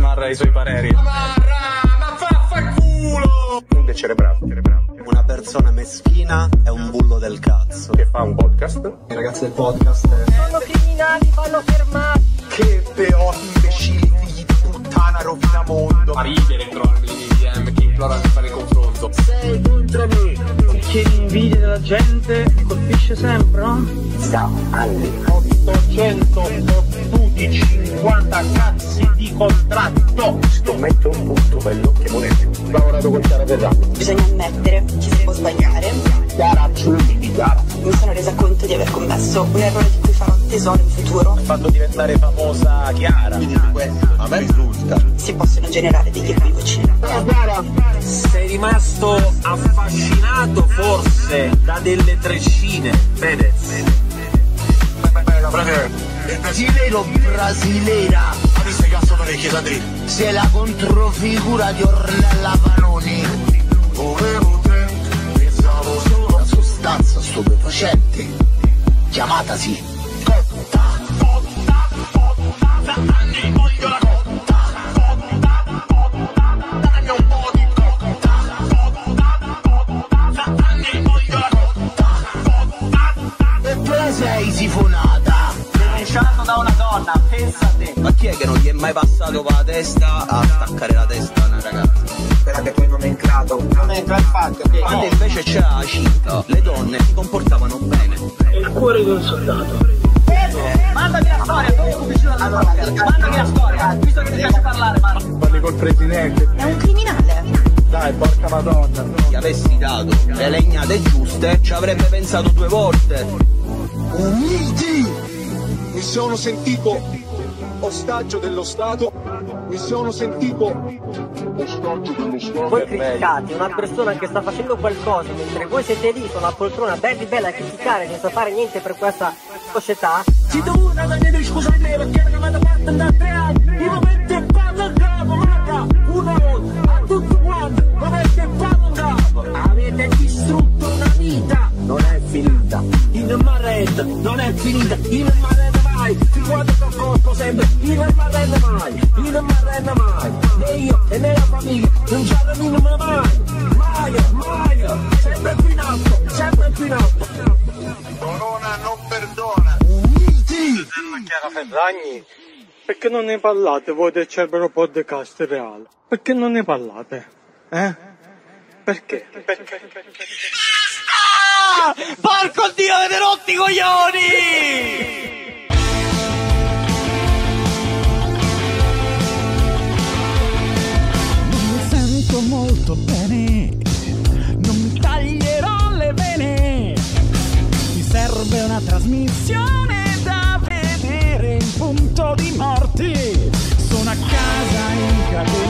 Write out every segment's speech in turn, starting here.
Marra i suoi pareri. Marra, ma vaffanculo! Un cerebrale, cerebrale. Una persona meschina è un bullo del cazzo. Che fa un podcast? I ragazzi del podcast. Sono criminali, vanno fermati. Che peotti imbecilli, figli di puttana, rovina mondo. A ridere, trovarmi i DM che implorano di fare confronti cazzo. Sei contro me. Perché l'invidia della gente colpisce sempre, no? Ciao, anni. 800 50 cazzi di contratto. Sto metto un punto quello che volete. lavorato con Chiara esatto. Ferragni. Bisogna ammettere che si può sbagliare. Chiara, di Chiara. Mi sono resa conto di aver commesso un errore di cui farò tesoro in futuro. Ho fatto diventare famosa Chiara. Chiara. A me risulta. Si possono generare degli equivoci. Chiara, sei rimasta stato affascinato forse da delle trescine, Fedez. Brasile brasilera. Ha visto che ha solo le chiesa dritta. Se la controfigura di Ornella Vanoni. Volevo te, pensavo solo a sostanza stupefacente. Chiamatasi. Cotta, cotta, cotta, da anni voglio la cotta. lasciato da una donna, pensa a te. Ma chi è che non gli è mai passato la testa a staccare la testa a una ragazza? Spera Sperate poi nomenclato. Nomenclato infatti, ok. Quando invece c'è la cinta, le donne si comportavano bene. E il cuore di un soldato. Eh, mandami la storia, sono vicino alla droga. Mandami la storia, visto che ti piace parlare, Marco. Parli col presidente. È un criminale. Dai, porca madonna. Se gli avessi dato le legnate giuste, ci avrebbe pensato due volte. Uniti! mi sono sentito ostaggio dello Stato, mi sono sentito ostaggio dello Stato. Voi criticate una persona che sta facendo qualcosa mentre voi siete lì con la poltrona belli bella a criticare senza fare niente per questa società. distrutto una vita, non è finita, in Maret, non è finita, in Maret mai Ti guardo dal corpo sempre Io non mi arrendo mai Io non mi arrendo mai Né io e né la famiglia Non ci arrendono mai Mai, mai Sempre più in alto Sempre più in alto Corona non perdona Uniti Chiara Ferragni perché non ne parlate voi del Cerbero Podcast Reale? Perché non ne parlate? Eh? Perché? Perché? Porco Dio, avete rotti i coglioni! una trasmissione da vedere in punto di morti. Sono a casa in cadena.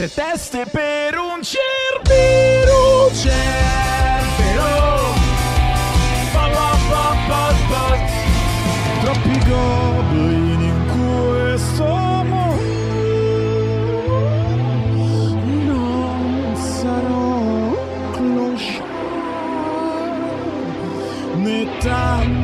Sette teste per un cerbero, un cerbero. Ba, ba, Troppi goblin in questo mondo. Non sarò clochard né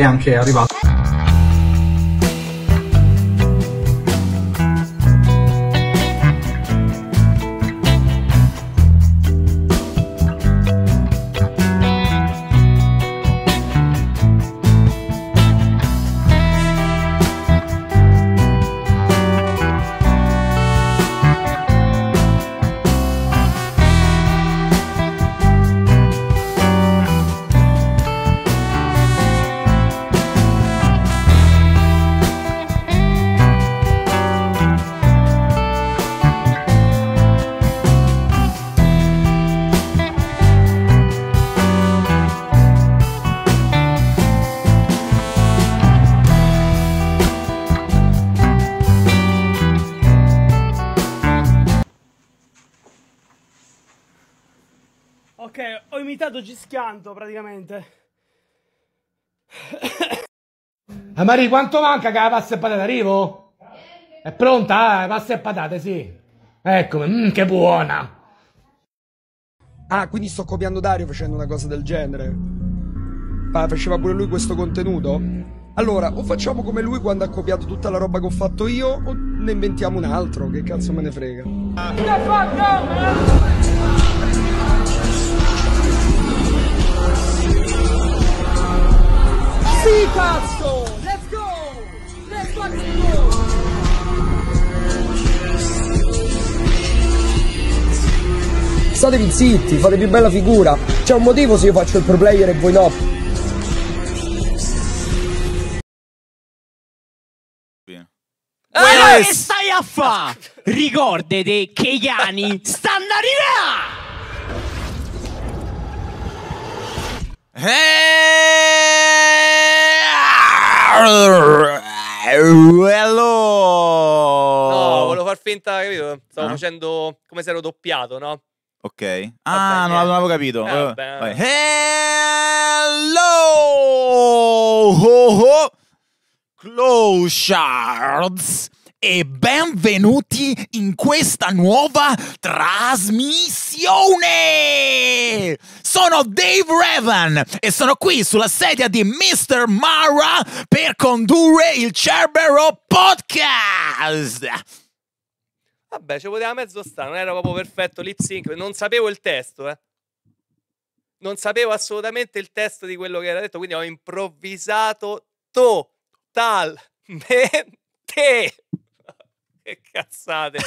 è anche arrivato. stato schianto praticamente. Ah, Mari, quanto manca che la pasta e patate arrivo? È pronta? Eh? Pasta e patate, sì. Eccomi, mm, che buona. Ah, quindi sto copiando Dario facendo una cosa del genere. Ah, faceva pure lui questo contenuto? Allora, o facciamo come lui quando ha copiato tutta la roba che ho fatto io, o ne inventiamo un altro, che cazzo me ne frega. Sì, cazzo! Let's go! Let's fucking go! Statevi zitti, fate più bella figura. C'è un motivo se io faccio il pro player e voi no. Quello eh, che stai a fa? Ricordate che gli ani stanno arrivando! Hey! Eh, No, volevo far finta, capito? Stavo ah. facendo come se ero doppiato, no? Ok. Ah, non, avevo capito. Eh, eh vabbè. Hello! Ho, ho. Closhards! e benvenuti in questa nuova trasmissione! Sono Dave Revan e sono qui sulla sedia di Mr. Mara per condurre il Cerbero Podcast! Vabbè, ci poteva mezzo stare, non era proprio perfetto lip sync, non sapevo il testo, eh. Non sapevo assolutamente il testo di quello che era detto, quindi ho improvvisato totalmente cazzate.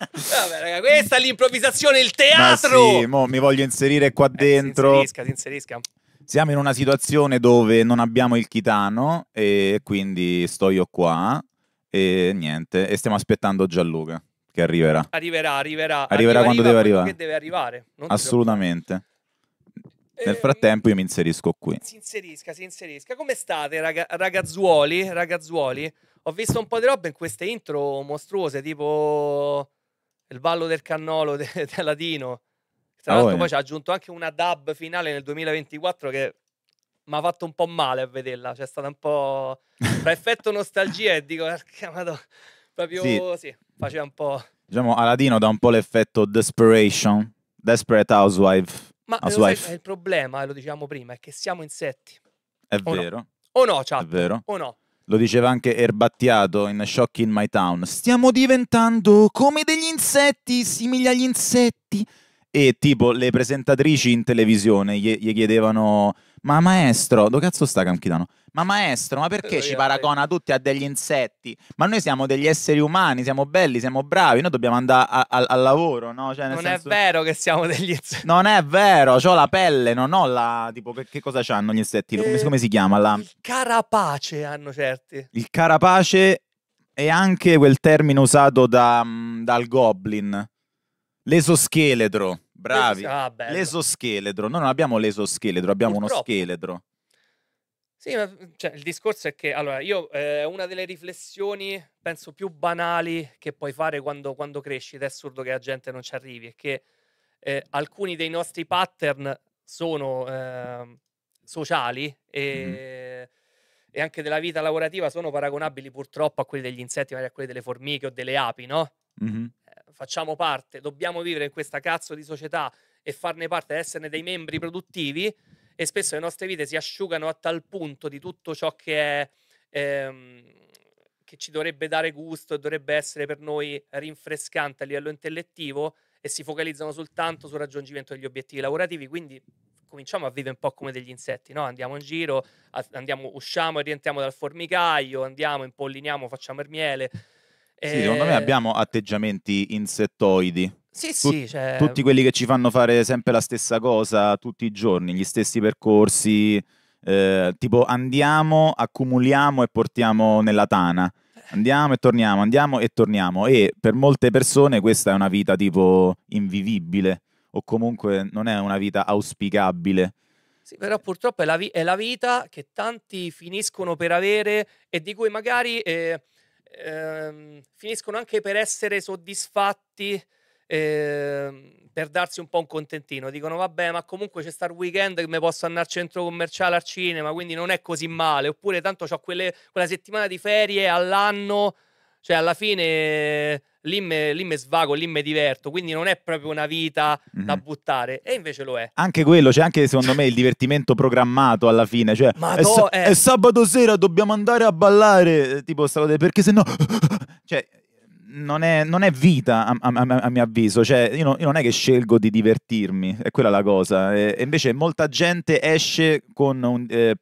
Vabbè, raga, questa è l'improvvisazione, il teatro. Ma sì, mo mi voglio inserire qua dentro. Eh, si inserisca, si inserisca. Siamo in una situazione dove non abbiamo il chitano e quindi sto io qua e niente, e stiamo aspettando Gianluca che arriverà. Arriverà, arriverà. Arriverà, arriverà quando arriva, deve arrivare. deve arrivare. Non Assolutamente. Nel frattempo io mi inserisco qui. Si inserisca, si inserisca. Come state, raga- ragazzuoli? Ragazzuoli? Ho visto un po' di robe in queste intro mostruose, tipo il ballo del cannolo del de latino. Tra ah, l'altro, poi ci ha aggiunto anche una dub finale nel 2024 che mi ha fatto un po' male a vederla. C'è stata un po' tra effetto nostalgia e dico, madonna, proprio sì. sì, faceva un po'. Diciamo, Aladino dà un po' l'effetto desperation, desperate housewife. Ma eh, housewife. il problema, lo diciamo prima, è che siamo insetti. È o vero. No. O no, chat. È vero. O no. Lo diceva anche Erbattiato in Shock in My Town. Stiamo diventando come degli insetti, simili agli insetti. E tipo le presentatrici in televisione gli, gli chiedevano ma maestro, dove cazzo sta Camchitano? Ma maestro, ma perché ci paragona tutti a degli insetti? Ma noi siamo degli esseri umani, siamo belli, siamo bravi, noi dobbiamo andare a- a- al lavoro, no? Cioè, nel non senso- è vero che siamo degli insetti. Non è vero, ho la pelle, non ho la... Tipo, che, che cosa hanno gli insetti? Come, eh, come si chiama? La... Il carapace hanno certi. Il carapace è anche quel termine usato da- dal goblin. L'esoscheletro. Bravi. Ah, l'esoscheledro. Noi non abbiamo l'esoscheledro, abbiamo Purtroppo. uno scheledro. Sì, ma cioè, il discorso è che allora, io eh, una delle riflessioni, penso, più banali che puoi fare quando, quando cresci, ed è assurdo che la gente non ci arrivi, è che eh, alcuni dei nostri pattern sono eh, sociali e, mm. e, anche della vita lavorativa sono paragonabili purtroppo a quelli degli insetti, magari a quelli delle formiche o delle api, no? Mm-hmm facciamo parte, dobbiamo vivere in questa cazzo di società e farne parte, esserne dei membri produttivi e spesso le nostre vite si asciugano a tal punto di tutto ciò che è... Ehm, che ci dovrebbe dare gusto e dovrebbe essere per noi rinfrescante a livello intellettivo e si focalizzano soltanto sul raggiungimento degli obiettivi lavorativi, quindi cominciamo a vivere un po' come degli insetti, no? andiamo in giro, andiamo, usciamo e rientriamo dal formicaio, andiamo, impolliniamo, facciamo il miele, sì, secondo me eh, abbiamo atteggiamenti insettoidi. Sì, Tut- sì, cioè... Tutti quelli che ci fanno fare sempre la stessa cosa tutti i giorni, gli stessi percorsi, eh, tipo andiamo, accumuliamo e portiamo nella tana. Andiamo e torniamo, andiamo e torniamo. E per molte persone questa è una vita tipo invivibile o comunque non è una vita auspicabile. Sì, però purtroppo è la, vi- è la vita che tanti finiscono per avere e di cui magari... Eh ehm, finiscono anche per essere soddisfatti ehm, per darsi un po' un contentino. Dicono vabbè, ma comunque c'è star weekend che mi posso andare al centro commerciale, al cinema, quindi non è così male. Oppure tanto ho quella settimana di ferie all'anno cioè, alla fine lì me, svago, lì me diverto, quindi non è proprio una vita mm-hmm. da buttare, e invece lo è. Anche quello, c'è cioè anche secondo me il divertimento programmato alla fine, cioè è, sa- è... Eh. è, sabato sera, dobbiamo andare a ballare, tipo strade, perché sennò... cioè, non è, non è vita, a, a, a, a mio avviso, cioè, io, no, io, non è che scelgo di divertirmi, è quella la cosa, e, invece molta gente esce con un... Eh,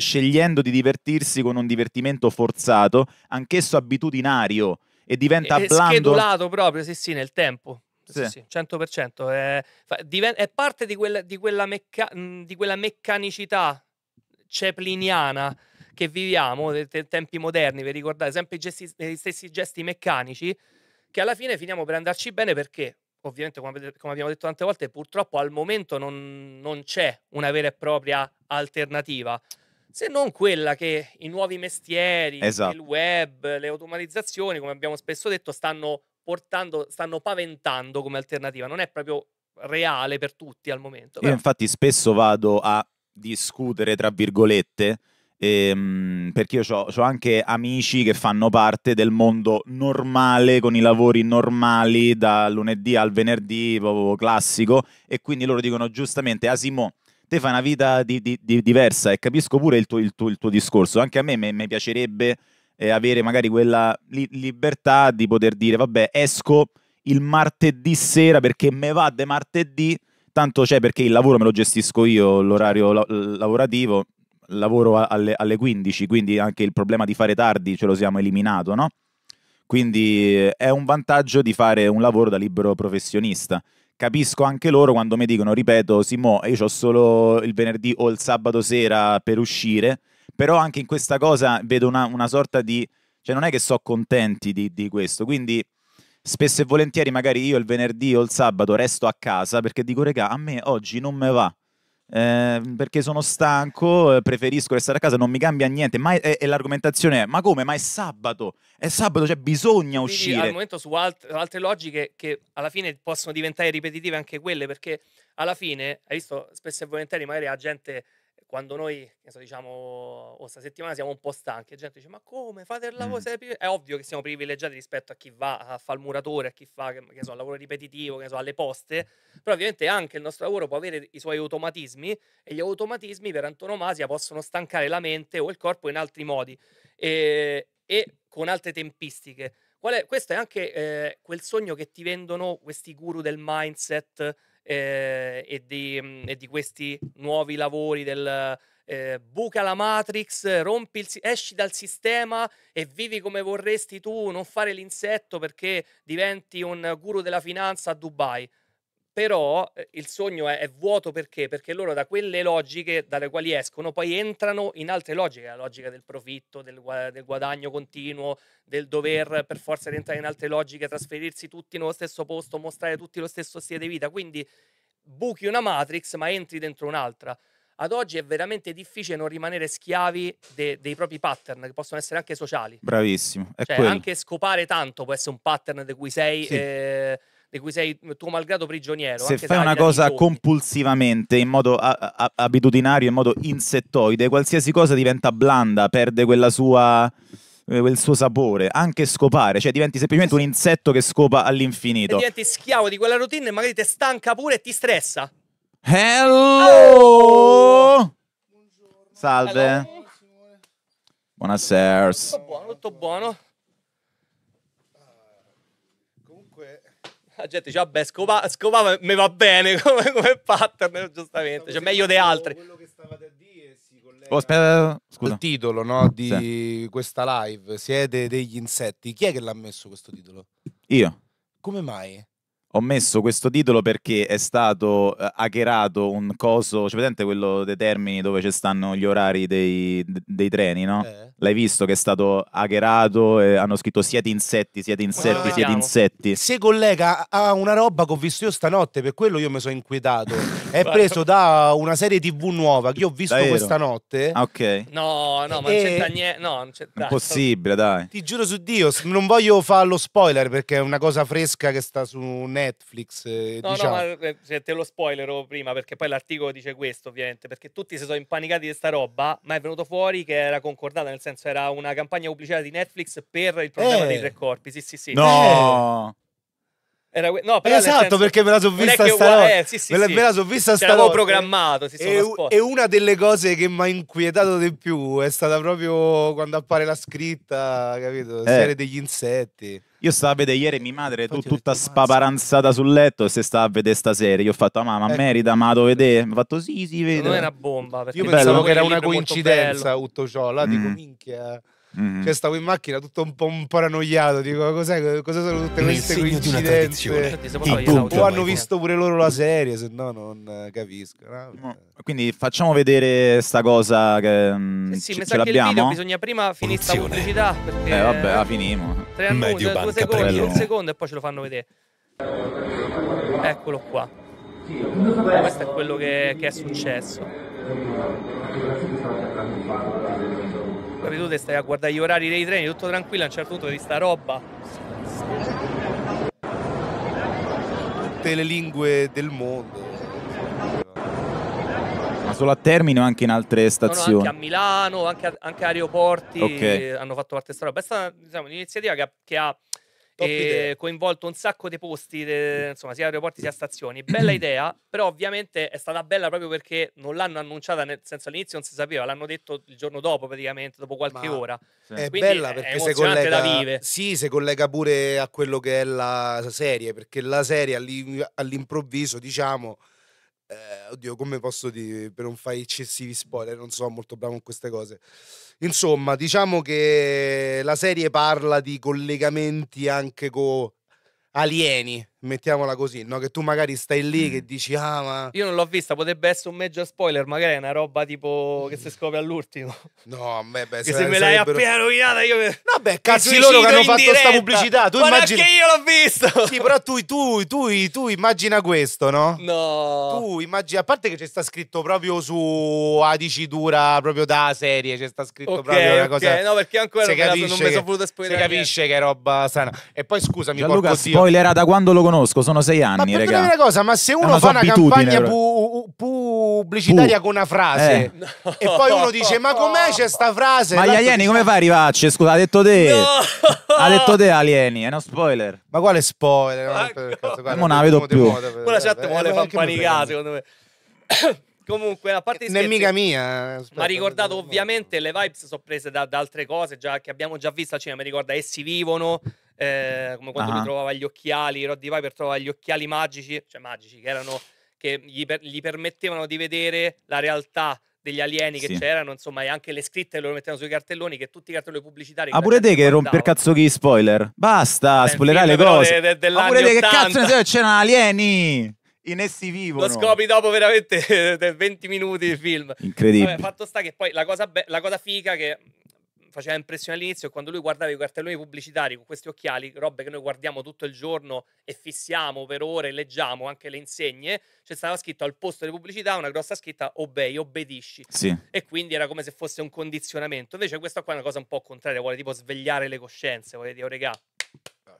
scegliendo di divertirsi con un divertimento forzato, anch'esso abitudinario e diventa è eh, eh, blando. schedulato proprio, sì, sì, nel tempo. Sì. Sì, 100%. È, eh, è parte di quella, di, quella mecca, di quella meccanicità cepliniana che viviamo, dei tempi moderni, vi ricordate? sempre gesti, gli stessi gesti meccanici, che alla fine finiamo per andarci bene perché ovviamente come, abbiamo detto tante volte, purtroppo al momento non, non, c'è una vera e propria alternativa se non quella che i nuovi mestieri, esatto. il web, le automatizzazioni, come abbiamo spesso detto, stanno portando, stanno paventando come alternativa. Non è proprio reale per tutti al momento. Però. Io infatti spesso vado a discutere, tra virgolette, ehm, perché io ho anche amici che fanno parte del mondo normale, con i lavori normali da lunedì al venerdì, proprio classico, e quindi loro dicono giustamente, Asimo, te fai una vita di, di, di diversa e capisco pure il tuo, il tuo, il tuo discorso. Anche a me mi piacerebbe eh, avere magari quella li, libertà di poter dire, vabbè, esco il martedì sera perché me va de martedì, tanto c'è perché il lavoro me lo gestisco io, l'orario la- lavorativo, lavoro alle, alle 15, quindi anche il problema di fare tardi ce lo siamo eliminato, no? Quindi eh, è un vantaggio di fare un lavoro da libero professionista capisco anche loro quando mi dicono, ripeto, Simo, io ho solo il venerdì o il sabato sera per uscire, però anche in questa cosa vedo una, una sorta di... cioè non è che so contenti di, di questo, quindi spesso e volentieri magari io il venerdì o il sabato resto a casa perché dico, regà, a me oggi non me va. Ehm, perché sono stanco, eh, preferisco restare a casa, non mi cambia niente. Ma è, è l'argomentazione è, ma come? Ma è sabato, è sabato, cioè bisogna Quindi, uscire. Al momento su alt- altre logiche che alla fine possono diventare ripetitive anche quelle, perché alla fine, hai visto, spesso e volentieri magari la gente quando noi, so, diciamo, questa oh, settimana siamo un po' stanchi, la gente dice, ma come fate il lavoro? Mm. È ovvio che siamo privilegiati rispetto a chi va a fare il muratore, a chi fa, che, che so, lavoro ripetitivo, che so, alle poste, però ovviamente anche il nostro lavoro può avere i suoi automatismi e gli automatismi per antonomasia possono stancare la mente o il corpo in altri modi e, eh, e con altre tempistiche. È, questo è anche eh, quel sogno che ti vendono questi guru del mindset, eh, e, di, mm, e, di, questi nuovi lavori del eh, buca la matrix, rompi il, esci dal sistema e vivi come vorresti tu, non fare l'insetto perché diventi un guru della finanza a Dubai però eh, il sogno è, è, vuoto perché? Perché loro da quelle logiche dalle quali escono poi entrano in altre logiche, la logica del profitto, del, del guadagno continuo, del dover per forza entrare in altre logiche, trasferirsi tutti nello stesso posto, mostrare tutti lo stesso stile di vita, quindi buchi una matrix ma entri dentro un'altra. Ad oggi è veramente difficile non rimanere schiavi de, dei propri pattern, che possono essere anche sociali. Bravissimo. Cioè, anche scopare tanto può essere un pattern di cui sei... Sì. Eh, di cui sei tuo malgrado prigioniero. Se fai se una cosa compulsivamente, in modo a- a- abitudinario, in modo insettoide, qualsiasi cosa diventa blanda, perde quella sua eh, quel suo sapore, anche scopare, cioè diventi semplicemente un insetto che scopa all'infinito. E diventi schiavo di quella routine e magari ti stanca pure e ti stressa. Hello! Oh! Salve. Hello. Buonasera. Tutto buono, tutto buono. la gente dice vabbè scopa, scopa mi va bene come, come pattern giustamente cioè meglio di altri quello che stavate a dire si collega oh, scusa. il titolo no, di sì. questa live siete degli insetti chi è che l'ha messo questo titolo? io come mai? Ho messo questo titolo perché è stato eh, hackerato un coso, c'è presente quello dei termini dove ci stanno gli orari dei, dei treni, no? Eh. L'hai visto che è stato hackerato, eh, hanno scritto siete insetti, siete insetti, ah, siete insetti. Si collega a una roba che ho visto io stanotte, per quello io mi sono inquietato. è preso da una serie TV nuova che ho visto Davvero? questa notte. Ah, ok. No, no, ma e... non eh, c'entra niente, no, non c'entra. Impossibile, dai. Ti giuro su Dio, non voglio fare lo spoiler perché è una cosa fresca che sta su Netflix Netflix. Eh, no, diciamo. no, ma cioè, te lo spoilerò prima perché poi l'articolo dice questo, ovviamente, perché tutti si sono impanicati di sta roba, ma è venuto fuori che era concordata, nel senso era una campagna pubblicitaria di Netflix per il problema eh. dei tre corpi. Sì, sì, sì. No. Eh. Era, no, però esatto, senso, perché me la sono vista sta eh, sì, sì, me, sì. me la eh, sono vista sta roba. programmato. Si e, e, una delle cose che mi ha inquietato di più è stata proprio quando appare la scritta, capito? La eh. Serie degli insetti. Io stavo a vedere ieri mia madre tu, tutta spaparanzata sul letto e se stava a vedere stasera. Io ho fatto, ah, mamma, ecco. merita, ma lo vedete? Mi ha fatto, sì, sì, vede. Non era bomba. Io pensavo che era una coincidenza tutto ciò, là mm. dico, minchia Mm-hmm. Cioè stavo in macchina tutto un po' un paranoiato, dico cos'è, cosa sono tutte queste coincidenze? O hanno visto pure loro la serie, se no non eh, capisco. No? No. Quindi facciamo vedere sta cosa che mm, sì, sì, ce, ce l'abbiamo. bisogna prima finire questa pubblicità perché Eh vabbè, la finimo. Tre annusi, due banca, secondi, un secondo e poi ce lo fanno vedere. Eccolo qua. questo è quello che, che è successo. Poi tu stai a guardare gli orari dei treni, tutto tranquillo, a un certo punto di sta roba. Tutte le lingue del mondo. Ma solo a Termine o anche in altre stazioni? No, no, anche a Milano, anche a, anche aeroporti okay. hanno fatto parte di questa roba. È stata diciamo, un'iniziativa che ha, che ha e coinvolto un sacco di posti, de, insomma, sia aeroporti sia stazioni. Bella idea, però ovviamente è stata bella proprio perché non l'hanno annunciata, nel senso all'inizio non si sapeva, l'hanno detto il giorno dopo praticamente, dopo qualche Ma ora. È Quindi bella perché si collega, sì, si collega pure a quello che è la serie, perché la serie all'improvviso, diciamo eh, oddio, come posso dire, per non fare eccessivi spoiler, non sono molto bravo con queste cose. Insomma, diciamo che la serie parla di collegamenti anche con alieni, mettiamola così, no? Che tu magari stai lì mm. che dici, ah ma... Io non l'ho vista, potrebbe essere un mezzo spoiler, magari è una roba tipo che si mm. scopre all'ultimo. No, a me beh, se, se me l'hai sarebbero... appena rovinata io... No beh, cazzi loro che hanno fatto diretta. sta pubblicità, tu ma immagini... anche io l'ho visto! Sì, però tu, tu, tu, tu immagina questo, no? No! Tu immagina, a parte che c'è sta scritto proprio su Adicitura, proprio da serie, c'è sta scritto okay, proprio una cosa... No, perché ancora non, non mi sono voluto spoilerare. Si capisce che è roba sana. E poi scusami, Gianluca, porco spoilera da quando lo conosco conosco, sono sei anni. Ma per una cosa, ma se uno una fa una campagna pu pubblicitaria pu. con una frase eh. e poi uno dice ma com'è c'è sta frase? Ma gli alieni come fai a arrivarci? Scusa, ha detto te. No. Ha detto te alieni, è uno spoiler. Ma quale spoiler? Ah, non la vedo più. Quella chat vuole far panicare secondo me. Comunque, a parte di mica mia. Aspetta, ma ricordato ovviamente le vibes sono prese da, da, altre cose già, che abbiamo già visto al cinema. Mi ricorda Essi vivono, eh, come quando ah. lui trovava gli occhiali, Roddy Piper trovava gli occhiali magici, cioè magici, che, erano, che gli, per, gli permettevano di vedere la realtà degli alieni che sì. c'erano, insomma, e anche le scritte che loro mettevano sui cartelloni, che tutti i cartelloni pubblicitari... Ah, pure te che romper cazzo chi spoiler? Basta, Beh, spoilerare le cose! De, de, Ma pure te che cazzo ne sai, c'erano alieni! In essi vivono. Lo scopri dopo veramente 20 minuti di film. Incredibile. Vabbè, fatto sta che poi la cosa, be- la cosa figa che faceva impressione all'inizio è quando lui guardava i cartelloni pubblicitari con questi occhiali, robe che noi guardiamo tutto il giorno e fissiamo per ore, leggiamo anche le insegne, c'è stava scritto al posto delle pubblicità una grossa scritta obei, obbedisci. Sì. E quindi era come se fosse un condizionamento. Invece questa qua è una cosa un po' contraria, vuole tipo svegliare le coscienze, vuole dire, oh, regà,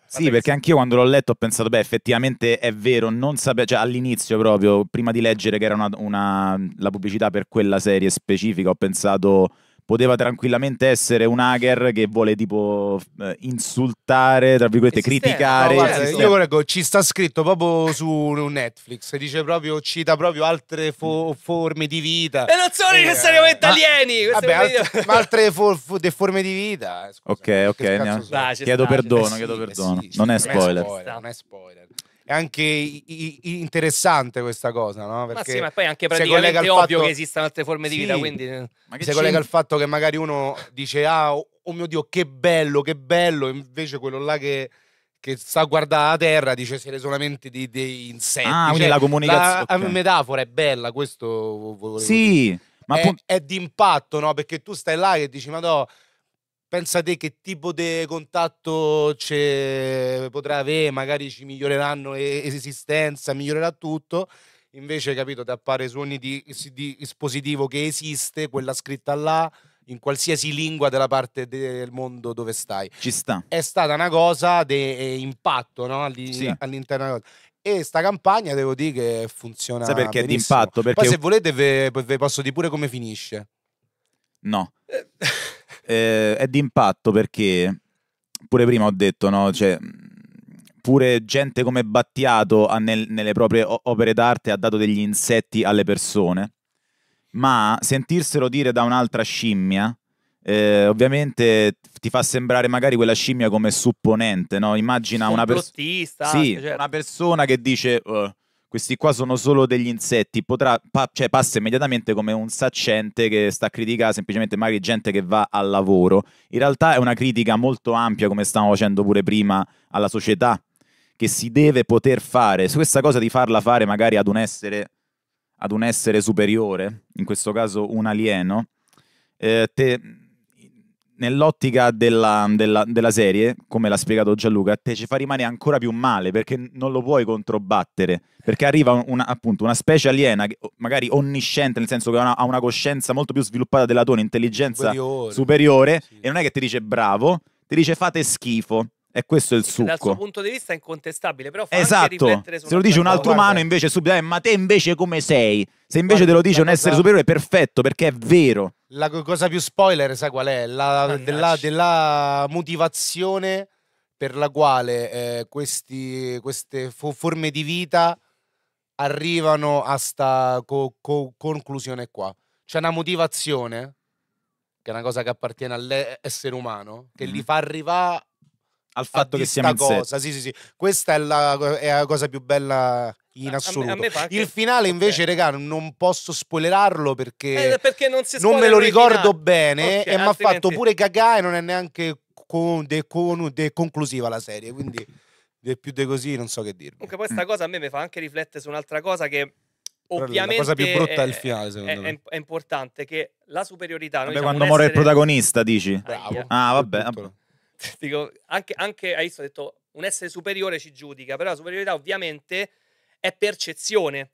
sì, perché anch'io quando l'ho letto ho pensato, beh, effettivamente è vero, non sapevo, cioè all'inizio proprio, prima di leggere che era una, una, la pubblicità per quella serie specifica, ho pensato, poteva tranquillamente essere un hacker che vuole tipo eh, insultare, tra virgolette, criticare. No, guarda, io leggo, ci sta scritto proprio su Netflix, dice proprio, cita proprio altre fo forme di vita. E non sono eh, necessariamente ma, alieni! Vabbè, alt ma altre for for forme di vita. Eh, scusa, ok, ok, no. dai, chiedo, sta, perdono, chiedo perdono, eh sì, perdono. Sì, non, è spoiler, non è spoiler è anche i, i, interessante questa cosa, no? Perché ma, sì, ma poi è anche praticamente ovvio che esistano altre forme di sì, vita, quindi... Eh. si collega al fatto che magari uno dice, ah, oh, oh mio Dio, che bello, che bello, invece quello là che che sta a guardare la terra dice siete solamente dei, dei insetti. Ah, cioè, la comunicazione. La, okay. metafora è bella, questo Sì, dire. ma è, è d'impatto, no? Perché tu stai là e dici, ma no, pensa te che tipo di contatto potrà avere, magari ci miglioreranno l'esistenza, migliorerà tutto. Invece, capito, ti appare su ogni di, di dispositivo che esiste, quella scritta là, in qualsiasi lingua della parte del mondo dove stai. Ci sta. È stata una cosa di eh, impatto no? All- sì. all'interno e sta campagna devo dire che funziona. Sai perché benissimo. è d'impatto? Perché... Poi se volete ve, posso dire pure come finisce. No. Eh, eh, è d'impatto perché pure prima ho detto, no? Cioè, pure gente come Battiato nel, nelle proprie opere d'arte ha dato degli insetti alle persone, ma sentirselo dire da un'altra scimmia, eh, ovviamente ti fa sembrare magari quella scimmia come supponente, no? Immagina una, pers- sì, certo. una persona che dice... Uh, questi qua sono solo degli insetti, potrà, pa- cioè, passa immediatamente come un saccente che sta a criticare semplicemente magari gente che va al lavoro. In realtà è una critica molto ampia, come stavamo facendo pure prima, alla società, che si deve poter fare. Su questa cosa di farla fare magari ad un essere, ad un essere superiore, in questo caso un alieno, eh, te, nell'ottica della, della, della, serie, come l'ha spiegato Gianluca, te ci fa rimanere ancora più male perché non lo puoi controbattere, perché arriva una, appunto una specie aliena, magari onnisciente, nel senso che ha una, ha una coscienza molto più sviluppata della tua, un'intelligenza superiore, superiore sì. e non è che ti dice bravo, ti dice fate schifo. E questo è il succo. Dal suo punto di vista è incontestabile, però fa esatto. Se lo dice un altro umano, invece subito, eh, ma te invece come sei? Se invece Guarda, te lo dice un cosa... essere superiore, perfetto, perché è vero. La cosa più spoiler, sai qual è? La, della, della, motivazione per la quale eh, questi, queste fo forme di vita arrivano a sta co co conclusione qua. C'è una motivazione, che è una cosa che appartiene all'essere umano, che mm. li fa arrivare al fatto che siamo in cosa. Sì, sì, sì. Questa è la, è la cosa più bella in assoluto. A me, a me il finale invece, okay. regà, non posso spoilerarlo perché, eh, perché non, non, me lo ricordo bene okay, e mi ha fatto pure cagà e non è neanche con, de, con, de conclusiva la serie, quindi più di così non so che dirvi. Comunque poi questa mm. cosa a me mi fa anche riflettere su un'altra cosa che ovviamente la cosa più brutta è, il finale secondo è, me è importante che la superiorità vabbè, quando muore essere... il protagonista dici Bravo. ah vabbè, vabbè. dico, anche, anche Aristo ha detto un essere superiore ci giudica, però la superiorità ovviamente è percezione.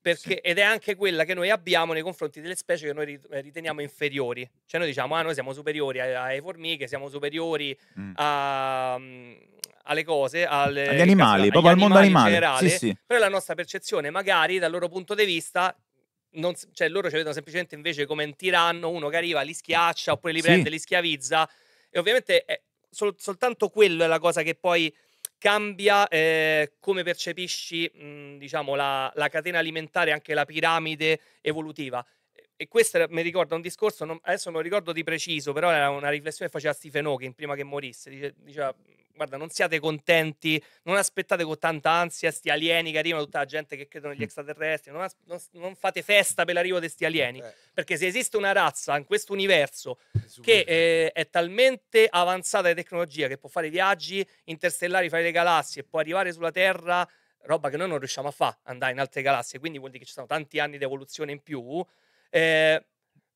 Perché, sì. Ed è anche quella che noi abbiamo nei confronti delle specie che noi eh, riteniamo inferiori. Cioè noi diciamo, ah, noi siamo superiori alle formiche, siamo superiori mm. a, mhmm, alle cose, alle, agli animali, caso, proprio al mondo animale. Generale, sì, sì. Però la nostra percezione, magari dal loro punto di vista, non, cioè loro ci vedono semplicemente invece come un tiranno, uno che arriva, li schiaccia oppure li prende, li schiavizza. E ovviamente è, sol- soltanto quello è la cosa che poi cambia eh, come percepisci mh, diciamo, la, la, catena alimentare, anche la piramide evolutiva. E questo mi ricorda un discorso, non, adesso non lo ricordo di preciso, però era una riflessione che faceva Stephen Hawking prima che morisse. Dice, diceva, guarda, non siate contenti, non aspettate con tanta ansia sti alieni che arrivano, tutta la gente che crede negli mm. extraterrestri, non, as- non, non fate festa per l'arrivo di sti alieni, eh. perché se esiste una razza in questo universo che eh, è talmente avanzata di tecnologia che può fare viaggi interstellari, fare le galassie e può arrivare sulla Terra, roba che noi non riusciamo a fare, andare in altre galassie, quindi vuol dire che ci sono tanti anni di evoluzione in più, eh,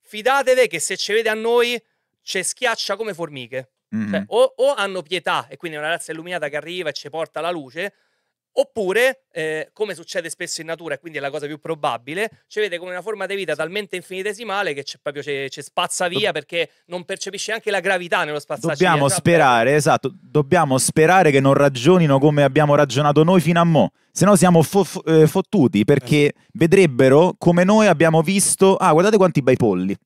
fidatevi che se ci vede a noi ci schiaccia come formiche Mm-hmm. Cioè, o, o, hanno pietà e quindi è una razza illuminata che arriva e ci porta la luce, oppure, eh, come succede spesso in natura, e quindi è la cosa più probabile, ci vede come una forma di vita talmente infinitesimale che proprio ci spazza via Do- perché non percepisce anche la gravità nello spazzarci Dobbiamo cioè, via, sperare, però... esatto, dobbiamo sperare che non ragionino come abbiamo ragionato noi fino a mo', se no siamo fo- fo- eh, fottuti perché eh. vedrebbero come noi abbiamo visto, ah guardate quanti bei polli.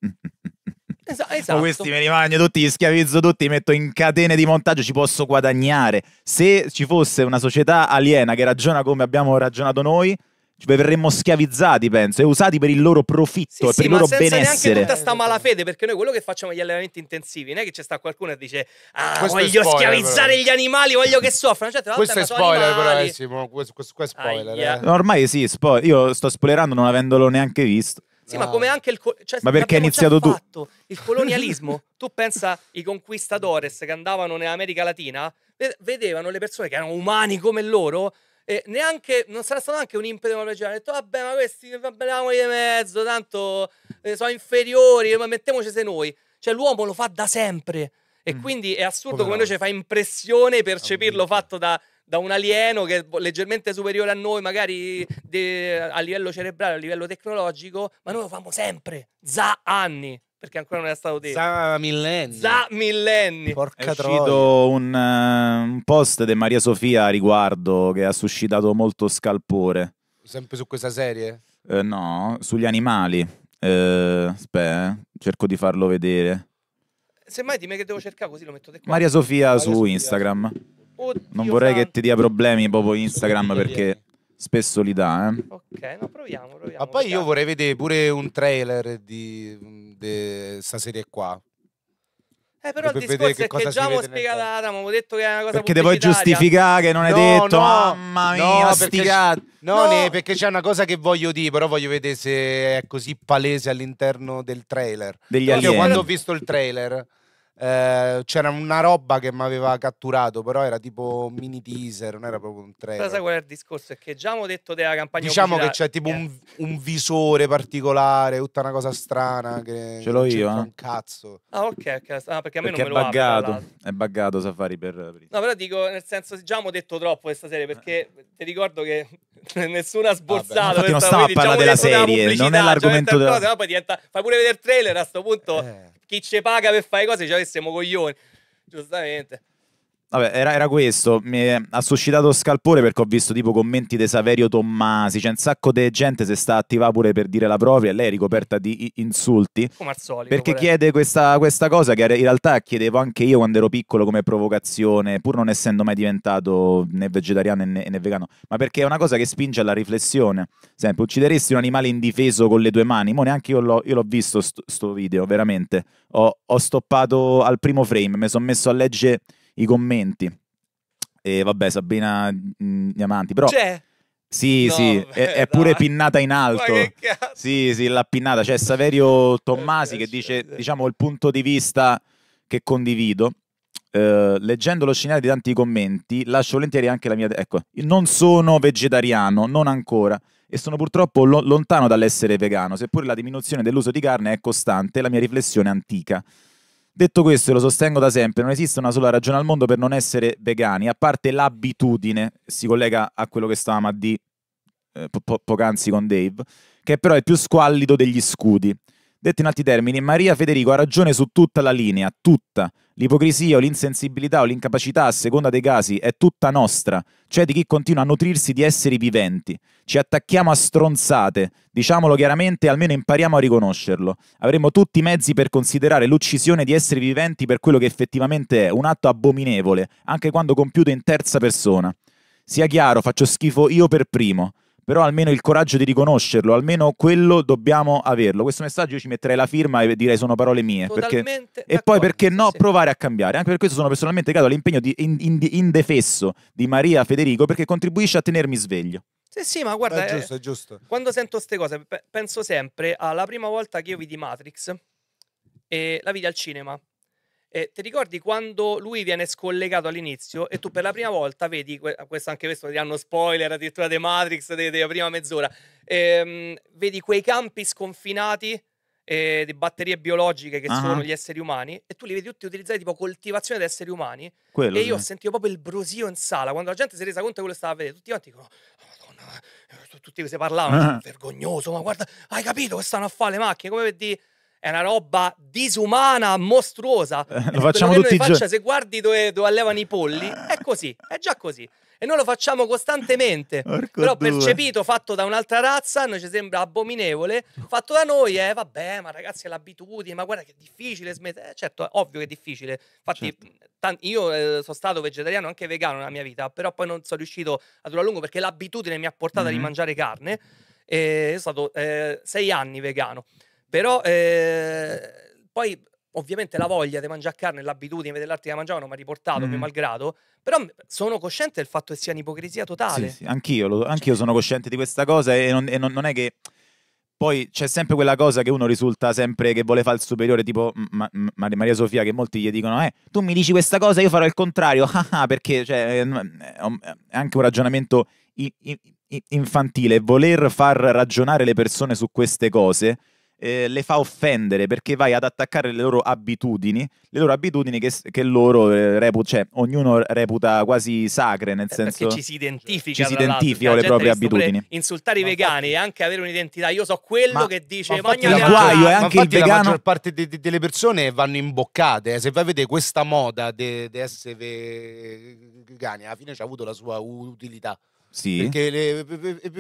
Esa- esatto. questi me li mangio tutti, li schiavizzo tutti, li metto in catene di montaggio, ci posso guadagnare. Se ci fosse una società aliena che ragiona come abbiamo ragionato noi, ci verremmo schiavizzati, penso, e usati per il loro profitto sì, e per sì, il loro ma senza benessere. neanche tutta sta malafede, perché noi quello che facciamo gli allenamenti intensivi, non è che c'è sta qualcuno che dice "Ah, voglio spoiler, schiavizzare però. gli animali, voglio che soffrano". Cioè, questo è spoiler però, Simo, questo, questo, è spoiler. Eh. Ormai sì, spo- io sto spoilerando non avendolo neanche visto. Sì, ma come ah. anche il. Cioè, ma perché hai iniziato tu? Il colonialismo. tu pensa i conquistadores che andavano nell'America Latina, vedevano le persone che erano umani come loro. E neanche, non sarà stato anche un impeto leggero. Ha detto, vabbè, ma questi parliamoli di mezzo, tanto eh, sono inferiori, ma mettiamoci se noi. Cioè, l'uomo lo fa da sempre. E mm. quindi è assurdo Povero. come noi ci fa impressione percepirlo fatto da da un alieno che è leggermente superiore a noi, magari de, a livello cerebrale, a livello tecnologico, ma noi lo famo sempre, za anni perché ancora non è stato detto. Za millenni. Za millenni. Porca è uscito troia. un, uh, un post di Maria Sofia a riguardo che ha suscitato molto scalpore. Sempre su questa serie? Uh, no, sugli animali. Uh, cerco di farlo vedere. Semmai dimmi che devo cercare così lo metto te qua. Maria Sofia Maria su Sofia. Instagram. Oddio non vorrei santo. che ti dia problemi proprio Instagram perché spesso li dà. Eh. Ok, no, proviamo, proviamo. Ma poi vediamo. io vorrei vedere pure un trailer di questa serie qua. Eh, però per il discorso che è che già ho spiegato ad Adamo, avevo detto che è una cosa Perché devo giustificare, che non hai no, detto, no, mamma mia, no, sti perché, no, no. Ne, perché c'è una cosa che voglio dire, però voglio vedere se è così palese all'interno del trailer. Degli Io quando ho visto il trailer eh, c'era una roba che mi aveva catturato, però era tipo mini teaser, non era proprio un trailer. Sai qual è il discorso? È che già abbiamo detto della campagna Diciamo che c'è tipo eh. un, un, visore particolare, tutta una cosa strana che Ce l'ho io, eh. un cazzo. Ah, ok, okay. Ah, perché a me perché non me è buggato, apre, è buggato Safari per... No, però dico, nel senso, già abbiamo detto troppo questa serie, perché ti ricordo che nessuno ha sborsato. Vabbè, non stavo a parlare diciamo della serie, non è cioè l'argomento cioè, della... Cosa, poi diventa... Fai pure vedere il trailer a sto punto... Eh chi ci paga per fare cose ci avessimo coglioni, giustamente. Vabbè, era, era questo, mi ha suscitato scalpore perché ho visto tipo commenti di Saverio Tommasi, c'è un sacco di gente che si sta attiva pure per dire la propria e lei è ricoperta di insulti. Come al solito. Perché vorrei. chiede questa, questa, cosa che in realtà chiedevo anche io quando ero piccolo come provocazione, pur non essendo mai diventato né vegetariano né, né vegano, ma perché è una cosa che spinge alla riflessione. Sempre, uccideresti un animale indifeso con le tue mani? Mo neanche io l'ho, io l'ho visto sto, sto, video, veramente. Ho, ho stoppato al primo frame, mi sono messo a leggere i commenti. E vabbè, Sabina Diamanti, mm, però... C'è? Sì, no, sì, è, è, pure pinnata in alto. Sì, sì, l'ha pinnata. C'è Saverio Tommasi eh, che dice, diciamo, il punto di vista che condivido. Eh, leggendo lo scenario di tanti commenti, lascio volentieri anche la mia... Ecco, non sono vegetariano, non ancora, e sono purtroppo lo- lontano dall'essere vegano, seppure la diminuzione dell'uso di carne è costante, la mia riflessione è antica. Detto questo, e lo sostengo da sempre, non esiste una sola ragione al mondo per non essere vegani, a parte l'abitudine, si collega a quello che stavamo a dire eh, poc'anzi con Dave, che però è più squallido degli scudi. Detto in altri termini, Maria Federico ha ragione su tutta la linea, tutta. L'ipocrisia o l'insensibilità o l'incapacità, a seconda dei casi, è tutta nostra, cioè di chi continua a nutrirsi di esseri viventi. Ci attacchiamo a stronzate, diciamolo chiaramente, almeno impariamo a riconoscerlo. Avremo tutti i mezzi per considerare l'uccisione di esseri viventi per quello che effettivamente è, un atto abominevole, anche quando compiuto in terza persona. Sia chiaro, faccio schifo io per primo però almeno il coraggio di riconoscerlo, almeno quello dobbiamo averlo. Questo messaggio io ci metterei la firma e direi sono parole mie. Perché... E poi perché no sì. provare a cambiare? Anche per questo sono personalmente legato all'impegno indefesso in, in di Maria Federico perché contribuisce a tenermi sveglio. Sì, sì, ma guarda, è eh, giusto, è giusto. quando sento queste cose penso sempre alla prima volta che io vidi Matrix e la vidi al cinema eh, ti ricordi quando lui viene scollegato all'inizio e tu per la prima volta vedi, ah, questo anche questo ti hanno spoiler addirittura The Matrix della prima mezz'ora, ehm, vedi quei campi sconfinati eh, di batterie biologiche che uh-huh. sono gli esseri umani e tu li vedi tutti utilizzati tipo coltivazione di esseri umani quello, e io sì. ho sentito proprio il brosio in sala quando la gente si è resa conto di quello che stava a vedere, tutti quanti dicono oh, madonna, eh, tutti si parlavano, uh-huh. vergognoso, ma guarda, hai capito che stanno a fare le macchine, come per dire è una roba disumana, mostruosa. Eh, lo facciamo tutti i faccia, giorni. Se guardi dove, dove, allevano i polli, è così, è già così. E noi lo facciamo costantemente. Porco Però due. percepito, fatto da un'altra razza, a noi ci sembra abominevole. Fatto da noi, eh, vabbè, ma ragazzi è l'abitudine, ma guarda che è difficile smettere. Eh, certo, è ovvio che è difficile. Infatti, certo. io eh, sono stato vegetariano, anche vegano nella mia vita, però poi non sono riuscito a durare a lungo perché l'abitudine mi ha portato mm-hmm. a rimangiare carne. E sono stato eh, sei anni vegano. Però eh, poi ovviamente la voglia di mangiare carne e l'abitudine dell'arte che la mangiavano mi ha riportato mm. mio malgrado, però mhmm, sono cosciente del fatto che sia un'ipocrisia totale. Sì, sì. Anch'io, lo, anch'io cioè sono cosciente di questa cosa e non, e non, non è che... Poi c'è sempre quella cosa che uno risulta sempre che vuole fare il superiore, tipo ma, ma, Maria Sofia, che molti gli dicono: Eh, tu mi dici questa cosa, io farò il contrario. Ah, ah, perché cioè, è anche un ragionamento infantile. Voler far ragionare le persone su queste cose eh, le fa offendere perché vai ad attaccare le loro abitudini, le loro abitudini che, che loro eh, reputa, cioè ognuno reputa quasi sacre, nel eh, senso che ci si identifica, ci si identifica con cioè, le proprie abitudini. Insultare ma i vegani e anche avere un'identità, io so quello ma, che dice ma eh, il guaio è anche il vegano. La maggior parte de, de, delle persone vanno imboccate, se vai a vedere questa moda di essere vegani, alla fine ci ha avuto la sua utilità. Sì. Perché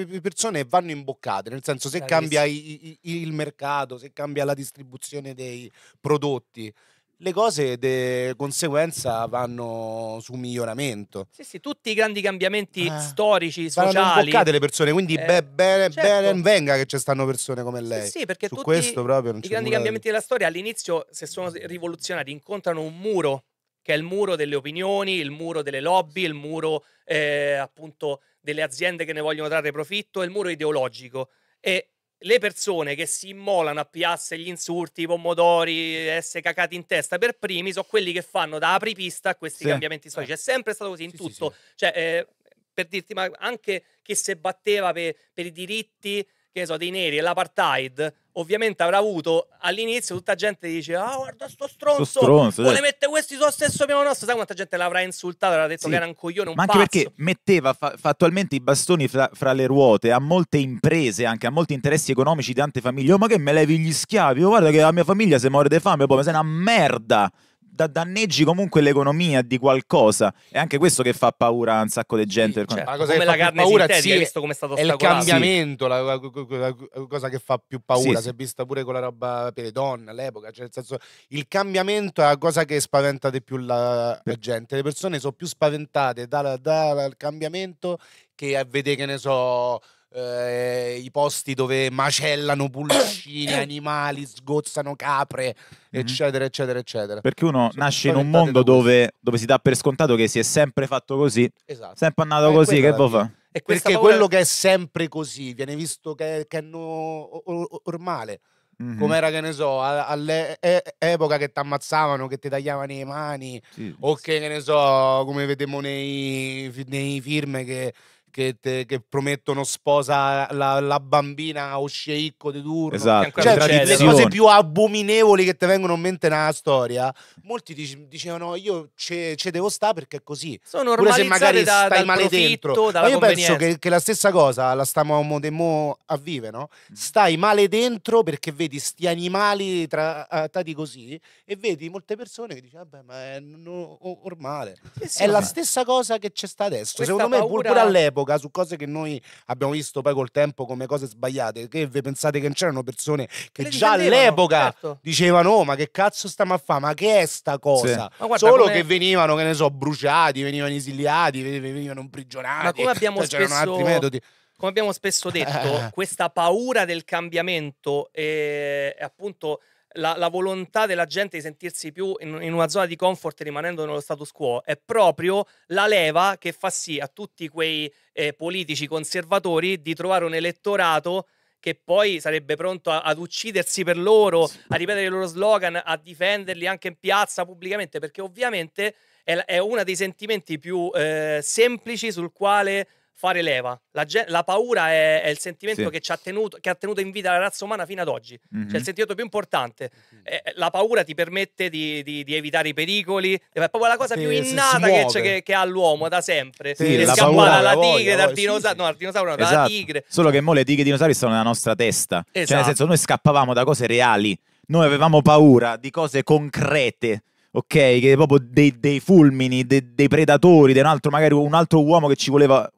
le, persone vanno imboccate, nel senso se cambia il mercato, se cambia la distribuzione dei prodotti, le cose di conseguenza vanno su miglioramento. Sì, sì, tutti i grandi cambiamenti eh, storici, sociali. Sono le persone, quindi eh, beh, certo. bene, certo. ben venga che ci stanno persone come lei. Sì, sì perché su questo proprio non i grandi cambiamenti della storia all'inizio, se sono rivoluzionari, incontrano un muro che è il muro delle opinioni, il muro delle lobby, il muro eh, appunto delle aziende che ne vogliono trarre profitto è il muro ideologico. E le persone che si immolano a piazze, gli insulti, i pomodori, essere cacati in testa per primi, sono quelli che fanno da apripista a questi sì. cambiamenti storici. Eh. È sempre stato così in sì, tutto. Sì, cioè, eh, per dirti, ma anche chi si batteva per, per i diritti che so, dei neri e l'apartheid, ovviamente avrà avuto all'inizio tutta gente dice ah guarda sto stronzo, sto stronzo vuole eh. mettere questi sullo stesso piano nostro sai quanta gente l'avrà insultato avrà detto sì. che era un coglione un ma anche perché metteva fa- fattualmente i bastoni fra-, fra-, le ruote a molte imprese anche a molti interessi economici di tante famiglie oh ma che me levi gli schiavi oh, guarda che la mia famiglia se muore di fame poi boh, ma sei una merda da danneggi comunque l'economia di qualcosa. È anche questo che fa paura a un sacco di gente. Sì, per certo. cosa come la carne paura, sì, hai visto come è stato è il cambiamento, sì. la, la, la, la, cosa che fa più paura. Sì, si è vista pure con la roba per le donne all'epoca. Cioè, nel senso, il cambiamento è la cosa che spaventa di più la, gente. Le persone sono più spaventate dal da, da, cambiamento che a vedere, che ne so eh, i posti dove macellano pulcini, animali, sgozzano capre, mm-hmm. eccetera, eccetera, eccetera. Perché uno Sono nasce in un mondo dove, dove, si dà per scontato che si è sempre fatto così, esatto. sempre andato eh, così, che vuoi fare? Perché paura... quello che è sempre così viene visto che, che è no, normale. Mm-hmm. Come era che ne so, all'epoca che ti ammazzavano, che ti tagliavano le mani, sì, o che, che ne so, come vediamo nei, nei film che che, te, che promettono sposa la, la bambina o sceicco di turno. Esatto. Cioè, le cose più abominevoli che ti vengono in mente nella storia, molti dic- dicevano io ci devo stare perché è così. Sono Pure se magari da, stai male dentro. Ma io penso che, che, la stessa cosa la stiamo mo a vive, no? Mm. Stai male dentro perché vedi sti animali trattati così e vedi molte persone che dicono vabbè ma è normale. Sì, eh sì, è ma... la stessa cosa che c'è sta adesso. Questa Secondo me pure all'epoca dialoga su cose che noi abbiamo visto poi col tempo come cose sbagliate, che vi pensate che non c'erano persone che, che già all'epoca certo. dicevano oh, ma che cazzo stiamo a fare, ma che è sta cosa? Sì. Guarda, Solo come... che venivano, che ne so, bruciati, venivano esiliati, venivano imprigionati. Ma come abbiamo cioè, spesso... altri metodi come abbiamo spesso detto, questa paura del cambiamento, eh, è appunto, la, la, volontà della gente di sentirsi più in, in, una zona di comfort rimanendo nello status quo è proprio la leva che fa sì a tutti quei eh, politici conservatori di trovare un elettorato che poi sarebbe pronto a, ad uccidersi per loro, a ripetere i loro slogan, a difenderli anche in piazza pubblicamente, perché ovviamente è, è uno dei sentimenti più eh, semplici sul quale fare leva. La, la paura è, è, il sentimento sì. che, ci ha tenuto, che ha tenuto in vita la razza umana fino ad oggi, mm-hmm. cioè il mhm. sentimento più importante. Mhm. Eh, eh, la paura ti permette di, di, di, evitare i pericoli, è proprio la cosa sì, più innata che, che, che, ha l'uomo da sempre. Sì, la paura, alla tigre, dal dinosauro, no, al dinosauro, no, esatto. dalla tigre. Solo che mo le tigre e i dinosauri sono nella nostra testa, esatto. cioè nel esatto. senso noi scappavamo da cose reali, noi avevamo paura di cose concrete ok? Che proprio dei, dei fulmini, dei, dei predatori, di un altro, magari un altro uomo che ci voleva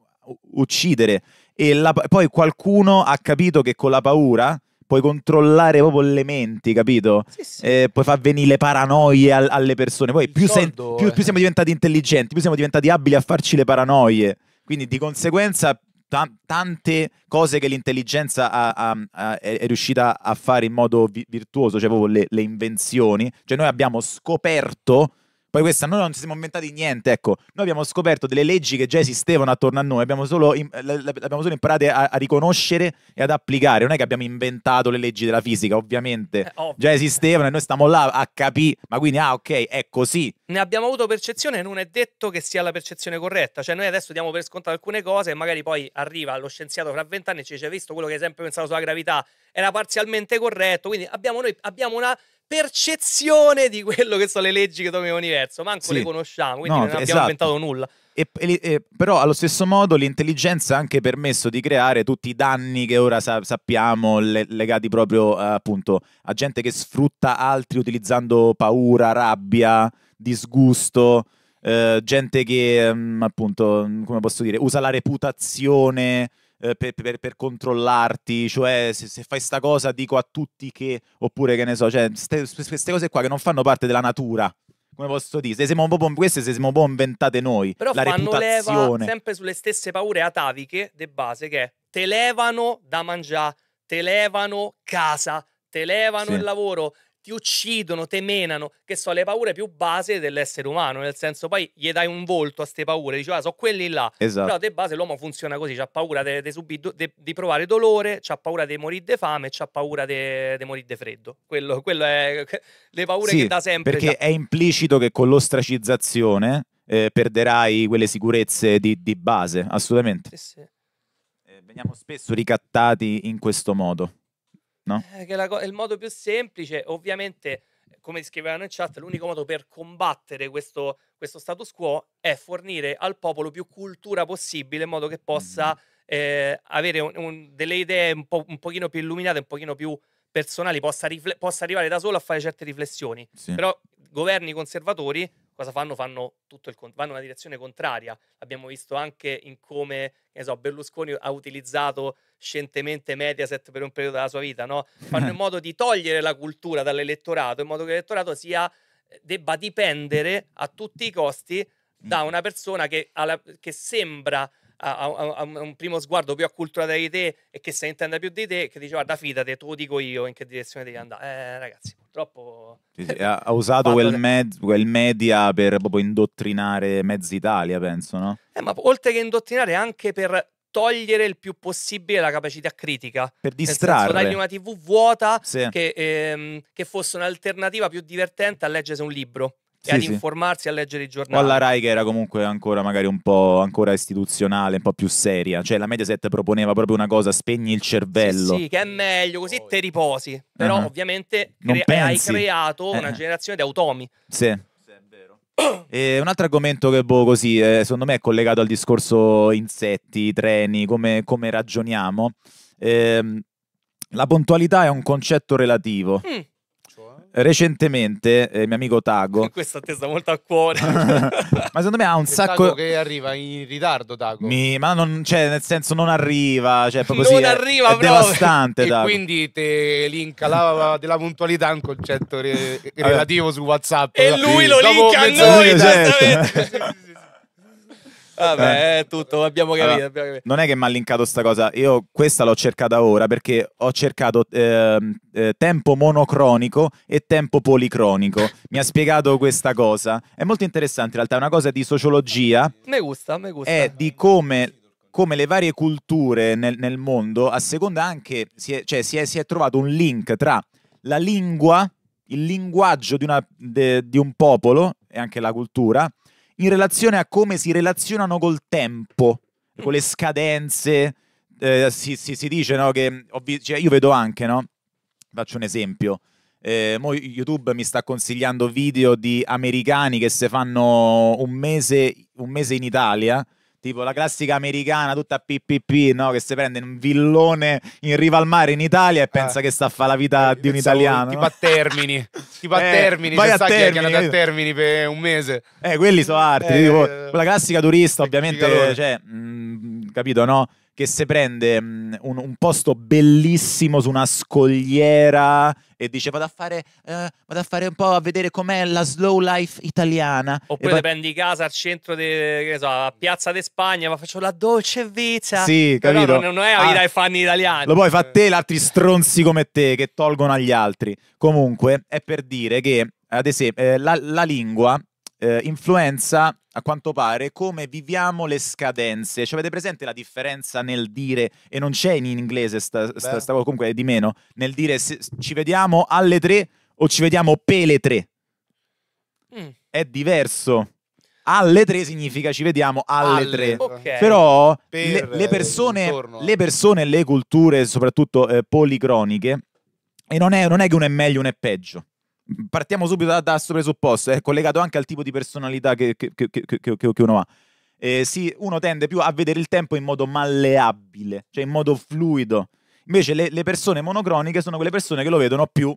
uccidere. E la, poi qualcuno ha capito che con la paura puoi controllare proprio le menti, capito? Sì, sì. Eh, puoi far venire le paranoie al, alle persone. Poi più, soldo, sen- più, eh. più, siamo diventati intelligenti, più siamo diventati abili a farci le paranoie. Quindi di conseguenza t- tante cose che l'intelligenza ha, ha, ha, è riuscita a fare in modo vi- virtuoso, cioè proprio le, le invenzioni, cioè noi abbiamo scoperto poi questa noi non ci siamo inventati niente, ecco, noi abbiamo scoperto delle leggi che già esistevano attorno a noi, abbiamo solo, abbiamo solo imparate a, a, riconoscere e ad applicare, non è che abbiamo inventato le leggi della fisica, ovviamente, eh, ovvio. già esistevano e noi stiamo là a capire, ma quindi ah ok, è così. Ne abbiamo avuto percezione e non è detto che sia la percezione corretta, cioè noi adesso diamo per scontato alcune cose e magari poi arriva lo scienziato fra vent'anni e ci dice, visto quello che hai sempre pensato sulla gravità, era parzialmente corretto, quindi abbiamo, noi, abbiamo una percezione di quello che sono le leggi che dominano l'universo, manco sì. le conosciamo, quindi no, non esatto. abbiamo inventato nulla. E, e, e, però allo stesso modo l'intelligenza ha anche permesso di creare tutti i danni che ora sa, sappiamo le, legati proprio eh, appunto a gente che sfrutta altri utilizzando paura, rabbia, disgusto, eh, gente che mh, mm, appunto, come posso dire, usa la reputazione eh, per, per, per, controllarti, cioè se, se fai sta cosa dico a tutti che, oppure che ne so, cioè queste cose qua che non fanno parte della natura come posso dire, se siamo un po', queste se siamo un po' inventate noi, Però la fanno reputazione. leva sempre sulle stesse paure ataviche de base che te levano da mangiare, te levano casa, te levano sì. il lavoro, ti uccidono, te menano, che sono le paure più base dell'essere umano, nel senso poi gli dai un volto a queste paure, dici ah, sono quelli là, esatto. però di base l'uomo funziona così, ha paura di provare dolore, ha paura di morire di fame, ha paura di morire di freddo, quello, quello, è le paure sì, che da sempre... Perché già... è implicito che con l'ostracizzazione eh, perderai quelle sicurezze di, di base, assolutamente. Sì, sì. Eh, veniamo spesso ricattati in questo modo. No? Eh, che è il modo più semplice, ovviamente, come scrivevano in chat, l'unico modo per combattere questo, questo, status quo è fornire al popolo più cultura possibile in modo che possa mm. eh, avere un, un, delle idee un, po', un pochino più illuminate, un pochino più personali, possa, rifle- possa arrivare da solo a fare certe riflessioni. Sì. Però governi conservatori cosa fanno? Fanno tutto il con- vanno in una direzione contraria. Abbiamo visto anche in come so, Berlusconi ha utilizzato scientemente Mediaset per un periodo della sua vita. No? Fanno in modo di togliere la cultura dall'elettorato, in modo che l'elettorato sia, eh, debba dipendere a tutti i costi mm. da una persona che, alla, che sembra a, a, a un primo sguardo più acculturata di te e che se ne intenda più di te, che dice guarda fidate, te lo dico io in che direzione devi andare. Eh, ragazzi, purtroppo... Sì, sì, ha usato quel, med- quel, media per proprio indottrinare mezza Italia, penso, no? Eh, ma oltre che indottrinare, anche per togliere il più possibile la capacità critica. Per distrarre. Senso, una TV vuota sì. che, ehm, che fosse un'alternativa più divertente a leggere un libro e sì, ad sì. informarsi a leggere i giornali. O alla Rai che era comunque ancora magari un po' ancora istituzionale, un po' più seria. Cioè la Mediaset proponeva proprio una cosa, spegni il cervello. Sì, sì che è meglio, così te riposi. Però uh-huh. ovviamente cre- hai creato eh. una eh. generazione di automi. Sì. E un altro argomento che boh così, eh, secondo me è collegato al discorso insetti, treni, come, come ragioniamo. Eh, la puntualità è un concetto relativo. Mm recentemente, eh, mio amico Tago. Questa attesa molto a cuore. ma secondo me ha un sacco. Tago che arriva in ritardo, Tago. Mi... Ma non, cioè, nel senso, non arriva. Cioè, proprio non così, arriva, è, devastante. E Tago. quindi te linka la, della puntualità un concetto re, relativo su WhatsApp. E lui lo linka a noi, certo. Vabbè, è eh. eh, tutto, abbiamo capito, allora, abbiamo capito. Non è che mi ha linkato sta cosa, io questa l'ho cercata ora perché ho cercato eh, eh, tempo monocronico e tempo policronico. mi ha spiegato questa cosa. È molto interessante in realtà, è una cosa di sociologia. Mi gusta, mi gusta. È di come come le varie culture nel, nel, mondo, a seconda anche, si è, cioè, si, è, si è trovato un link tra la lingua, il linguaggio di, una, de, di, un popolo e anche la cultura, in relazione a come si relazionano col tempo, mm. con le scadenze. Eh, si, si, si, dice no, che cioè, io vedo anche, no? faccio un esempio. Eh, YouTube mi sta consigliando video di americani che se fanno un mese, un mese in Italia tipo la classica americana tutta PPP, no? che si prende un villone in riva al mare in Italia e ah. pensa ah, che sta a fare la vita eh, di un italiano. Tipo no? a Termini, tipo a eh, Termini, vai a termini, che è a eh. Termini per un mese. Eh, quelli sono arti, eh, tipo, quella classica turista ovviamente, cioè, mh, mm, capito no? Che se prende mh, mm, un, un posto bellissimo su una scogliera e dice vado a fare, eh, vado a fare un po' a vedere com'è la slow life italiana. Oppure poi... prendi casa al centro, di, che so, a Piazza di Spagna, ma faccio la dolce vita. Sì, capito. Però non, è la vita ah, ai fan italiani. Lo puoi fare te, e altri stronzi come te che tolgono agli altri. Comunque, è per dire che ad esempio, eh, la, la, lingua eh, influenza a quanto pare come viviamo le scadenze. Cioè, avete presente la differenza nel dire, e non c'è in inglese, sta, sta, sta comunque di meno, nel dire se, ci vediamo alle tre o ci vediamo pele tre? Mm. È diverso alle tre significa ci vediamo alle, alle 3. Okay. Però per le, le, eh, persone, le, persone, le culture, soprattutto eh, policroniche, e non è, non è, che uno è meglio, uno è peggio partiamo subito da, questo presupposto, è collegato anche al tipo di personalità che, che, che, che uno ha. Eh, sì, uno tende più a vedere il tempo in modo malleabile, cioè in modo fluido. Invece le, le persone monocroniche sono quelle persone che lo vedono più...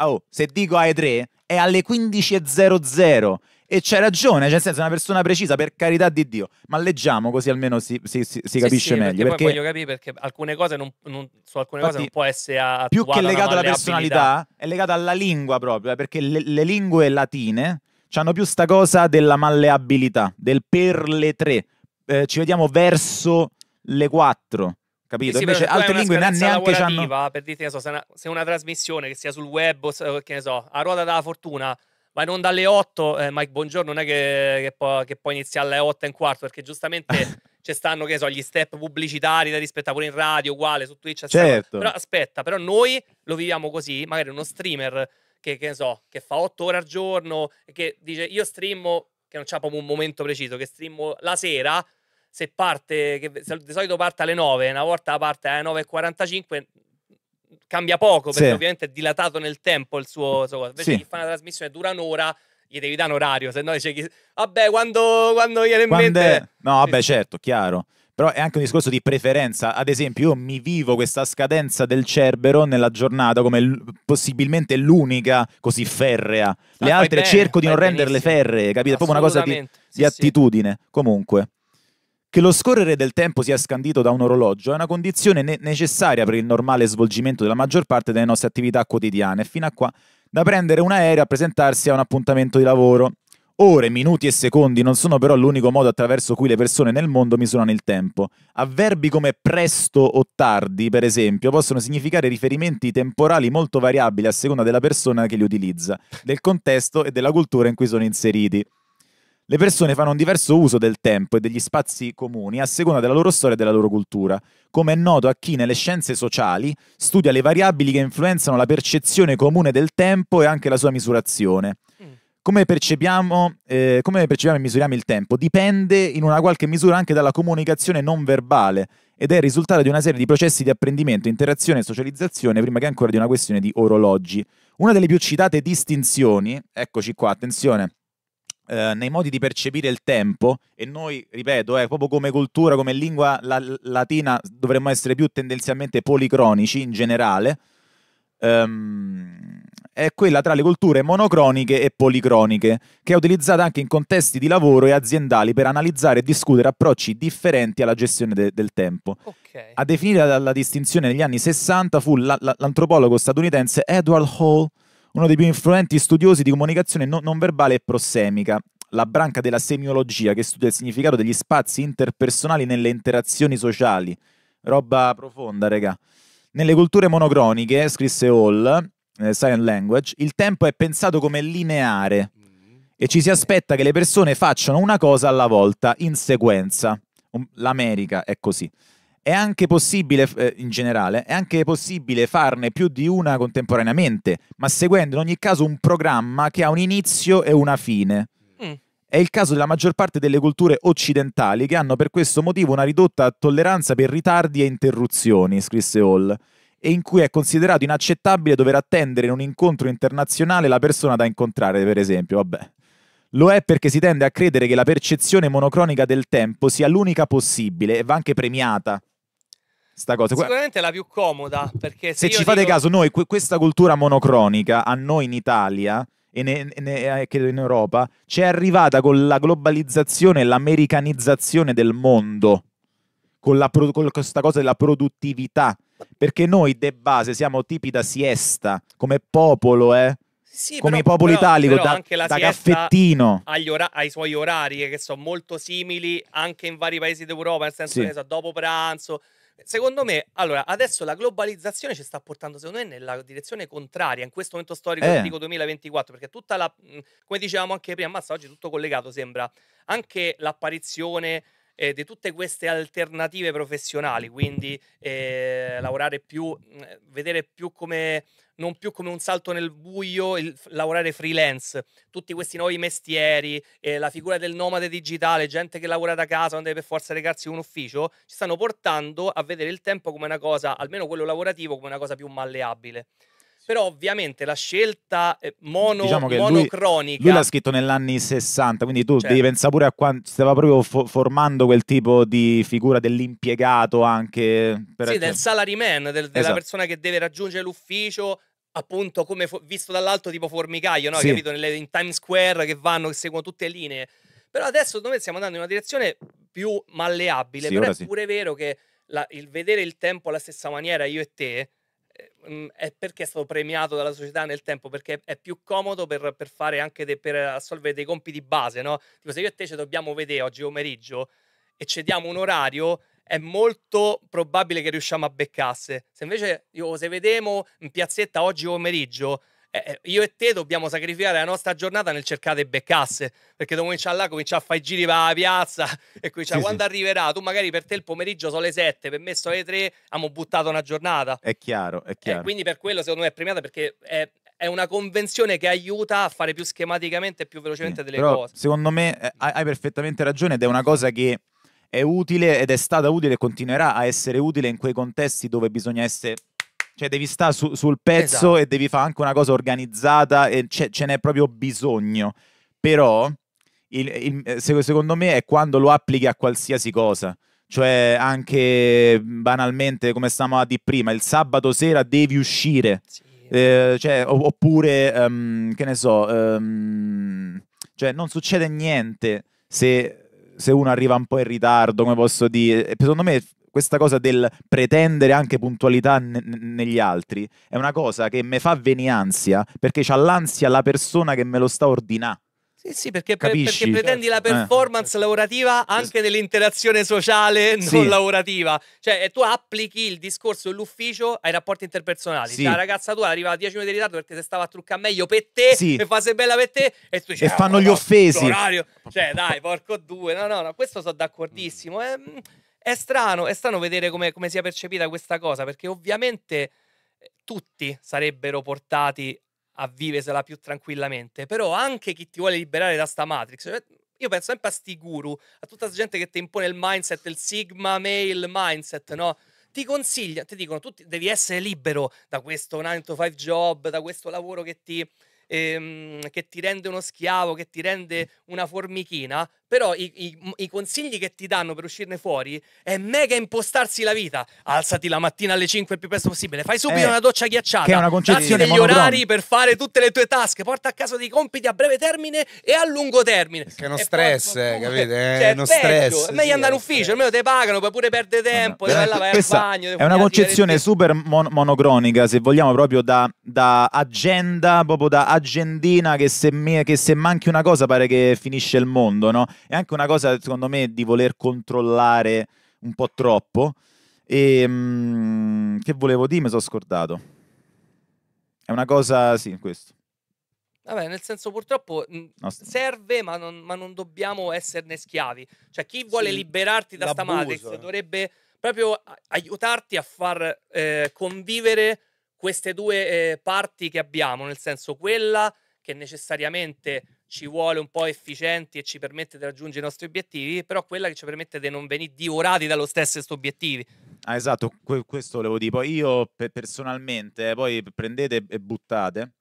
Oh, se dico alle 3 è alle 15.00 e c'è ragione, cioè, senso, è una persona precisa, per carità di Dio. Ma leggiamo così almeno si, si, si, si capisce sì, sì, meglio. Perché, perché... voglio capire perché alcune cose non, non, su alcune Infatti, cose non può essere Più che legato alla personalità, è legato alla lingua proprio, eh, perché le, le lingue latine hanno più sta cosa della malleabilità, del per le tre. Eh, ci vediamo verso le quattro capito? Sì, Invece altre lingue neanche c'hanno... Per dirti, so, se, una, se una trasmissione che sia sul web o che ne so, a ruota della fortuna ma in onda alle 8, eh, Mike Buongiorno non è che, che, può, che può iniziare alle 8 e un quarto, perché giustamente ci stanno, che so, gli step pubblicitari da rispettare pure in radio, uguale, su Twitch. Certo. Però aspetta, però noi lo viviamo così, magari uno streamer che, che so, che fa 8 ore al giorno, che dice io streamo, che non c'è proprio un momento preciso, che streamo la sera, se parte, che se, di solito parte alle 9, una volta parte alle 9.45, cambia poco perché sì. ovviamente è dilatato nel tempo il suo, suo invece sì. chi fa una trasmissione dura un'ora gli devi dare un orario se no c'è chi vabbè quando, quando viene in Quando mente è... no vabbè certo chiaro però è anche un discorso di preferenza. Ad esempio, io mi vivo questa scadenza del Cerbero nella giornata come l- possibilmente l'unica così ferrea. Le ah, altre bene, cerco di non benissimo. renderle ferree, capito? È proprio una cosa di, sì, di attitudine. Sì. Comunque. Che lo scorrere del tempo sia scandito da un orologio è una condizione ne- necessaria per il normale svolgimento della maggior parte delle nostre attività quotidiane, fino a qua da prendere un aereo a presentarsi a un appuntamento di lavoro. Ore, minuti e secondi non sono però l'unico modo attraverso cui le persone nel mondo misurano il tempo. Avverbi come presto o tardi, per esempio, possono significare riferimenti temporali molto variabili a seconda della persona che li utilizza, del contesto e della cultura in cui sono inseriti. Le persone fanno un diverso uso del tempo e degli spazi comuni a seconda della loro storia e della loro cultura, come è noto a chi nelle scienze sociali studia le variabili che influenzano la percezione comune del tempo e anche la sua misurazione. Mm. Come percepiamo, eh, come percepiamo e misuriamo il tempo dipende in una qualche misura anche dalla comunicazione non verbale ed è il risultato di una serie di processi di apprendimento, interazione e socializzazione, prima che ancora di una questione di orologi. Una delle più citate distinzioni, eccoci qua, attenzione, eh, nei modi di percepire il tempo, e noi, ripeto, eh, proprio come cultura, come lingua la- latina, dovremmo essere più tendenzialmente policronici in generale, ehm, è quella tra le culture monocroniche e policroniche, che è utilizzata anche in contesti di lavoro e aziendali per analizzare e discutere approcci differenti alla gestione de- del tempo. Okay. A definire la, la distinzione negli anni 60 fu la- la- l'antropologo statunitense Edward Hall, uno dei più influenti studiosi di comunicazione no, non verbale e prossemica, la branca della semiologia che studia il significato degli spazi interpersonali nelle interazioni sociali. Roba profonda, regà. Nelle culture monocroniche, scrisse Hall, nel eh, Silent Language, il tempo è pensato come lineare e ci si aspetta che le persone facciano una cosa alla volta, in sequenza. Um, L'America è così è anche possibile, eh, in generale, è anche possibile farne più di una contemporaneamente, ma seguendo in ogni caso un programma che ha un inizio e una fine. Mm. È il caso della maggior parte delle culture occidentali che hanno per questo motivo una ridotta tolleranza per ritardi e interruzioni, scrisse Hall, e in cui è considerato inaccettabile dover attendere in un incontro internazionale la persona da incontrare, per esempio. Vabbè. Lo è perché si tende a credere che la percezione monocronica del tempo sia l'unica possibile e va anche premiata sta cosa. Sicuramente è la più comoda, perché se, se ci fate dico... caso, noi questa cultura monocronica a noi in Italia e ne, ne, eh, credo in Europa ci è arrivata con la globalizzazione e l'americanizzazione del mondo, con, la, con questa cosa della produttività, perché noi de base siamo tipi da siesta, come popolo, eh? Sì, come però, i popoli però, italico, però da, da caffettino. Ora- ai suoi orari che sono molto simili anche in vari paesi d'Europa, nel senso sì. che so, dopo pranzo Secondo me, allora, adesso la globalizzazione ci sta portando, secondo me, nella direzione contraria, in questo momento storico, eh. dico 2024, perché tutta la, mhmm, come dicevamo anche prima, ma oggi tutto collegato sembra, anche l'apparizione eh, di tutte queste alternative professionali, quindi eh, lavorare più, mhmm, vedere più come non più come un salto nel buio il lavorare freelance, tutti questi nuovi mestieri, eh, la figura del nomade digitale, gente che lavora da casa, non deve per forza recarsi in un ufficio, ci stanno portando a vedere il tempo come una cosa, almeno quello lavorativo, come una cosa più malleabile. Però ovviamente la scelta eh, mono, diciamo monocronica... Lui, lui l'ha scritto negli anni 60, quindi tu certo. devi pensare pure a quando stava proprio fo- formando quel tipo di figura dell'impiegato anche... Per sì, ecco. del salaryman, del, della esatto. persona che deve raggiungere l'ufficio, appunto come fo- visto dall'alto tipo formicaio, no? Sì. capito? Nelle, in Times Square che vanno, che seguono tutte le linee. Però adesso noi stiamo andando in una direzione più malleabile, sì, però è pure vero che la, il vedere il tempo alla stessa maniera io e te Ehm, mm, è perché è stato premiato dalla società nel tempo perché è più comodo per, per fare anche de, per assolvere dei compiti base no? tipo se io e te ci dobbiamo vedere oggi pomeriggio e ci diamo un orario è molto probabile che riusciamo a beccasse se invece io se vediamo in piazzetta oggi pomeriggio eh, eh, io e te dobbiamo sacrificare la nostra giornata nel cercare di beccasse, perché dopo cominciare là, cominciare a fare i giri per la piazza e cominciare sì, quando sì. arriverà, tu magari per te il pomeriggio sono le 7, per me sono le 3, abbiamo buttato una giornata. È chiaro, è eh, chiaro. Eh, quindi per quello secondo me è premiata perché è, è una convenzione che aiuta a fare più schematicamente e più velocemente sì, delle cose. Secondo me eh, hai perfettamente ragione ed è una cosa che è utile ed è stata utile e continuerà a essere utile in quei contesti dove bisogna essere cioè devi stare su, sul pezzo esatto. e devi fare anche una cosa organizzata e ce n'è proprio bisogno. Però, il, il, eh, secondo me, è quando lo applichi a qualsiasi cosa cioè anche banalmente come stavamo a di prima, il sabato sera devi uscire, sì. eh, cioè, oppure um, che ne so, um, cioè non succede niente se, se, uno arriva un po' in ritardo, come posso dire, secondo me questa cosa del pretendere anche puntualità n- negli altri è una cosa che mi fa venire ansia, perché c'ha l'ansia la persona che me lo sta ordinando. Sì, sì, perché, per, perché pretendi la eh. performance eh. lavorativa anche nell'interazione sociale non sì. lavorativa. Cioè, tu applichi il discorso dell'ufficio ai rapporti interpersonali. Sì. Cioè, la ragazza tua arriva a 10 minuti di ritardo perché se stava a truccare meglio per te sì. e fa se bella per te e tu dici, E ah, fanno no, gli offesi. Cioè, dai, porco due. No, no, no, questo sono d'accordissimo. Eh è strano, è strano vedere come, come sia percepita questa cosa, perché ovviamente eh, tutti sarebbero portati a viversela più tranquillamente, però anche chi ti vuole liberare da sta Matrix, cioè, io penso sempre a sti guru, a tutta questa gente che ti impone il mindset, il sigma male mindset, no? Ti consiglia, ti dicono, tu devi essere libero da questo 9 to 5 job, da questo lavoro che ti, ehm, che ti rende uno schiavo, che ti rende una formichina, però i, i, i, consigli che ti danno per uscirne fuori è mega impostarsi la vita. Alzati la mattina alle 5 il più presto possibile, fai subito eh, una doccia ghiacciata, che è una concezione degli orari per fare tutte le tue task, porta a casa dei compiti a breve termine e a lungo termine. Che è uno e stress, poi, eh, capite? Eh, cioè, è uno peggio. stress. È meglio sì, andare in ufficio, almeno te pagano, poi pure perde tempo, no, no. Là, vai al bagno. È una concezione super mon- monocronica, se vogliamo, proprio da, da, agenda, proprio da agendina che se, mi, che se manchi una cosa pare che finisce il mondo, no? è anche una cosa, secondo me, di voler controllare un po' troppo. E ehm, mh, che volevo dire, mi sono scordato. È una cosa, sì, questo. Vabbè, nel senso purtroppo no, serve, ma non, ma non, dobbiamo esserne schiavi. Cioè, chi vuole sì, liberarti da sta Matrix eh. dovrebbe proprio aiutarti a far eh, convivere queste due eh, parti che abbiamo, nel senso quella che necessariamente ci vuole un po' efficienti e ci permette di raggiungere i nostri obiettivi, però quella che ci permette di non venire divorati dallo stesso obiettivi. Ah, esatto, que- questo volevo dire. Poi io pe- personalmente, eh, poi prendete e buttate,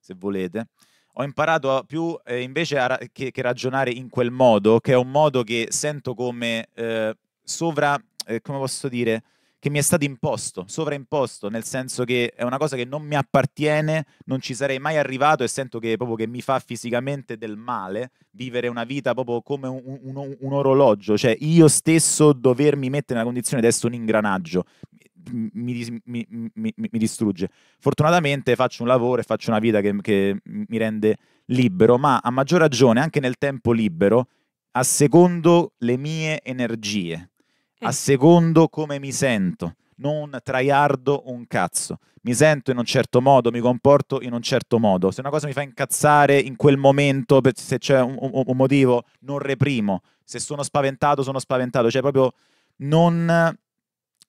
se volete. Ho imparato a più eh, invece a ra- che-, che-, ragionare in quel modo, che è un modo che sento come eh, sovra, eh, come posso dire, che mi è stato imposto, sovraimposto, nel senso che è una cosa che non mi appartiene, non ci sarei mai arrivato e sento che proprio che mi fa fisicamente del male vivere una vita proprio come un, un, un orologio, cioè io stesso dovermi mettere nella condizione di essere un ingranaggio. Mi, mi, mi, mi, distrugge. Fortunatamente faccio un lavoro e faccio una vita che, che mi rende libero, ma a maggior ragione anche nel tempo libero a secondo le mie energie a ecco. secondo come mi sento, non traiardo un cazzo. Mi sento in un certo modo, mi comporto in un certo modo. Se una cosa mi fa incazzare in quel momento, se c'è un, un motivo, non reprimo. Se sono spaventato, sono spaventato. Cioè proprio non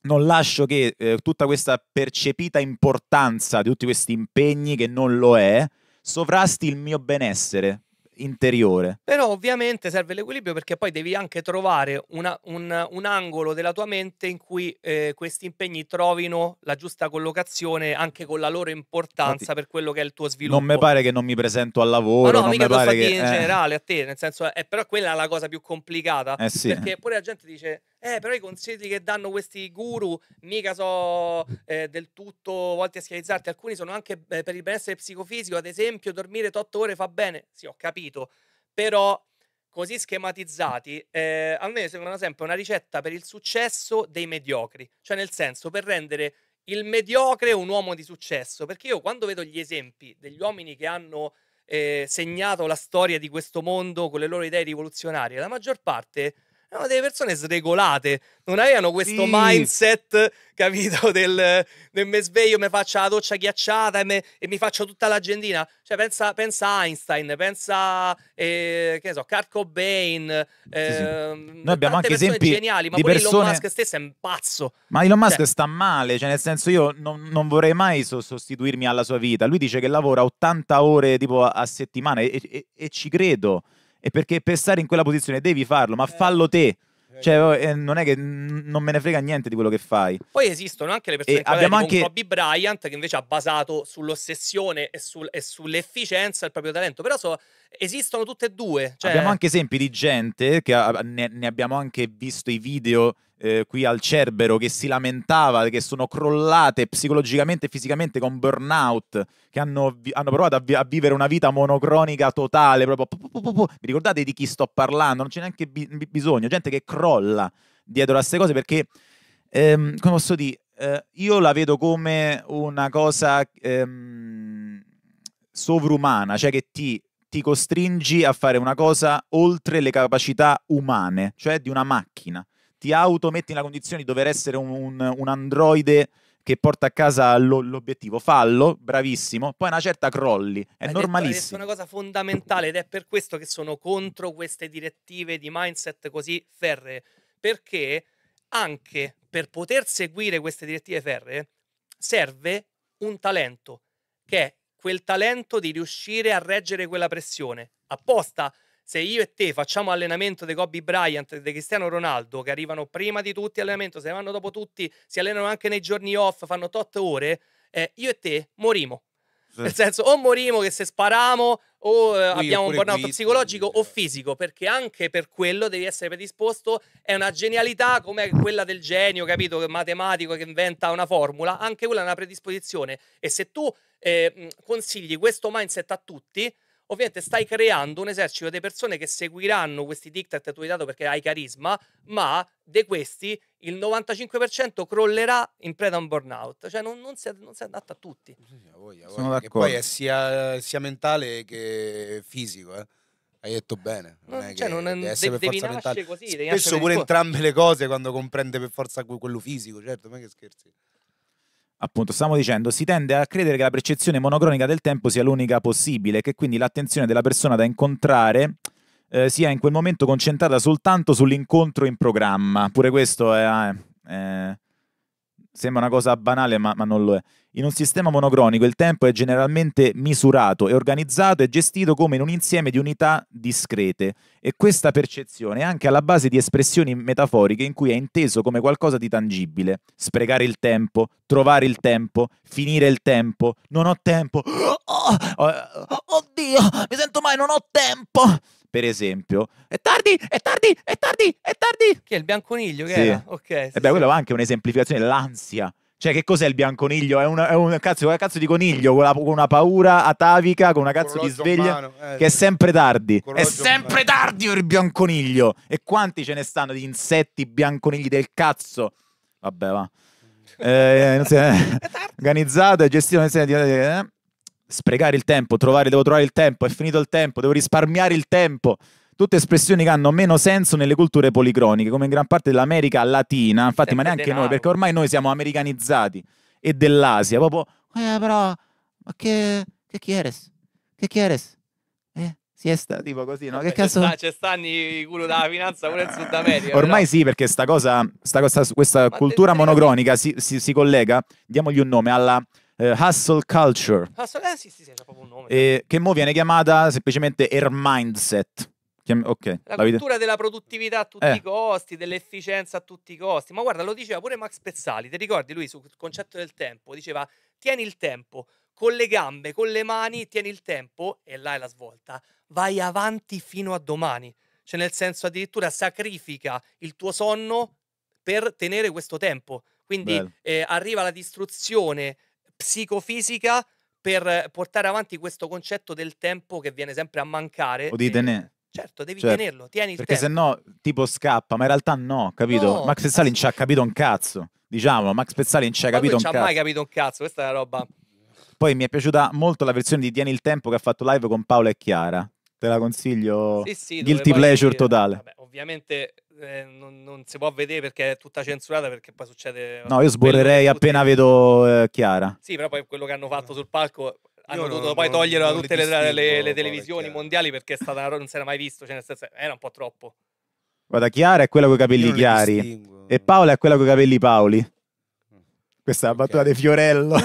non lascio che eh, tutta questa percepita importanza di tutti questi impegni, che non lo è, sovrasti il mio benessere interiore. Però ovviamente serve l'equilibrio perché poi devi anche trovare una, un, un, angolo della tua mente in cui eh, questi impegni trovino la giusta collocazione anche con la loro importanza Infatti, per quello che è il tuo sviluppo. Non mi pare che non mi presento al lavoro, no, no, non mi pare che... in eh. generale a te, nel senso, è, eh, però quella è la cosa più complicata eh sì. perché pure la gente dice eh, però i consigli che danno questi guru mica so eh, del tutto volti a schiavizzarti. Alcuni sono anche eh, per il benessere psicofisico, ad esempio, dormire 8 ore fa bene. Sì, ho capito, però così schematizzati, eh, a me sembrano sempre una ricetta per il successo dei mediocri, cioè nel senso per rendere il mediocre un uomo di successo, perché io quando vedo gli esempi degli uomini che hanno eh, segnato la storia di questo mondo con le loro idee rivoluzionarie, la maggior parte erano delle persone sregolate, non avevano questo sì. mindset, capito, del, del me sveglio, mi faccio la doccia ghiacciata e, me, e, mi faccio tutta l'agendina. Cioè, pensa, pensa Einstein, pensa, eh, che ne so, Kurt Cobain, eh, sì, sì. Ehm, Noi abbiamo anche esempi geniali, ma di persone... Elon Musk stesso è un pazzo. Ma Elon Musk cioè... sta male, cioè nel senso io non, non vorrei mai so- sostituirmi alla sua vita. Lui dice che lavora 80 ore tipo a settimana e, e, e ci credo e perché per stare in quella posizione devi farlo, ma eh. fallo te. Eh. Cioè, oh, eh, non è che non me ne frega niente di quello che fai. Poi esistono anche le persone che abbiamo anche Bobby Bryant, che invece ha basato sull'ossessione e, sul, e sull'efficienza il proprio talento. Però so, esistono tutte e due. Cioè... Abbiamo anche esempi di gente che ha, ne, ne, abbiamo anche visto i video eh, qui al Cerbero che si lamentava che sono crollate psicologicamente e fisicamente con burnout, che hanno, hanno provato a, vi- a, vivere una vita monocronica totale, proprio vi ricordate di chi sto parlando? Non c'è neanche bi- bisogno, gente che crolla dietro a queste cose perché, ehm, come posso dire, eh, io la vedo come una cosa ehm, sovrumana, cioè che ti ti costringi a fare una cosa oltre le capacità umane, cioè di una macchina ti autometti nella condizione di dover essere un, un, un androide che porta a casa lo, l'obiettivo. Fallo, bravissimo, poi una certa crolli, è Hai normalissimo. Detto, è una cosa fondamentale ed è per questo che sono contro queste direttive di mindset così ferre, perché anche per poter seguire queste direttive ferre serve un talento, che è quel talento di riuscire a reggere quella pressione, apposta se io e te facciamo allenamento di Kobe Bryant e di Cristiano Ronaldo, che arrivano prima di tutti all'allenamento, se ne vanno dopo tutti, si allenano anche nei giorni off, fanno tot ore, eh, io e te morimo. Sì. Nel senso, o morimo che se sparamo, o eh, abbiamo un burnout qui, psicologico qui, o eh. fisico, perché anche per quello devi essere predisposto. È una genialità come quella del genio, capito? Che matematico che inventa una formula, anche quella è una predisposizione. E se tu eh, consigli questo mindset a tutti, ovviamente stai creando un esercito di persone che seguiranno questi diktat tuoi tu dato perché hai carisma, ma di questi il 95% crollerà in preda a un burnout, cioè non, non, si, non si adatta a tutti. Sono Che poi è sia, sia mentale che fisico, eh. Hai detto bene. Non no, è cioè, non è, deve essere de- per forza mentale. Così, Spesso pure entrambe le cose quando comprende per forza quello fisico, certo, ma che scherzi. Appunto, stiamo dicendo, si tende a credere che la percezione monocronica del tempo sia l'unica possibile, che quindi l'attenzione della persona da incontrare eh, sia in quel momento concentrata soltanto sull'incontro in programma. Pure questo è, è eh, eh, Sembra una cosa banale, ma, ma, non lo è. In un sistema monocronico il tempo è generalmente misurato e organizzato e gestito come in un insieme di unità discrete e questa percezione è anche alla base di espressioni metaforiche in cui è inteso come qualcosa di tangibile. Sprecare il tempo, trovare il tempo, finire il tempo, non ho tempo. Oh, oh, oddio, mi sento mai, non ho tempo per esempio, è tardi, è tardi, è tardi, è tardi. Che è il bianconiglio che sì. era? Ok. e beh, sì. quello va anche un'esemplificazione dell'ansia. Cioè, che cos'è il bianconiglio? È, una, è un, cazzo, un cazzo di coniglio con, la, con, una paura atavica, con una cazzo Corologio di sveglia eh, che è sempre tardi. Corologio è sempre tardi il bianconiglio. E quanti ce ne stanno di insetti bianconigli del cazzo? Vabbè, va. eh, eh organizzato e gestito. Eh, eh sprecare il tempo, trovare, devo trovare il tempo, è finito il tempo, devo risparmiare il tempo. Tutte espressioni che hanno meno senso nelle culture policroniche, come in gran parte dell'America latina, infatti, Sempre ma neanche denaro. noi, perché ormai noi siamo americanizzati e dell'Asia, proprio, eh, però, ma che, che quieres? Che quieres? Eh, siesta, tipo così, no? Che cazzo? C'è, sta, c'è stanno i culo della finanza pure in Sud America. Ormai però. sì, perché sta cosa, sta cosa questa ma cultura monocronica si, si, si collega, diamogli un nome, alla eh, Hustle Culture. Hustle, eh sì, sì, sì, proprio un nome. Eh, che mo viene chiamata semplicemente Air Mindset. Chiam- ok. La, la cultura vede? della produttività a tutti eh. i costi, dell'efficienza a tutti i costi. Ma guarda, lo diceva pure Max Pezzali, ti ricordi lui sul concetto del tempo? Diceva, tieni il tempo, con le gambe, con le mani, tieni il tempo, e là è la svolta, vai avanti fino a domani. Cioè nel senso addirittura sacrifica il tuo sonno per tenere questo tempo. Quindi eh, arriva la distruzione psicofisica per portare avanti questo concetto del tempo che viene sempre a mancare. O di tenere. Certo, devi cioè, tenerlo, tieni il Perché se no tipo scappa, ma in realtà no, capito? No, Max Pezzalin ci ha capito un cazzo, diciamo, Max Pezzalin ci ha capito un cazzo. Non ci ha mai capito un cazzo, questa è la roba. Poi mi è piaciuta molto la versione di Tieni il tempo che ha fatto live con Paola e Chiara. Te la consiglio, sì, sì, guilty pleasure dire. totale. Vabbè, ovviamente eh, non, non, si può vedere perché è tutta censurata perché poi succede... No, io sborrerei appena vedo eh, Chiara. Sì, però poi quello che hanno fatto sul palco hanno io dovuto poi toglierlo da tutte le, le, le, le televisioni mondiali perché è stata, non si era mai visto, cioè nel senso era un po' troppo. Guarda, Chiara è quella con i capelli chiari e Paola è quella con i capelli Paoli. Mm. Questa è la battuta okay. di Fiorello.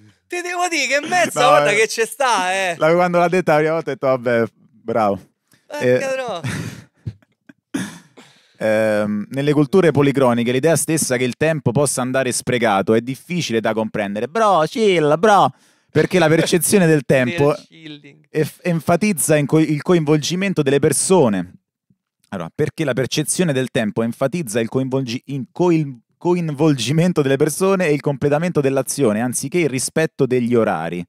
Ti devo dire che mezza no, volta che ci sta, eh. quando l'ha detta la prima volta ho detto, vabbè, bravo. Eh, eh, Ehm, nelle culture policroniche l'idea stessa che il tempo possa andare sprecato è difficile da comprendere. Bro, chill, bro! Perché la percezione del tempo ef- enfatizza co- il coinvolgimento delle persone. Allora, perché la percezione del tempo enfatizza il coinvolgi- coinvolgimento coinvolgimento delle persone e il completamento dell'azione, anziché il rispetto degli orari.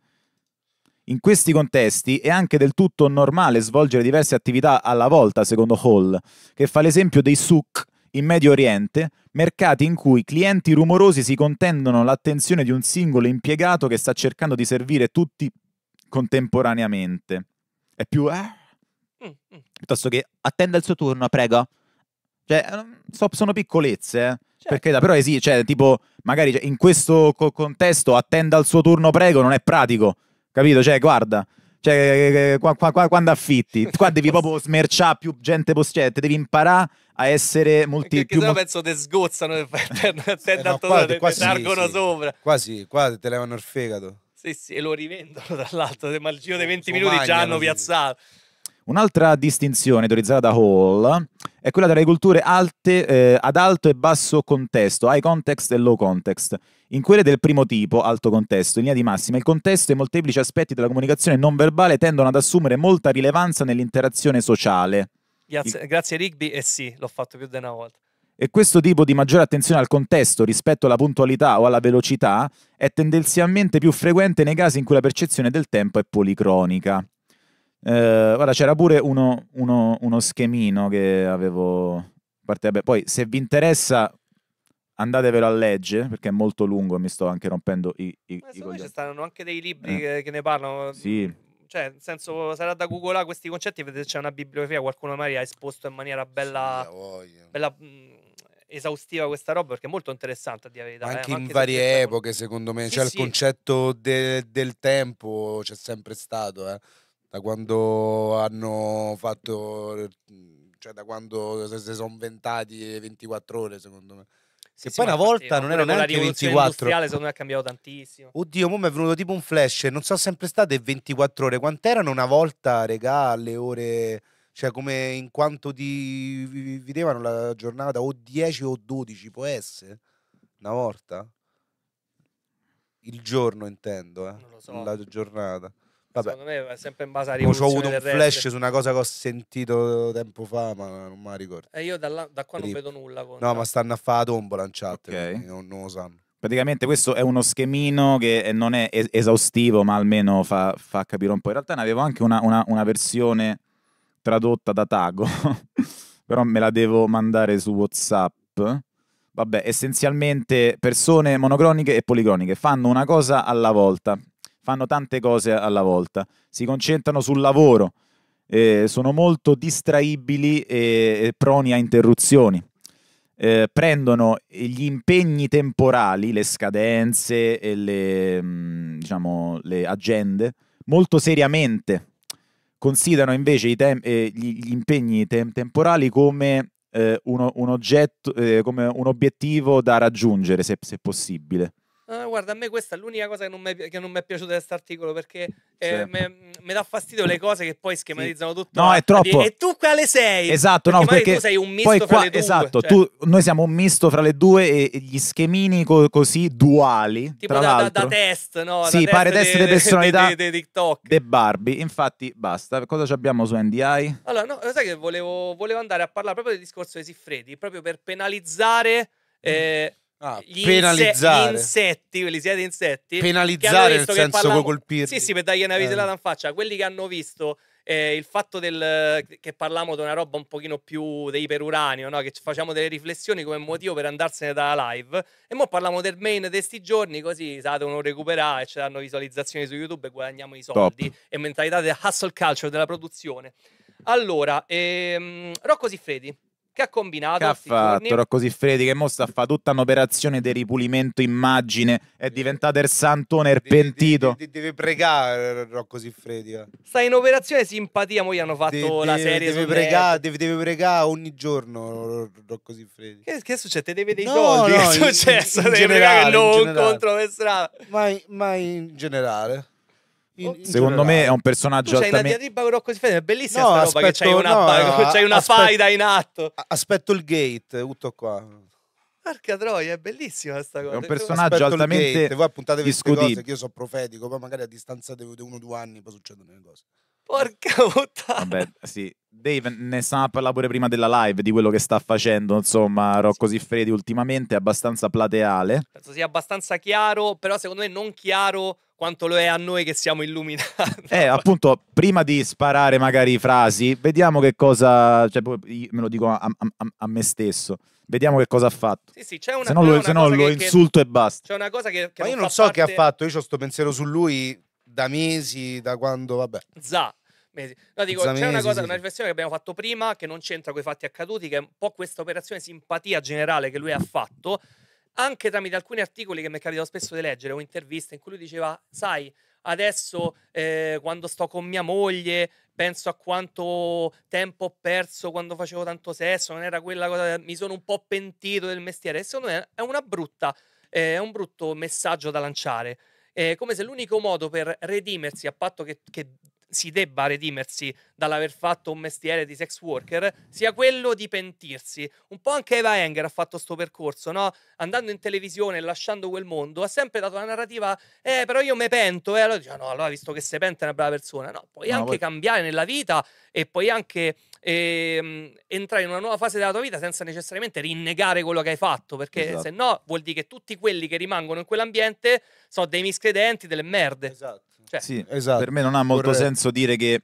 In questi contesti è anche del tutto normale svolgere diverse attività alla volta, secondo Hall, che fa l'esempio dei souk in Medio Oriente, mercati in cui clienti rumorosi si contendono l'attenzione di un singolo impiegato che sta cercando di servire tutti contemporaneamente. È più eh? Mm, mm. Piuttosto che attenda il suo turno, prego. Cioè, eh, so, sono piccolezze, eh. Certo. Perché da, però esiste, cioè, tipo, magari cioè, in questo co- contesto attenda il suo turno, prego, non è pratico. Capito? Cioè, guarda. Cioè, eh, qua, qua, qua, quando affitti, qua devi proprio smerciare più gente possibile, cioè, devi imparare a essere molti perché, più... Perché penso te sgozzano e ti eh, targono sopra. Quasi, qua te levano il fegato. Sì, sì, e lo rivendono dall'altro, ma il giro dei 20 minuti già hanno piazzato. Un'altra distinzione teorizzata da Hall è quella delle culture alte, eh, ad alto e basso contesto, high context e low context. In quelle del primo tipo, alto contesto, in linea di massima, il contesto e i molteplici aspetti della comunicazione non verbale tendono ad assumere molta rilevanza nell'interazione sociale. Grazie, il... grazie Rigby, e eh sì, l'ho fatto più di una volta. E questo tipo di maggiore attenzione al contesto rispetto alla puntualità o alla velocità è tendenzialmente più frequente nei casi in cui la percezione del tempo è policronica. Eh, ora c'era pure uno, uno, uno schemino che avevo... poi se vi interessa andatevelo a leggere perché è molto lungo e mi sto anche rompendo i, i, Ma i Ci stanno anche dei libri eh. che, che, ne parlano. Sì. Cioè, nel senso, sarà da googolare questi concetti, vedete se c'è una bibliografia, qualcuno magari ha esposto in maniera bella, sì, bella mh, esaustiva questa roba perché è molto interessante di verità. Anche eh, in anche varie epoche, secondo me, sì, cioè sì. il concetto de, del tempo c'è sempre stato, eh da quando hanno fatto, cioè da quando si sono inventati 24 ore secondo me. Sì, che sì, poi una volta non erano neanche 24. ore secondo me ha cambiato tantissimo. Oddio, mo' mi è venuto tipo un flash, non sono sempre state 24 ore, quant'erano una volta, regà, le ore cioè come in quanto ti vivevano la giornata o 10 o 12 può essere una volta il giorno intendo eh? non lo so. la giornata Vabbè. Secondo me è sempre in base a boh, Ho avuto un flash su una cosa che ho sentito tempo fa, ma non mi ricordo. E eh, io da, là, da qua non vedo nulla. Conta. No, ma stanno a fare la tombola in chat, okay. non, non lo sanno. Praticamente questo è uno schemino che non è esaustivo, ma almeno fa, fa, capire un po'. In realtà ne avevo anche una, una, una versione tradotta da Tago, però me la devo mandare su WhatsApp. Vabbè, essenzialmente persone monocroniche e policroniche fanno una cosa alla volta fanno tante cose alla volta, si concentrano sul lavoro, eh, sono molto distraibili e proni a interruzioni. Eh, prendono gli impegni temporali, le scadenze e le, mm, diciamo, le agende molto seriamente. Considerano invece tem- eh, gli, impegni tem- temporali come, eh, uno, un oggetto, eh, come, un obiettivo da raggiungere, se, se possibile. Ah, guarda, a me questa è l'unica cosa che non mi è piaciuta di questo articolo perché eh, sì. mi dà fastidio le cose che poi schematizzano sì. tutto. No, è troppo. E tu quale sei? Esatto, perché no, perché tu sei un misto poi qua, Esatto, cioè. tu, noi siamo un misto fra le due e, e gli schemini co- così duali. Tipo tra da, l'altro. da, da test, no? Sì, da pare test di personalità di TikTok. De Barbie. Infatti, basta. Cosa abbiamo su NDI? Allora, no, sai che volevo, volevo andare a parlare proprio del discorso dei Siffredi, proprio per penalizzare... Mm. Eh, Ah, penalizzare. Inse- gli insetti, quelli siete insetti. Penalizzare nel senso parlano... colpirli. Sì, sì, per dargli una visita eh. in faccia. Quelli che hanno visto eh, il fatto del, che parliamo di una roba un pochino più di iperuranio, no? che facciamo delle riflessioni come motivo per andarsene dalla live. E mo parliamo del main di questi giorni, così sa devono recuperare, e ci danno visualizzazioni su YouTube e guadagniamo i soldi. Top. E mentalità del hustle culture, della produzione. Allora, ehm, Rocco Siffredi che ha combinato. Che ha fatto turni... Rocco Siffredi che mo fa tutta un'operazione di ripulimento immagine, è diventato il santone, il pentito. Deve, deve, deve pregare Rocco Siffredi. Eh. Sta in operazione simpatia, mo gli hanno fatto deve, la serie. Deve pregare, deve, deve pregare ogni giorno Rocco Siffredi. Che, che succede? Te deve dei no, soldi? No, che è successo? In, in deve generale, pregare che non incontro per strada. ma in generale. In, Secondo generale. me è un personaggio tu altamente... C'hai una diatriba con Rocco Siffredi, è bellissima no, aspetto, roba, c'hai una, no, ba... c'hai una aspetto, faida in atto. Aspetto il gate, tutto qua. Marca troia, è bellissima questa cosa. È un personaggio aspetto altamente gate, voi appuntate discutibile. Cose, io sono profetico, poi magari a distanza di uno o due anni poi succedono le cose. Porca eh, puttana. Vabbè, sì. Dave ne sa parlare pure prima della live di quello che sta facendo, insomma, Rocco Siffredi ultimamente è abbastanza plateale. Penso sia abbastanza chiaro, però secondo me non chiaro quanto lo è a noi che siamo illuminati. Eh, appunto, prima di sparare magari frasi, vediamo che cosa, cioè, boh, me lo dico a, a, a, me stesso, vediamo che cosa ha fatto. Sì, sì, c'è una, se no lo, se no lo che, insulto che, e basta. C'è una cosa che... che Ma io non, so parte... che ha fatto, io ho sto pensiero su lui da mesi, da quando, vabbè. Za. No, dico, Zamesi, c'è una cosa, sì, una riflessione che abbiamo fatto prima che non c'entra con i fatti accaduti, che è un po' questa operazione simpatia generale che lui ha fatto, anche tramite alcuni articoli che mi è capitato spesso di leggere o interviste in cui lui diceva, sai, adesso eh, quando sto con mia moglie penso a quanto tempo ho perso quando facevo tanto sesso, non era quella cosa, mi sono un po' pentito del mestiere e secondo me è una brutta, eh, è un brutto messaggio da lanciare. È come se l'unico modo per redimersi, a patto che, che si debba redimersi dall'aver fatto un mestiere di sex worker sia quello di pentirsi. Un po' anche Eva Enger ha fatto questo percorso, no? Andando in televisione e lasciando quel mondo, ha sempre dato la narrativa, eh, però io me pento, e eh. allora dice, no, allora visto che se pente è una brava persona. No, puoi no, anche poi... cambiare nella vita e puoi anche eh, entrare in una nuova fase della tua vita senza necessariamente rinnegare quello che hai fatto, perché esatto. se no vuol dire che tutti quelli che rimangono in quell'ambiente sono dei miscredenti, delle merde. Esatto. Cioè, sì, esatto. Per me non ha molto Vorrei... senso dire che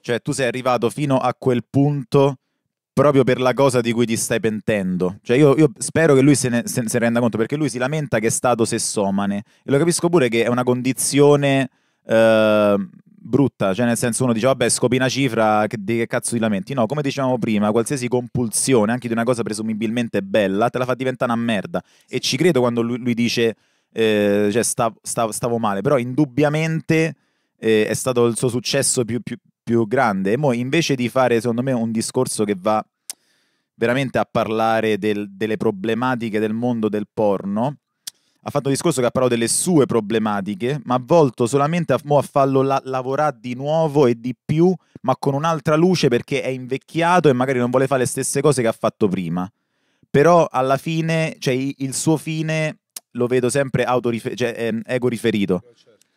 cioè, tu sei arrivato fino a quel punto proprio per la cosa di cui ti stai pentendo. Cioè, io, io spero che lui se ne, se, se renda conto, perché lui si lamenta che è stato sessomane. E lo capisco pure che è una condizione eh, brutta. Cioè, nel senso, uno dice, vabbè, scopi una cifra, che, di che cazzo ti lamenti? No, come dicevamo prima, qualsiasi compulsione, anche di una cosa presumibilmente bella, te la fa diventare una merda. E ci credo quando lui, lui dice eh, cioè stavo, stavo, stavo, male, però indubbiamente eh, è stato il suo successo più, più, più grande. E mo invece di fare, secondo me, un discorso che va veramente a parlare del, delle problematiche del mondo del porno, ha fatto un discorso che ha parlato delle sue problematiche, ma volto solamente a, a farlo la- lavorare di nuovo e di più, ma con un'altra luce perché è invecchiato e magari non vuole fare le stesse cose che ha fatto prima. Però alla fine, cioè il suo fine lo vedo sempre autorifer- cioè, eh, ego riferito.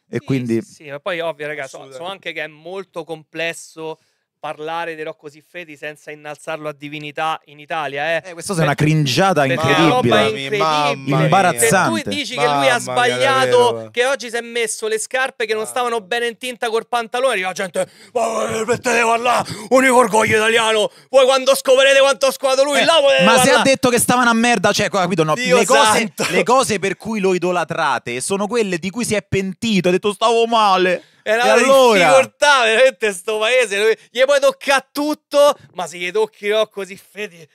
E sì, quindi... sì, ma poi ovvio ragazzi, so, so anche che è molto complesso parlare di Rocco Siffredi senza innalzarlo a divinità in Italia. Eh. eh questa è una cringiata incredibile, incredibile. imbarazzante. Se tu dici mamma che lui ha sbagliato, che oggi si è messo le scarpe che non stavano bene in tinta col pantalone, la gente, ma mettete là, un orgoglio italiano, poi quando scoprirete quanto ha squadro lui, eh, là Ma parlare. se ha detto che stavano a merda, cioè, capito? No, le, cose, le cose per cui lo idolatrate sono quelle di cui si è pentito, ha detto stavo male. Era e una allora... difficoltà veramente sto paese. Lui, gli puoi toccare tutto, ma se gli toccherò così fedi.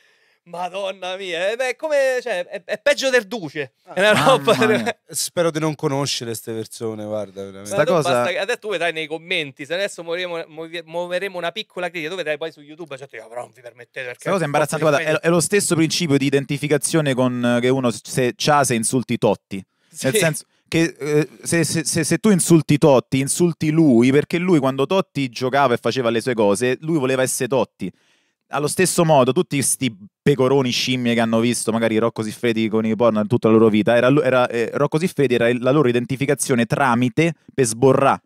Madonna mia, è, eh, come, cioè, è, è, peggio del duce. Ah, è una roba. Spero di non conoscere queste persone. Guarda, veramente. cosa... basta, adesso tu vedrai nei commenti. Se adesso muoveremo, muoveremo una piccola critica, tu vedrai poi su YouTube. Certo, cioè, però non vi permettete. Questa cosa è imbarazzante. Guarda, è, è, lo stesso principio di identificazione con, eh, che uno se c'ha se insulti Totti. Sì. Nel senso che eh, se, se, se, se, tu insulti Totti, insulti lui, perché lui quando Totti giocava e faceva le sue cose, lui voleva essere Totti. Allo stesso modo, tutti questi pecoroni scimmie che hanno visto magari Rocco Siffredi con i porno tutta la loro vita, era, era, eh, Rocco Siffredi era la loro identificazione tramite per sborrà.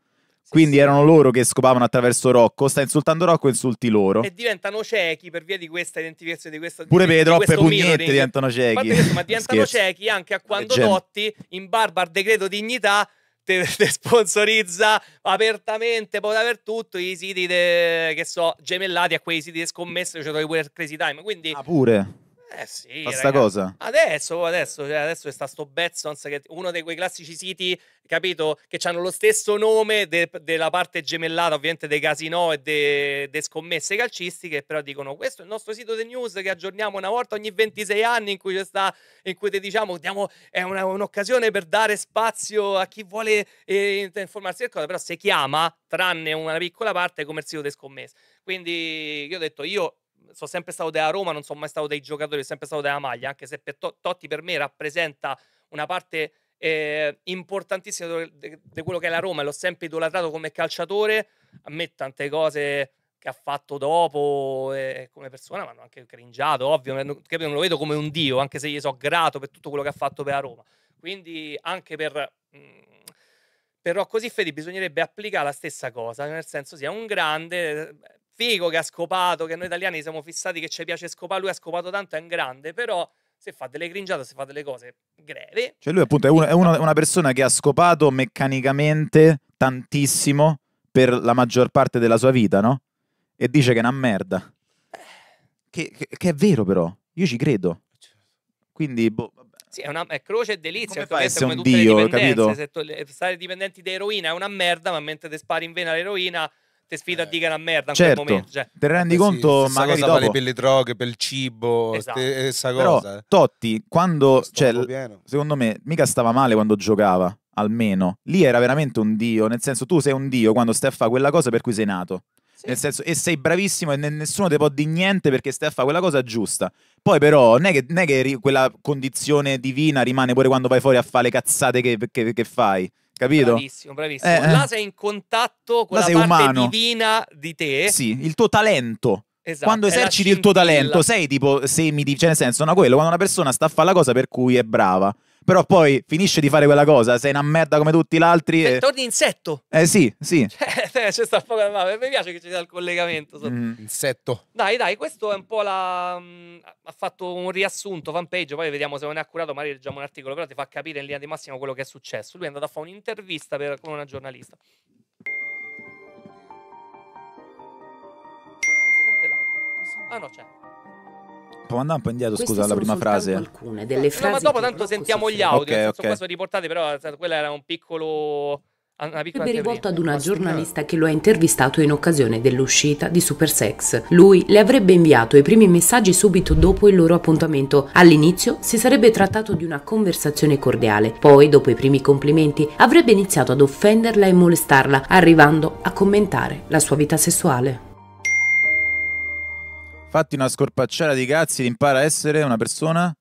Quindi erano loro che scopavano attraverso Rocco, sta insultando Rocco, insulti loro. E diventano ciechi per via di questa identificazione di questa Pure per le troppe pugnette diventano ciechi. ma diventano Scherzo. ciechi anche a quando Leggendo. Dotti in barbar decreto dignità te, te sponsorizza apertamente poi dappertutto i siti de, che so gemellati a quei siti di scommesse cioè dove pure Crazy Time quindi ah pure eh sì, fa sta cosa. Adesso, oh, adesso, cioè adesso sta sto Betsons, che è uno dei quei classici siti, capito, che hanno lo stesso nome della parte gemellata, ovviamente, dei casino e delle de scommesse calcistiche, però dicono questo è il nostro sito di news che aggiorniamo una volta ogni 26 anni in cui, ci sta, in cui ti diciamo diamo, è una, un'occasione per dare spazio a chi vuole eh, informarsi del cosa, però si chiama, tranne una piccola parte, come il sito di scommesse. Quindi io ho detto, io sono sempre stato della Roma, non sono mai stato dei giocatori, sono sempre stato della maglia, anche se per Totti per me rappresenta una parte eh, importantissima di quello che è la Roma e l'ho sempre idolatrato come calciatore. A me tante cose che ha fatto dopo eh, come persona mi hanno anche cringiato, ovvio, non, non lo vedo come un dio, anche se gli sono grato per tutto quello che ha fatto per la Roma. Quindi anche per... Mh, mm, però così Fede bisognerebbe applicare la stessa cosa, nel senso sia un grande, eh, figo che ha scopato, che noi italiani siamo fissati che ci piace scopare, lui ha scopato tanto, è un grande, però se fa delle gringiate, se fa delle cose greve. Cioè lui appunto è, uno, è una, una persona che ha scopato meccanicamente tantissimo per la maggior parte della sua vita, no? E dice che è una merda. Che, che, che è vero però, io ci credo. Quindi, boh, sì, è, una, è croce e delizia. Come essere un dio, capito? Se tu, stare dipendenti di eroina è una merda, ma mentre ti spari in vena l'eroina ti sfida a eh. dire una merda in certo. quel momento. Cioè. Te rendi eh conto, sì, magari cosa dopo. per le droghe, per il cibo, esatto. stessa eh, cosa. Però, eh. Totti, quando, cioè, secondo me, mica stava male quando giocava, almeno. Lì era veramente un dio, nel senso tu sei un dio quando Steph fa quella cosa per cui sei nato. Sì. Nel senso, e sei bravissimo e nessuno ti può dire niente perché stai a fare quella cosa giusta. Poi, però, non è che, non è che quella condizione divina rimane pure quando vai fuori a fare le cazzate che, che, che fai. Capito? Bravissimo, bravissimo. Eh, eh, là sei in contatto con la parte umano. divina di te. Sì, il tuo talento. Esatto, quando eserciti il tuo talento, sei tipo semi, cioè nel senso, no, quello, quando una persona sta a fare la cosa per cui è brava. Però poi finisce di fare quella cosa, sei una merda come tutti gli altri. E... Eh, torni insetto. Eh sì, sì. Cioè, eh, c'è sta poca... Mi piace che ci sia il collegamento. Mm. Insetto. Dai, dai, questo è un po' la... Mm, ha fatto un riassunto, fanpage, poi vediamo se non è accurato, magari leggiamo un articolo, però ti fa capire in linea di massimo quello che è successo. Lui è andato a fare un'intervista per... con una giornalista. Ah no, c'è. Può andare un po' indietro, Queste scusa, la prima frase. Alcune delle frasi. No, ma dopo tanto sentiamo gli audio, okay, nel senso okay. qua sono riportate, però eh, quella era un piccolo Ebbe rivolto ad una giornalista che lo ha intervistato in occasione dell'uscita di Super Sex. Lui le avrebbe inviato i primi messaggi subito dopo il loro appuntamento. All'inizio si sarebbe trattato di una conversazione cordiale, poi dopo i primi complimenti avrebbe iniziato ad offenderla e molestarla, arrivando a commentare la sua vita sessuale. Fatti una scorpacciata di cazzi, impara a essere una persona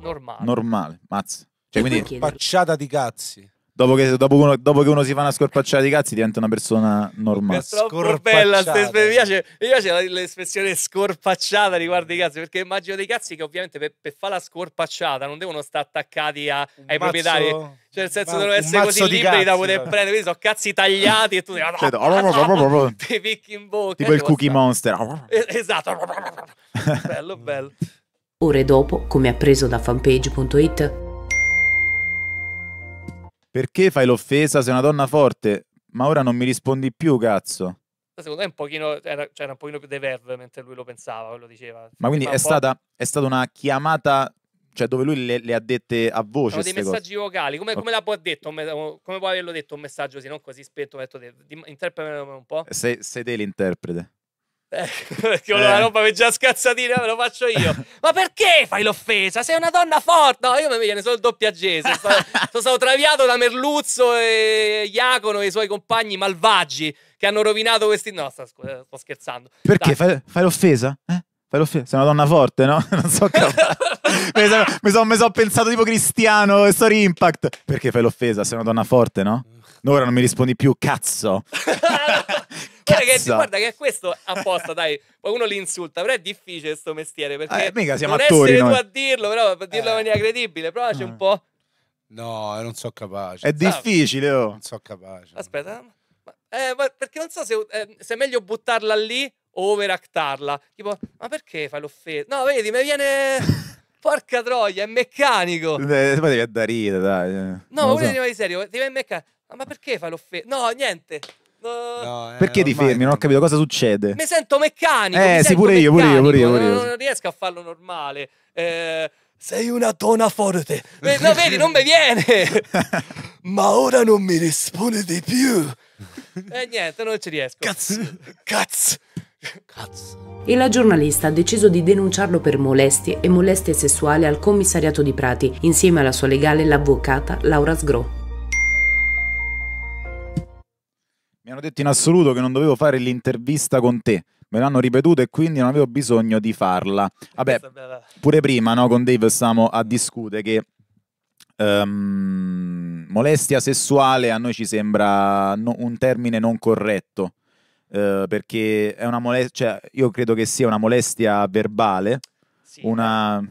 normale. Normale, mazza. Cioè, quindi... Scorpacciata di cazzi. Dopo che, dopo, uno, dopo che, uno, si fa una scorpacciata di cazzi diventa una persona normale. È bella, mi piace, mi piace l'espressione scorpacciata riguardo i cazzi, perché immagino dei cazzi che ovviamente per, per fare la scorpacciata non devono stare attaccati a, ai mazzo, proprietari, cioè nel senso devono essere così liberi cazzi, da poter eh. prendere, quindi sono cazzi tagliati e tu dici, cioè, no, ti oh, picchi in bocca. Tipo il cookie monster. Esatto. bello, bello. Ore dopo, come appreso da fanpage.it, perché fai l'offesa? Sei una donna forte. Ma ora non mi rispondi più, cazzo. Secondo me un pochino, era, cioè era un pochino più de verve mentre lui lo pensava, lo diceva. Ma quindi cioè, è stata, è stata una chiamata cioè dove lui le, le, ha dette a voce. Sono dei messaggi cose. vocali, come, come, può detto, come può averlo detto un messaggio così, non così spento, detto, un po'. Sei, sei te l'interprete. Ecco, eh, perché eh. una roba che già scazzatina me lo faccio io. Ma perché fai l'offesa? Sei una donna forte! No, io mi viene solo il doppiaggese. sono, sono stato traviato da Merluzzo e Iacono e i suoi compagni malvagi che hanno rovinato questi. No, sto, eh, sto scherzando. Perché fai, fai, l'offesa? Eh? Fai l'offesa? Sei una donna forte, no? Non so che. mi sono so, so pensato tipo Cristiano e Story Impact. Perché fai l'offesa? Sei una donna forte, no? Ora non mi rispondi più, cazzo. Guarda che, guarda che questo apposta, dai, qualcuno li insulta, però è difficile questo mestiere perché eh, mica siamo attori, essere noi. tu a dirlo, però per dirlo eh. in maniera credibile, provaci eh. un po'. No, non so capace. È difficile, oh. Non so capace. Aspetta, eh, ma, eh, ma perché non so se, eh, se è meglio buttarla lì o overactarla. Tipo, ma perché fai l'offesa? No, vedi, mi viene... Porca troia, è meccanico. Beh, ma devi andare a ridere, dai. Eh. No, ma so. uno di serio, ti viene meccanico. Ma perché fai l'offesa? No, niente. Eh, Perché ti fermi? Non ho capito cosa succede. Mi sento meccanico. Eh, sì, pure io, pure io, pure io, pure io. Non, riesco a farlo normale. Eh, sei una tona forte. Eh, no, vedi, non mi viene. Ma ora non mi rispondete più. E eh, niente, non ci riesco. Cazzo. Cazzo. Cazzo. E la giornalista ha deciso di denunciarlo per molestie e molestie sessuali al commissariato di Prati, insieme alla sua legale l'avvocata Laura Sgro. Mi hanno detto in assoluto che non dovevo fare l'intervista con te. Me l'hanno ripetuto e quindi non avevo bisogno di farla. Vabbè, pure prima no, con Dave stavamo a discutere che um, molestia sessuale a noi ci sembra no, un termine non corretto. Uh, perché è una molestia, cioè, io credo che sia una molestia verbale, sì, una eh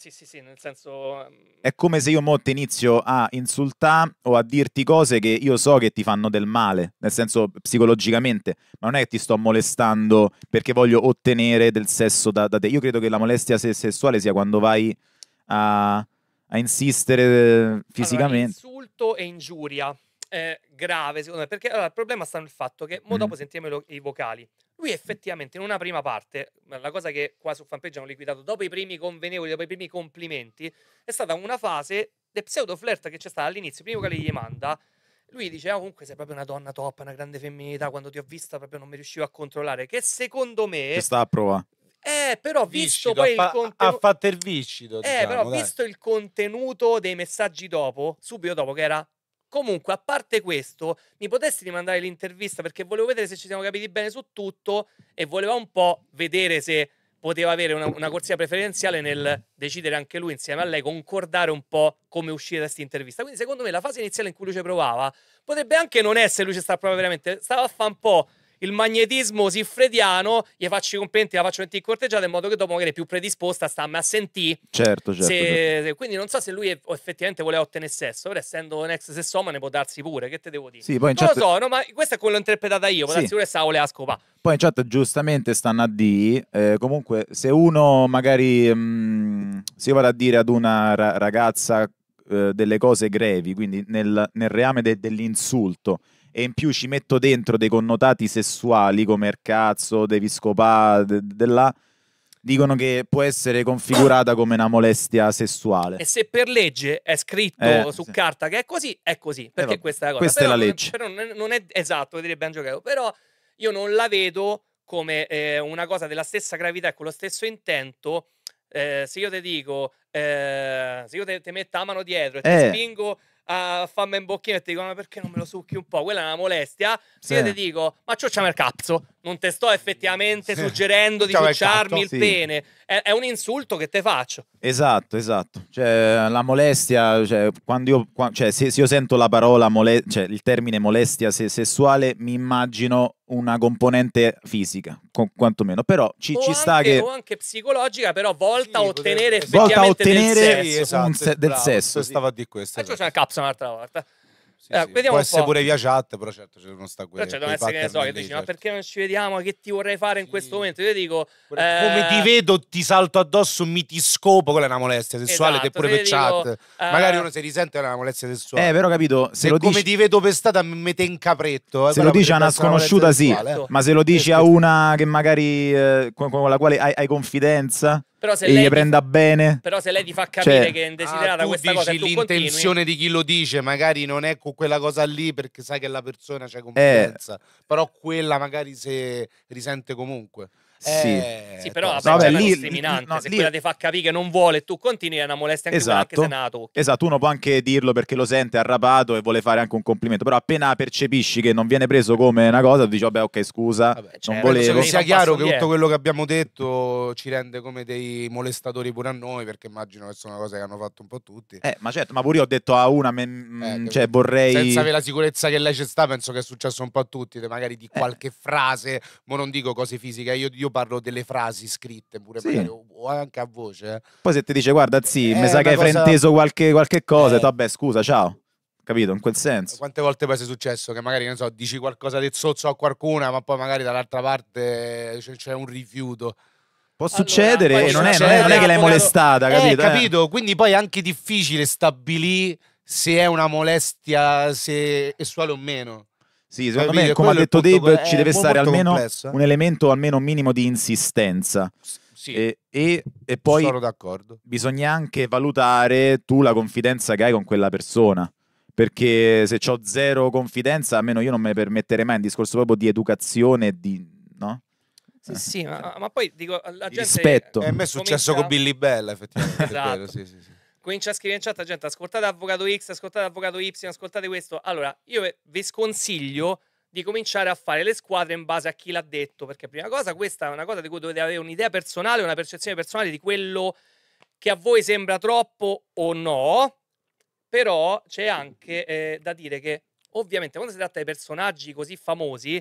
sì, sì, sì, nel senso... Ehm, è come se io mo ti inizio a insultare o a dirti cose che io so che ti fanno del male, nel senso psicologicamente, ma non è che ti sto molestando perché voglio ottenere del sesso da, da te. Io credo che la molestia sessuale sia quando vai a, a insistere eh, fisicamente. Allora, insulto e ingiuria. Eh, grave secondo me perché allora, il problema sta nel fatto che mo mm. dopo sentiamo i vocali lui effettivamente in una prima parte, la cosa che qua su fanpage hanno liquidato dopo i primi convenevoli, dopo i primi complimenti, è stata una fase del pseudo flirt che c'è stata all'inizio, prima che lei gli manda, lui diceva oh, comunque sei proprio una donna top, una grande femminilità, quando ti ho vista proprio non mi riuscivo a controllare, che secondo me... Ci sta a prova. Eh, però visto poi fa, il contenuto... Ha fatto il viscido, eh, diciamo, eh, però dai. visto il contenuto dei messaggi dopo, subito dopo, che era Comunque, a parte questo, mi potessi rimandare l'intervista perché volevo vedere se ci siamo capiti bene su tutto e volevo un po' vedere se poteva avere una, una corsia preferenziale nel decidere anche lui insieme a lei, concordare un po' come uscire da questa intervista. Quindi secondo me la fase iniziale in cui lui ci provava potrebbe anche non essere lui ci sta provando veramente, stava a fare un po' il magnetismo siffrediano, gli faccio i complimenti, la faccio sentire corteggiata in modo che dopo magari è più predisposta a starmi a sentire. Certo, certo, se, certo. Se, quindi non so se lui è, effettivamente voleva ottenere sesso, però essendo un ex sessomane può darsi pure, che te devo dire? Sì, poi in non chat... lo so, no, ma questa è quello interpretata io, può sì. darsi pure stava voleva scopare. Poi in chat giustamente stanno a D, eh, comunque se uno magari mh, mm, si vada a dire ad una ra- ragazza eh, delle cose grevi, quindi nel, nel reame de, dell'insulto e in più ci metto dentro dei connotati sessuali come il cazzo, devi scopare, de, dicono che può essere configurata come una molestia sessuale. E se per legge è scritto eh, su sì. carta che è così, è così, perché eh, questa è la cosa. Questa però, è la legge. Però non è esatto, direbbe giocato. però io non la vedo come eh, una cosa della stessa gravità e con lo stesso intento. Eh, se io ti dico, eh, se io ti metto la mano dietro e ti eh. spingo a farmi un bocchino e ti dico ma perché non me lo succhi un po'? Quella è una molestia. Sì. Io ti dico ma ciucciami il cazzo Non te sto effettivamente sì. suggerendo di ciucciarmi il, il sì. pene. È, è, un insulto che te faccio. Esatto, esatto. Cioè, la molestia, cioè, quando io, quando, cioè, se, se, io sento la parola, mole, cioè, il termine molestia se, sessuale, mi immagino una componente fisica, quantomeno, però ci, ci sta anche, che... O anche psicologica, però volta a ottenere volta a ottenere del esatto, sesso. Esatto, del bravo, sesso. Stava di questo. Faccio una capsa un'altra volta. Eh, sì, allora, sì. Può essere po'. pure via chat, però certo non sta quello. Cioè, devono essere che ne so, che dici, certo. ma perché certo. non ci vediamo? Che ti vorrei fare in sì. questo momento? Io dico... Eh... Come ti vedo, ti salto addosso, mi ti scopo, quella è una molestia sessuale, esatto, te pure per dico, chat. Eh... Magari uno si risente, è una molestia sessuale. Eh, però capito, se, se lo come dici... ti vedo per strada, mi mette in capretto. Eh, se lo dici a una sconosciuta, sì, eh. esatto. ma se lo dici a una che magari eh, con la quale hai confidenza... Però se e lei gli prenda bene. Però se lei ti fa capire cioè, che è ah, indesiderata ah, questa dici, cosa, tu l'intenzione continui... di chi lo dice, magari non è con quella cosa lì perché sai che la persona c'è competenza, eh. però quella magari se risente comunque sì. Eh, sì, però la Vabbè, lì, discriminante. No, se lì... quella ti fa capire che non vuole e tu continui, è una molestia anche esatto. se nato. Esatto, uno può anche dirlo perché lo sente arrapato e vuole fare anche un complimento. Però appena percepisci che non viene preso come una cosa, dici, vabbè, ok, scusa, vabbè, cioè, non certo, volevo. Che sia chiaro che tutto quello che abbiamo detto ci rende come dei molestatori pure a noi, perché immagino che sono cose che hanno fatto un po' tutti. Eh, ma certo, ma pure io ho detto a una, me, eh, mm, cioè vorrei... Senza avere la sicurezza che lei ci sta, penso che è successo un po' a tutti, magari di eh. qualche frase, ma non dico cose fisiche, io, io io parlo delle frasi scritte pure sì. o, anche a voce. Eh. Poi se ti dice guarda sì, eh, mi sa che hai frainteso qualche, qualche cosa, eh. vabbè scusa, ciao capito? In quel senso. Quante volte poi è successo che magari, non so, dici qualcosa di zozzo a qualcuno, ma poi magari dall'altra parte c'è, un rifiuto. Può allora, succedere e non, non, non, è, che l'hai molestata, eh, capito? Eh, capito? Eh. Quindi poi è anche difficile stabilire se è una molestia se è suale o meno. Sì, secondo me, come ha detto Dave, ci deve stare almeno complesso, eh. un elemento almeno minimo di insistenza. Sì, e, e, e poi bisogna anche valutare tu la confidenza che hai con quella persona. Perché se ho zero confidenza, almeno io non mi permetterei mai un discorso proprio di educazione, di, no? Sì, sì, eh. ma, ma poi dico, la gente... Rispetto. Eh, a me è successo comincia... con Billy Bella, effettivamente. esatto. sì, sì, sì comincia a scrivere in chat la gente ascoltate avvocato X, ascoltate avvocato Y, ascoltate questo. Allora, io vi sconsiglio di cominciare a fare le squadre in base a chi l'ha detto, perché prima cosa questa è una cosa di cui dovete avere un'idea personale, una percezione personale di quello che a voi sembra troppo o no, però c'è anche eh, da dire che ovviamente quando si tratta di personaggi così famosi,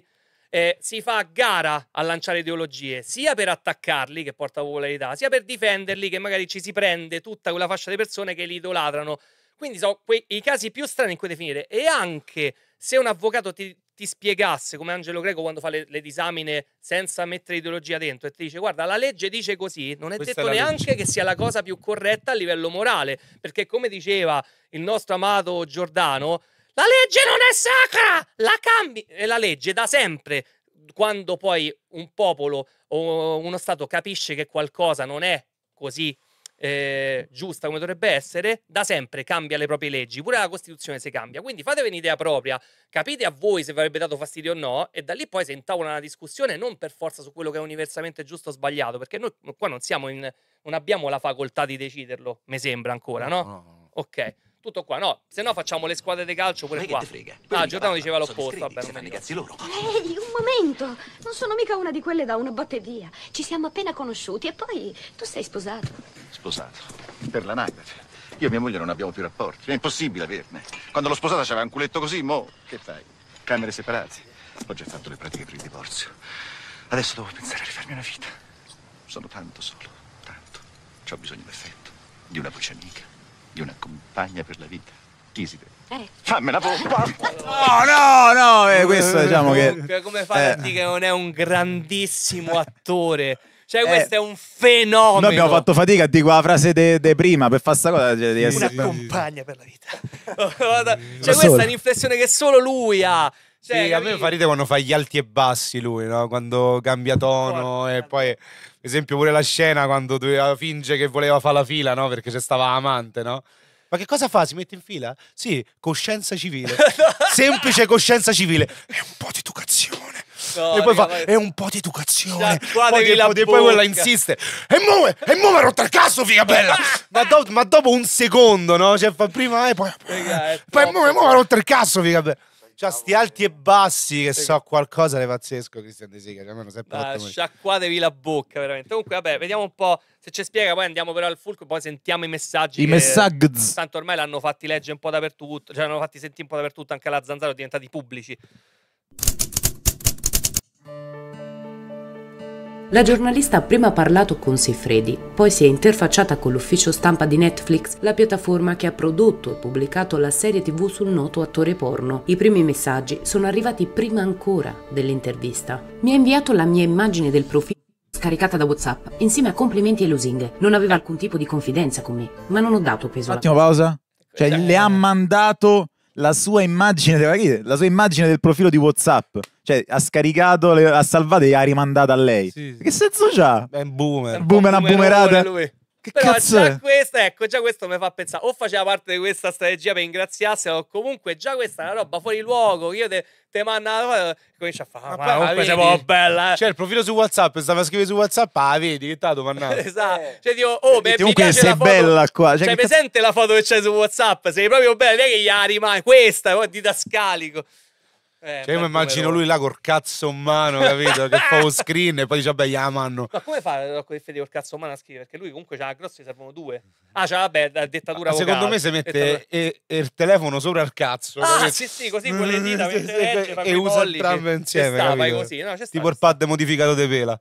eh, si fa gara a lanciare ideologie, sia per attaccarli, che porta popolarità, sia per difenderli, che magari ci si prende tutta quella fascia di persone che li idolatrano. Quindi sono quei, i casi più strani in cui definire. E anche se un avvocato ti, ti spiegasse, come Angelo Greco quando fa le, le, disamine senza mettere ideologia dentro, e ti dice guarda, la legge dice così, non è Questa detto è neanche legge. che sia la cosa più corretta a livello morale, perché come diceva il nostro amato Giordano, la legge non è sacra! La cambi! E eh, la legge da sempre, quando poi un popolo o uno Stato capisce che qualcosa non è così eh, giusta come dovrebbe essere, da sempre cambia le proprie leggi, pure la Costituzione si cambia. Quindi fatevi un'idea propria, capite a voi se vi avrebbe dato fastidio o no, e da lì poi si intavola una discussione non per forza su quello che è universalmente giusto o sbagliato, perché noi qua non siamo in, non abbiamo la facoltà di deciderlo, mi sembra ancora, no? no, no, no. Ok. Tutto qua, no, se no facciamo le squadre di calcio pure qua. Ah, Giordano diceva l'opposto, vabbè. Sono cazzi loro. Ehi, un momento, non sono mica una di quelle da una batteria. Ci siamo appena conosciuti e poi tu sei sposato. Sposato? Per l'anagrafe. Cioè. Io e mia moglie non abbiamo più rapporti, è impossibile averne. Quando l'ho sposata c'aveva un culetto così, mo, che fai? Camere separate. Ho già fatto le pratiche per il divorzio. Adesso devo pensare a rifarmi una vita. Sono tanto solo, tanto. Ho bisogno perfetto di una voce amica di una compagna per la vita. Tiside. Eh. Fammela bomba! No, no, no, eh, questo eh. diciamo che... Come fai eh. a dire che non è un grandissimo attore? Cioè, eh. questo eh, è un fenomeno. Noi abbiamo fatto fatica a dire la frase de, prima per fare sta cosa. Cioè, di essere... compagna per la vita. cioè, questa è un'inflessione che solo lui ha. Cioè, sì, a me fa ridere quando fa gli alti e bassi lui, no? quando cambia tono Porca. e poi esempio pure la scena quando doveva finge che voleva fare la fila, no? Perché c'è stava amante, no? Ma che cosa fa? Si mette in fila? Sì, coscienza civile. Semplice coscienza civile. È un po' di educazione. No, e poi fa, è un po' di educazione. Poi, tipo, poi quella insiste. E muove, e muove, mi ha rotto il cazzo, figa bella. ma, do, ma, dopo un secondo, no? Cioè fa prima eh, e poi... poi mo, e mo ha rotto il cazzo, figa bella. Cioè, sti alti e bassi che so qualcosa di pazzesco, Cristian De Sica. almeno sempre ah, sciacquatevi la bocca, veramente. Comunque, vabbè, vediamo un po' se ci spiega. Poi andiamo però al fulcro, poi sentiamo i messaggi. I messaggi. Tanto ormai l'hanno fatti leggere un po' dappertutto, cioè l'hanno fatti sentire un po' dappertutto, anche la Zanzaro diventati pubblici. La giornalista ha prima parlato con Sifredi, poi si è interfacciata con l'ufficio stampa di Netflix, la piattaforma che ha prodotto e pubblicato la serie tv sul noto attore porno. I primi messaggi sono arrivati prima ancora dell'intervista. Mi ha inviato la mia immagine del profilo scaricata da WhatsApp, insieme a complimenti e lusinghe. Non aveva alcun tipo di confidenza con me, ma non ho dato peso. Un attimo pausa. Cioè, le ha mandato la sua immagine, la sua immagine del profilo di WhatsApp. Cioè, ha scaricato, le, ha salvato e ha rimandato a lei. Sì, sì. Che senso c'ha? È un boomer. È boomer, una boomerata. Lui. Che Però cazzo già è? questa, ecco, già questo mi fa pensare, o faceva parte di questa strategia per ingraziarsi, o comunque già questa è una roba fuori luogo, io te, te manna comincia a fare, ma, ma ah, comunque sei bella. Eh. Cioè il profilo su Whatsapp, stava a scrivere su Whatsapp, ah vedi che t'ha domandato. esatto, eh. cioè dico, oh, beh, comunque sei bella qua. Cioè, cioè presente la foto che c'è su Whatsapp, sei proprio bella, non è che gli rimane questa, poi oh, di tascalico. Eh, cioè, io mi immagino lui là col cazzo in mano, capito? che fa lo screen e poi dice, vabbè, gliela manno. Ma come fa Rocco Di Fede col cazzo in mano a scrivere? Perché lui comunque c'ha la grossa, gli servono due. Ah, c'ha, vabbè, la dettatura Ma vocale. Secondo me si mette e, e il telefono sopra il cazzo. Ah, capito? sì, sì, così con le dita mette legge, E usa entrambe insieme, sta, vai così. No, Tipo il pad modificato di pela.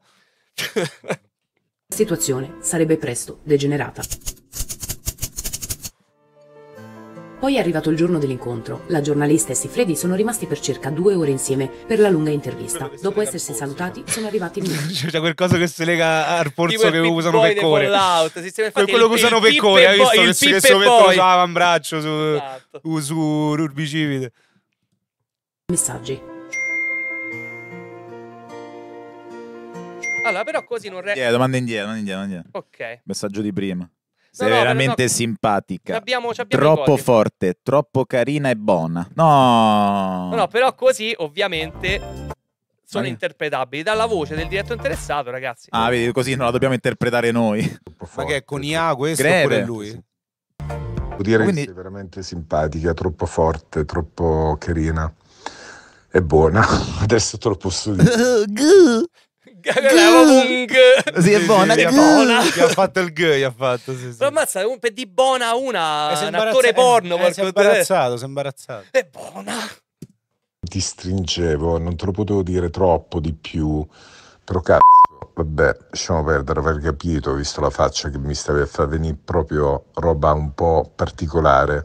La situazione sarebbe presto degenerata. Poi è arrivato il giorno dell'incontro. La giornalista e Sifredi sono rimasti per circa due ore insieme per la lunga intervista. Dopo essersi salutati, sono arrivati in cioè, C'è cioè, qualcosa che si lega al polso che usano per core. Sì, quello che usano per core, hai visto? Che si mettono sull'avambraccio, su, esatto. su Rurbicivide. Messaggi. Allora, però così non resta. Yeah, domanda indietro, domanda indietro, domanda indietro. Ok. Messaggio di prima. Sei no, veramente no, simpatica. C'abbiamo, c'abbiamo troppo forte, troppo carina e buona. No. no, però così ovviamente sono okay. interpretabili dalla voce del diretto interessato, ragazzi. Ah, vedi, così non la dobbiamo interpretare noi. Ma che è con IA questo Greve. oppure lui? Vuol dire Quindi... che sei veramente simpatica, troppo forte, troppo carina. È buona, adesso te lo posso dire. Avevamo un g. Sì, è buona. Sì, è buona. Gli ha fatto il g, gli ha fatto, sì, sì. Però ammazza, un di buona una, eh, un attore porno. Eh, si è eh, eh, imbarazzato, si è imbarazzato. È buona. Ti stringevo, non te lo potevo dire troppo di più, però cazzo, vabbè, lasciamo perdere, aver capito, visto la faccia che mi stavi a far venire proprio roba un po' particolare.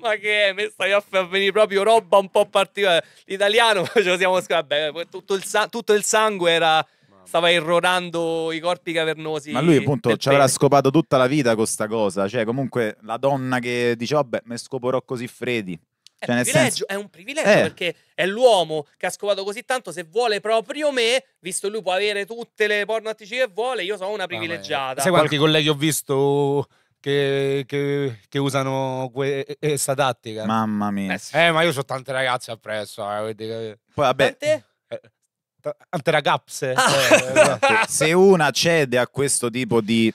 Ma che è? Mi stai a far venire proprio roba un po' particolare. L'italiano, ce lo siamo scritti. Tutto, tutto, il sangue era stava irrorando i corpi cavernosi. Ma lui appunto ci avrà scopato tutta la vita con sta cosa, cioè comunque la donna che dice vabbè me scoporò così freddi. È, cioè, senso... è un privilegio eh. perché è l'uomo che ha scopato così tanto. Se vuole proprio me, visto che lui può avere tutte le porno che vuole, io sono una privilegiata. Ah, Sai quanti Qual... colleghi ho visto che, che, che, usano questa tattica. Mamma mia. Eh, eh ma io ho tante ragazze appresso. Eh, quindi... Poi vabbè. Tante? Tante ragazze. Ah. Eh, esatto. Se una cede a questo tipo di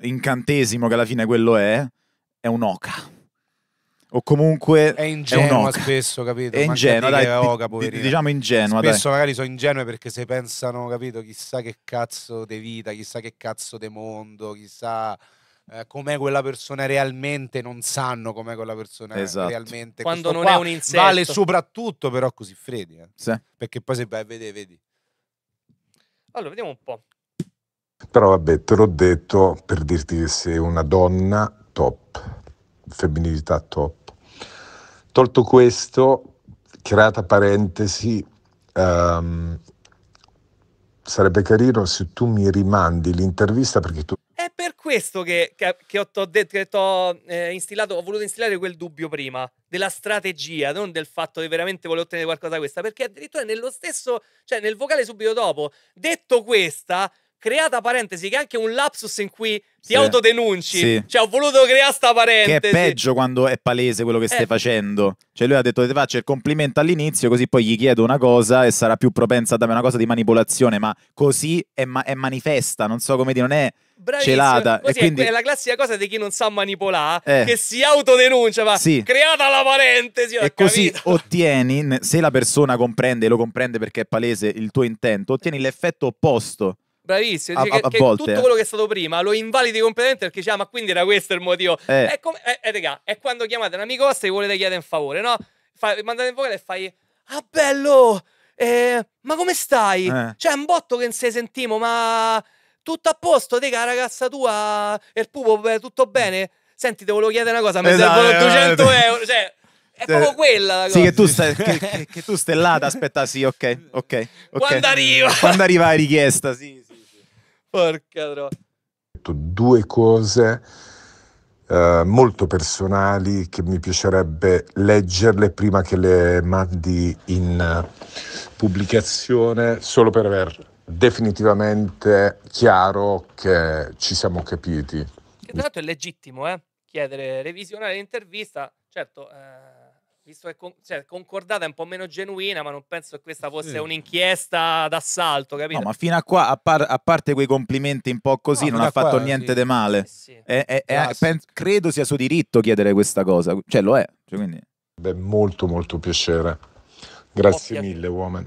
incantesimo che alla fine quello è, è un'oca o comunque è ingenua è spesso, capito? È ingenua, dai, oca, diciamo ingenua. Spesso dai. magari sono ingenue perché se pensano, capito, chissà che cazzo di vita, chissà che cazzo di mondo, chissà eh, com'è quella persona realmente, non sanno com'è quella persona esatto. realmente. Quando Questo non è un insetto. Vale soprattutto però così freddi, eh? sì. perché poi se vai a vedere, vedi allora, vediamo un po'. Però vabbè, te l'ho detto per dirti che sei una donna top, femminilità top. Tolto questo, creata parentesi, um, sarebbe carino se tu mi rimandi l'intervista perché tu... È per questo che, che, che ho, detto, che ho, eh, instillato, ho voluto instillare quel dubbio prima, della strategia, non del fatto che veramente volevo ottenere qualcosa da questa, perché addirittura nello stesso, cioè nel vocale subito dopo, detto questa, creata parentesi, che è anche un lapsus in cui ti sì. autodenunci. Sì. Cioè, ho voluto creare sta parentesi. Che è peggio quando è palese quello che eh. stai facendo. Cioè, lui ha detto: Ti faccio il complimento all'inizio, così poi gli chiedo una cosa e sarà più propensa a darmi una cosa di manipolazione. Ma così è, ma- è manifesta. Non so come dire, non è Bravissimo. celata. Così e quindi... è la classica cosa di chi non sa manipolare, eh. che si autodenuncia, ma sì. creata la parentesi. E così capito. ottieni, se la persona comprende, lo comprende perché è palese il tuo intento, ottieni l'effetto opposto. Bravissimo, cioè a, a che, volte, tutto eh. quello che è stato prima lo invalidi completamente perché dice, diciamo, ah, ma quindi era questo il motivo. Eh. È, come, eh, eh, regà, è quando chiamate un amico vostro e volete chiedere un favore, no? Fai, mandate in vocale e fai, ah bello, eh, ma come stai? Eh. Cioè è un botto che non sei sentito, ma tutto a posto, te, ragazza tua e il pupo, tutto bene? Senti, te volevo chiedere una cosa, mi esatto, servono 200 eh, esatto. euro, cioè... È proprio quella Sì, che tu, stai, che, che, che tu stai là ad aspettare, sì, ok, ok. okay. Quando arriva? Quando arriva la richiesta, sì, sì, sì. Porca troia. Due cose eh, molto personali che mi piacerebbe leggerle prima che le mandi in eh, pubblicazione, solo per aver definitivamente chiaro che ci siamo capiti. Che tra l'altro è legittimo eh? chiedere revisione all'intervista, certo, eh, visto che con, cioè, concordata è un po' meno genuina, ma non penso che questa fosse sì. un'inchiesta d'assalto, capito? No, ma fino a qua, a, par- a parte quei complimenti un po' così, no, non ha fatto qua, niente sì. di male. Eh sì. è, è, è, penso, credo sia suo diritto chiedere questa cosa, cioè lo è. Cioè, quindi... Beh, molto molto piacere. Grazie Buon mille, piacere. uomo.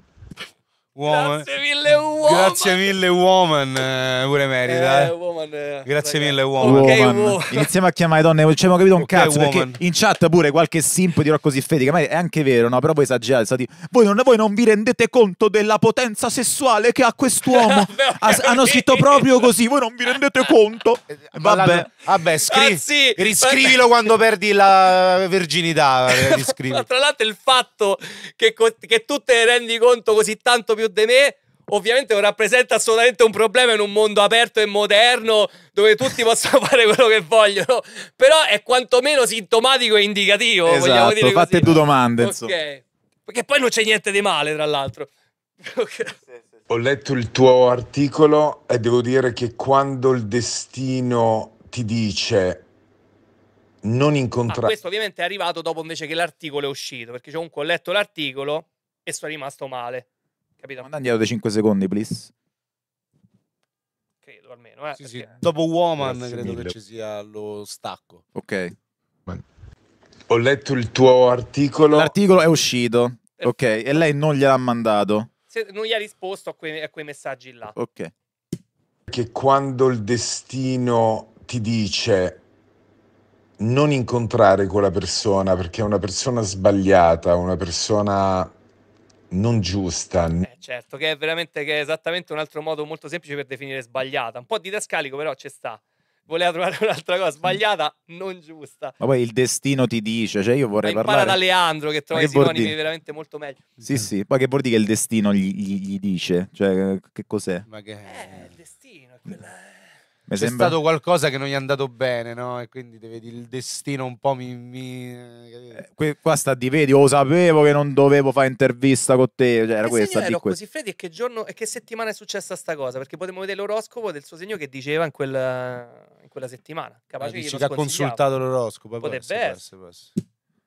Woman. Grazie mille, woman. Grazie mille, woman. Eh, pure merita. Eh, eh. woman, eh, Grazie Raga. mille, woman. Okay, woman. Iniziamo a chiamare donne. Non ci abbiamo capito un okay, cazzo. Woman. Perché in chat pure qualche simp dirò così fede. Ma è anche vero, no? Però voi esagerate. Stati... Voi, non, voi non vi rendete conto della potenza sessuale che ha quest'uomo. ha, hanno scritto proprio così. Voi non vi rendete conto. Vabbè, vabbè scri... ah, sì. riscrivilo quando perdi la virginità. Tra l'altro, il fatto che, che tu te ne rendi conto così tanto più più di me, ovviamente non rappresenta assolutamente un problema in un mondo aperto e moderno dove tutti possono fare quello che vogliono, però è quantomeno sintomatico e indicativo. Esatto, vogliamo dire fatte così. due domande. Ok, perché poi non c'è niente di male, tra l'altro. Ho letto il tuo articolo e devo dire che quando il destino ti dice non incontrare... Ah, questo ovviamente è arrivato dopo invece che l'articolo è uscito, perché comunque ho letto l'articolo e sono rimasto male. Capito? Manda indietro dei 5 secondi, please. Credo almeno. Eh, sì, perché... sì. Dopo Woman Grazie credo mille. che ci sia lo stacco. Ok. Ho letto il tuo articolo. L'articolo è uscito. Ok, e lei non gliel'ha mandato. Se non gli ha risposto a quei, a quei messaggi là. Ok. Che quando il destino ti dice non incontrare quella persona perché è una persona sbagliata, una persona non giusta. Eh, certo, che è veramente che è esattamente un altro modo molto semplice per definire sbagliata. Un po' di descalico, però ci sta. Voleva trovare un'altra cosa sbagliata, non giusta. Ma poi il destino ti dice, cioè io vorrei Ma parlare... da Leandro che trova che i sinonimi veramente molto meglio. Sì, sì, poi che vuol dire che il destino gli, gli, gli dice? Cioè, che cos'è? Ma che... Eh, il destino, è quella c'è sembra... stato qualcosa che non gli è andato bene, no? E quindi vedi, il destino un po' mi... mi... Eh, qua sta di vedi, oh, sapevo che non dovevo fare intervista con te, cioè, era questo. questa di così freddi e che giorno e che settimana è successa sta cosa? Perché potremmo vedere l'oroscopo del suo segno che diceva in quella, in quella settimana. Capace eh, dici che ha consultato l'oroscopo. Potrebbe essere.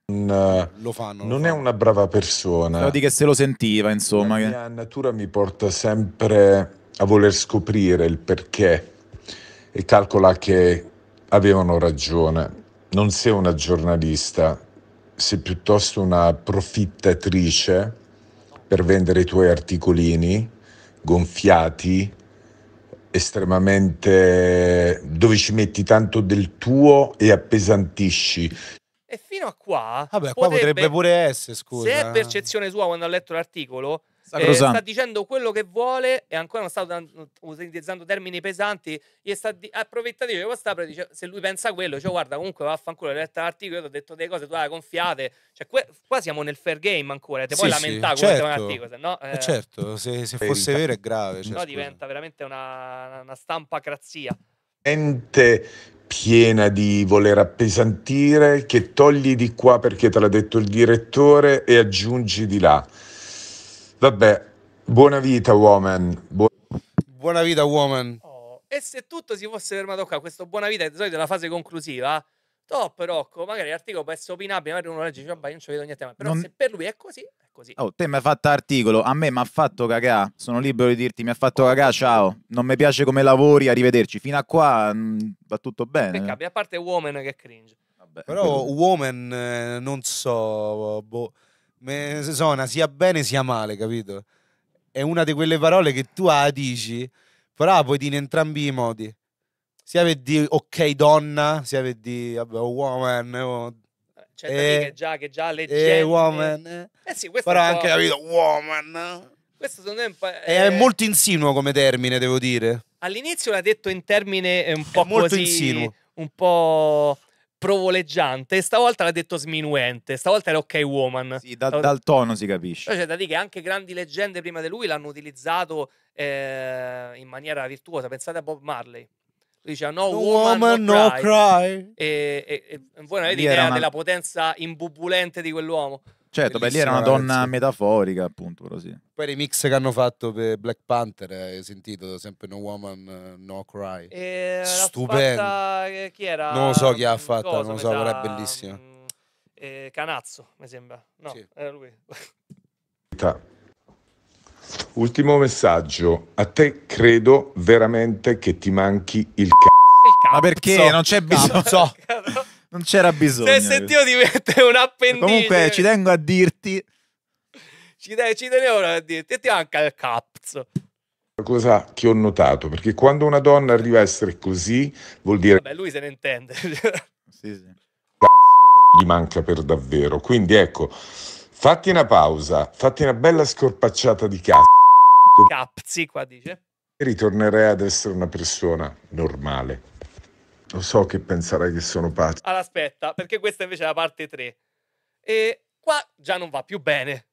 Un, eh, lo fanno, non lo è una brava persona. Però di che se lo sentiva, insomma. La che... mia natura mi porta sempre a voler scoprire il perché e calcola che avevano ragione. Non sei una giornalista, sei piuttosto una profittatrice per vendere i tuoi articolini gonfiati, estremamente dove ci metti tanto del tuo e appesantisci. E fino a qua. Vabbè, potrebbe, potrebbe pure essere, scusa. Se è percezione sua quando ha letto l'articolo, eh, sta dicendo quello che vuole e ancora non sta utilizzando termini pesanti e sta di- ah, approfittativa di questa dice, se lui pensa quello cioè guarda comunque vaffanculo hai letto l'articolo ti ho detto delle cose tu la confiate cioè que- qua siamo nel fair game ancora eh, ti sì, puoi sì, lamentare certo. come un articolo se no, eh, eh, certo se, se fosse vero è grave cioè, no scusa. diventa veramente una, una crazia ente piena di voler appesantire che togli di qua perché te l'ha detto il direttore e aggiungi di là Vabbè, buona vita, woman. Bu- buona vita, woman. Oh, e se tutto si fosse fermato qua, questo buona vita è di solito la fase conclusiva. Top Rocco, magari l'articolo può essere opinabile, magari uno legge cioè, bah, non ci vedo niente, però non... se per lui è così, è così. Oh, te mi hai fatto articolo, a me mi ha fatto cagà, sono libero di dirti mi ha fatto cagà, ciao, non mi piace come lavori, arrivederci. Fino a qua mh, mm, va tutto bene. Peccabile, eh. a parte Woman che cringe. Vabbè, però quello... Woman eh, non so, boh Me suona sia bene sia male, capito? È una di quelle parole che tu la dici, però la puoi dire in entrambi i modi. Sia per dire ok donna, sia per dire vabbè, woman, oh, cioè eh, che già, che già eh, leggende. Eh, woman. Eh, sì, questo Però è anche capito, woman. Questo secondo me è, pa- è, è, eh, molto insinuo come termine, devo dire. All'inizio l'ha detto in termine un po' è molto così, insinuo. un po' provoleggiante, stavolta l'ha detto sminuente, stavolta era ok woman. Sì, da, stavolta... dal tono si capisce. Cioè, c'è da dire che anche grandi leggende prima di lui l'hanno utilizzato eh, in maniera virtuosa. Pensate a Bob Marley. Lui diceva no, no woman, woman, no cry. cry. E, e, e, voi non avete Lì idea una... della potenza imbubulente di quell'uomo. Certo, beh, lì era una donna ragazzi. metaforica, appunto, però sì. Poi remix che hanno fatto per Black Panther, eh, hai sentito, sempre No Woman, eh, No Cry. E eh, Stupendo. Fatta, chi era? Non lo so chi ha fatto, non lo so, però è bellissima. Mm, eh, Canazzo, mi sembra. No, sì. era lui. Ultimo messaggio. A te credo veramente che ti manchi il c***o. Ma perché? Non c'è bisogno. Non c'era bisogno. Se sentivo di mettere un appendice. Comunque ci tengo a dirti. Ci, te, ci tenevo a dirti. E ti manca il cazzo. Cosa che ho notato, perché quando una donna arriva a essere così, vuol dire... Beh, lui se ne intende. sì, sì. Gli manca per davvero. Quindi ecco, fatti una pausa, fatti una bella scorpacciata di cazzo. Capzi qua dice. E ritornerei ad essere una persona normale. Lo so che penserai che sono pazzo. Allora aspetta, perché questa invece è la parte 3. E qua già non va più bene.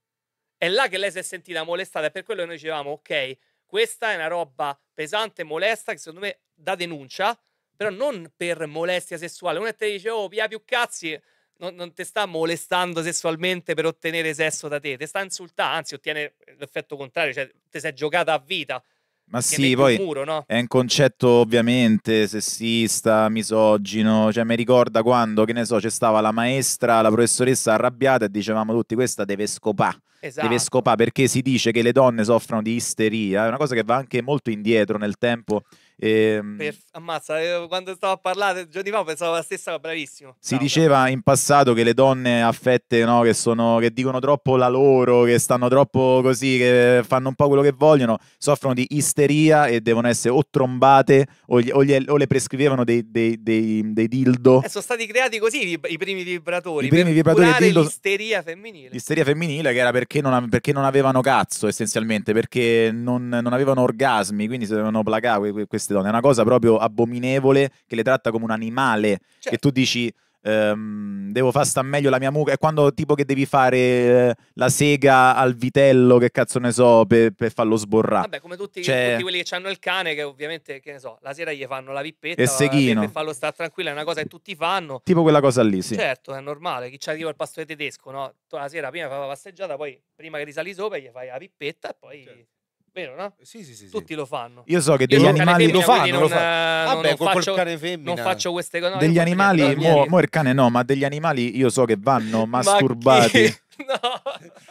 È là che lei si è sentita molestata e per quello noi dicevamo, ok, questa è una roba pesante, molesta, che secondo me da denuncia, però non per molestia sessuale. Uno te dice, oh, via più cazzi, non, non ti sta molestando sessualmente per ottenere sesso da te, ti sta insultando, anzi ottiene l'effetto contrario, cioè ti sei giocata a vita. Ma sì, poi muro, no? è un concetto ovviamente sessista, misogino, cioè mi ricorda quando, che ne so, c'è stava la maestra, la professoressa arrabbiata e dicevamo tutti questa deve scopare, esatto. deve scopà perché si dice che le donne soffrono di isteria, è una cosa che va anche molto indietro nel tempo e, ehm, per, ammazza, eh, quando stavo a parlare giorni fa pensavo la stessa, bravissimo. Si Bravo. diceva in passato che le donne affette, no, che, sono, che dicono troppo la loro, che stanno troppo così, che fanno un po' quello che vogliono, soffrono di isteria e devono essere o trombate o, gli, o, gli, o le prescrivevano dei, dei, dei, dei dildo. Eh, sono stati creati così i, i primi vibratori. I primi vibratori dildo... L'isteria femminile. L'isteria femminile che era perché non, perché non avevano cazzo essenzialmente, perché non, non avevano orgasmi, quindi si dovevano placare queste queste donne, è una cosa proprio abominevole che le tratta come un animale, certo. che tu dici... Um, devo far sta meglio la mia mucca. È quando tipo che devi fare eh, la sega al vitello, che cazzo ne so, per, per farlo sborrare. Vabbè, come tutti, cioè... tutti quelli che hanno il cane, che ovviamente, che ne so, la sera gli fanno la pippetta e seghino. per farlo stare tranquillo, è una cosa che tutti fanno. Tipo quella cosa lì, sì. Certo, è normale. Chi ci arriva il pastore tedesco, no? Tu la sera prima fa la passeggiata, poi prima che risali sopra gli fai la pippetta e poi... Certo vero no? Eh, sì, sì, sì. Tutti lo fanno. Io so che degli animali lo fanno. Non, lo eh, fanno. Vabbè, non faccio, cane femmina. Non faccio queste cose. No, degli animali, mo, mo il cane no, ma degli animali io so che vanno masturbati. Ma no.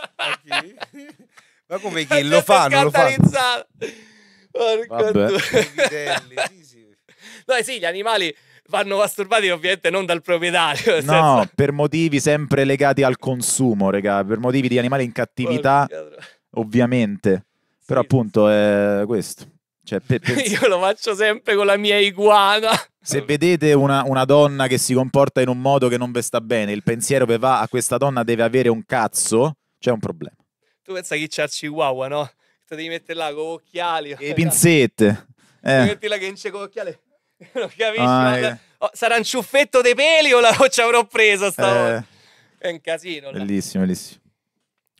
ma, come chi? Lo fanno, lo fanno. Porca Vabbè. sì, sì. No, sì, gli animali vanno masturbati ovviamente non dal proprietario. No, senso... per motivi sempre legati al consumo, regà, per motivi di animali in cattività, Porca ovviamente. Però appunto è questo. Cioè, pe- pe- Io lo faccio sempre con la mia iguana. Se vedete una, una, donna che si comporta in un modo che non vi sta bene, il pensiero che va a questa donna deve avere un cazzo, c'è un problema. Tu pensa chi c'è il chihuahua, no? Te devi mettere là con occhiali. E pinzette. Eh. Devi metterla che ince con occhiali. non capisci. Ah, eh. oh, sarà un ciuffetto dei peli o la ci avrò preso stavolta? Eh. È un casino. Là. Bellissimo, bellissimo.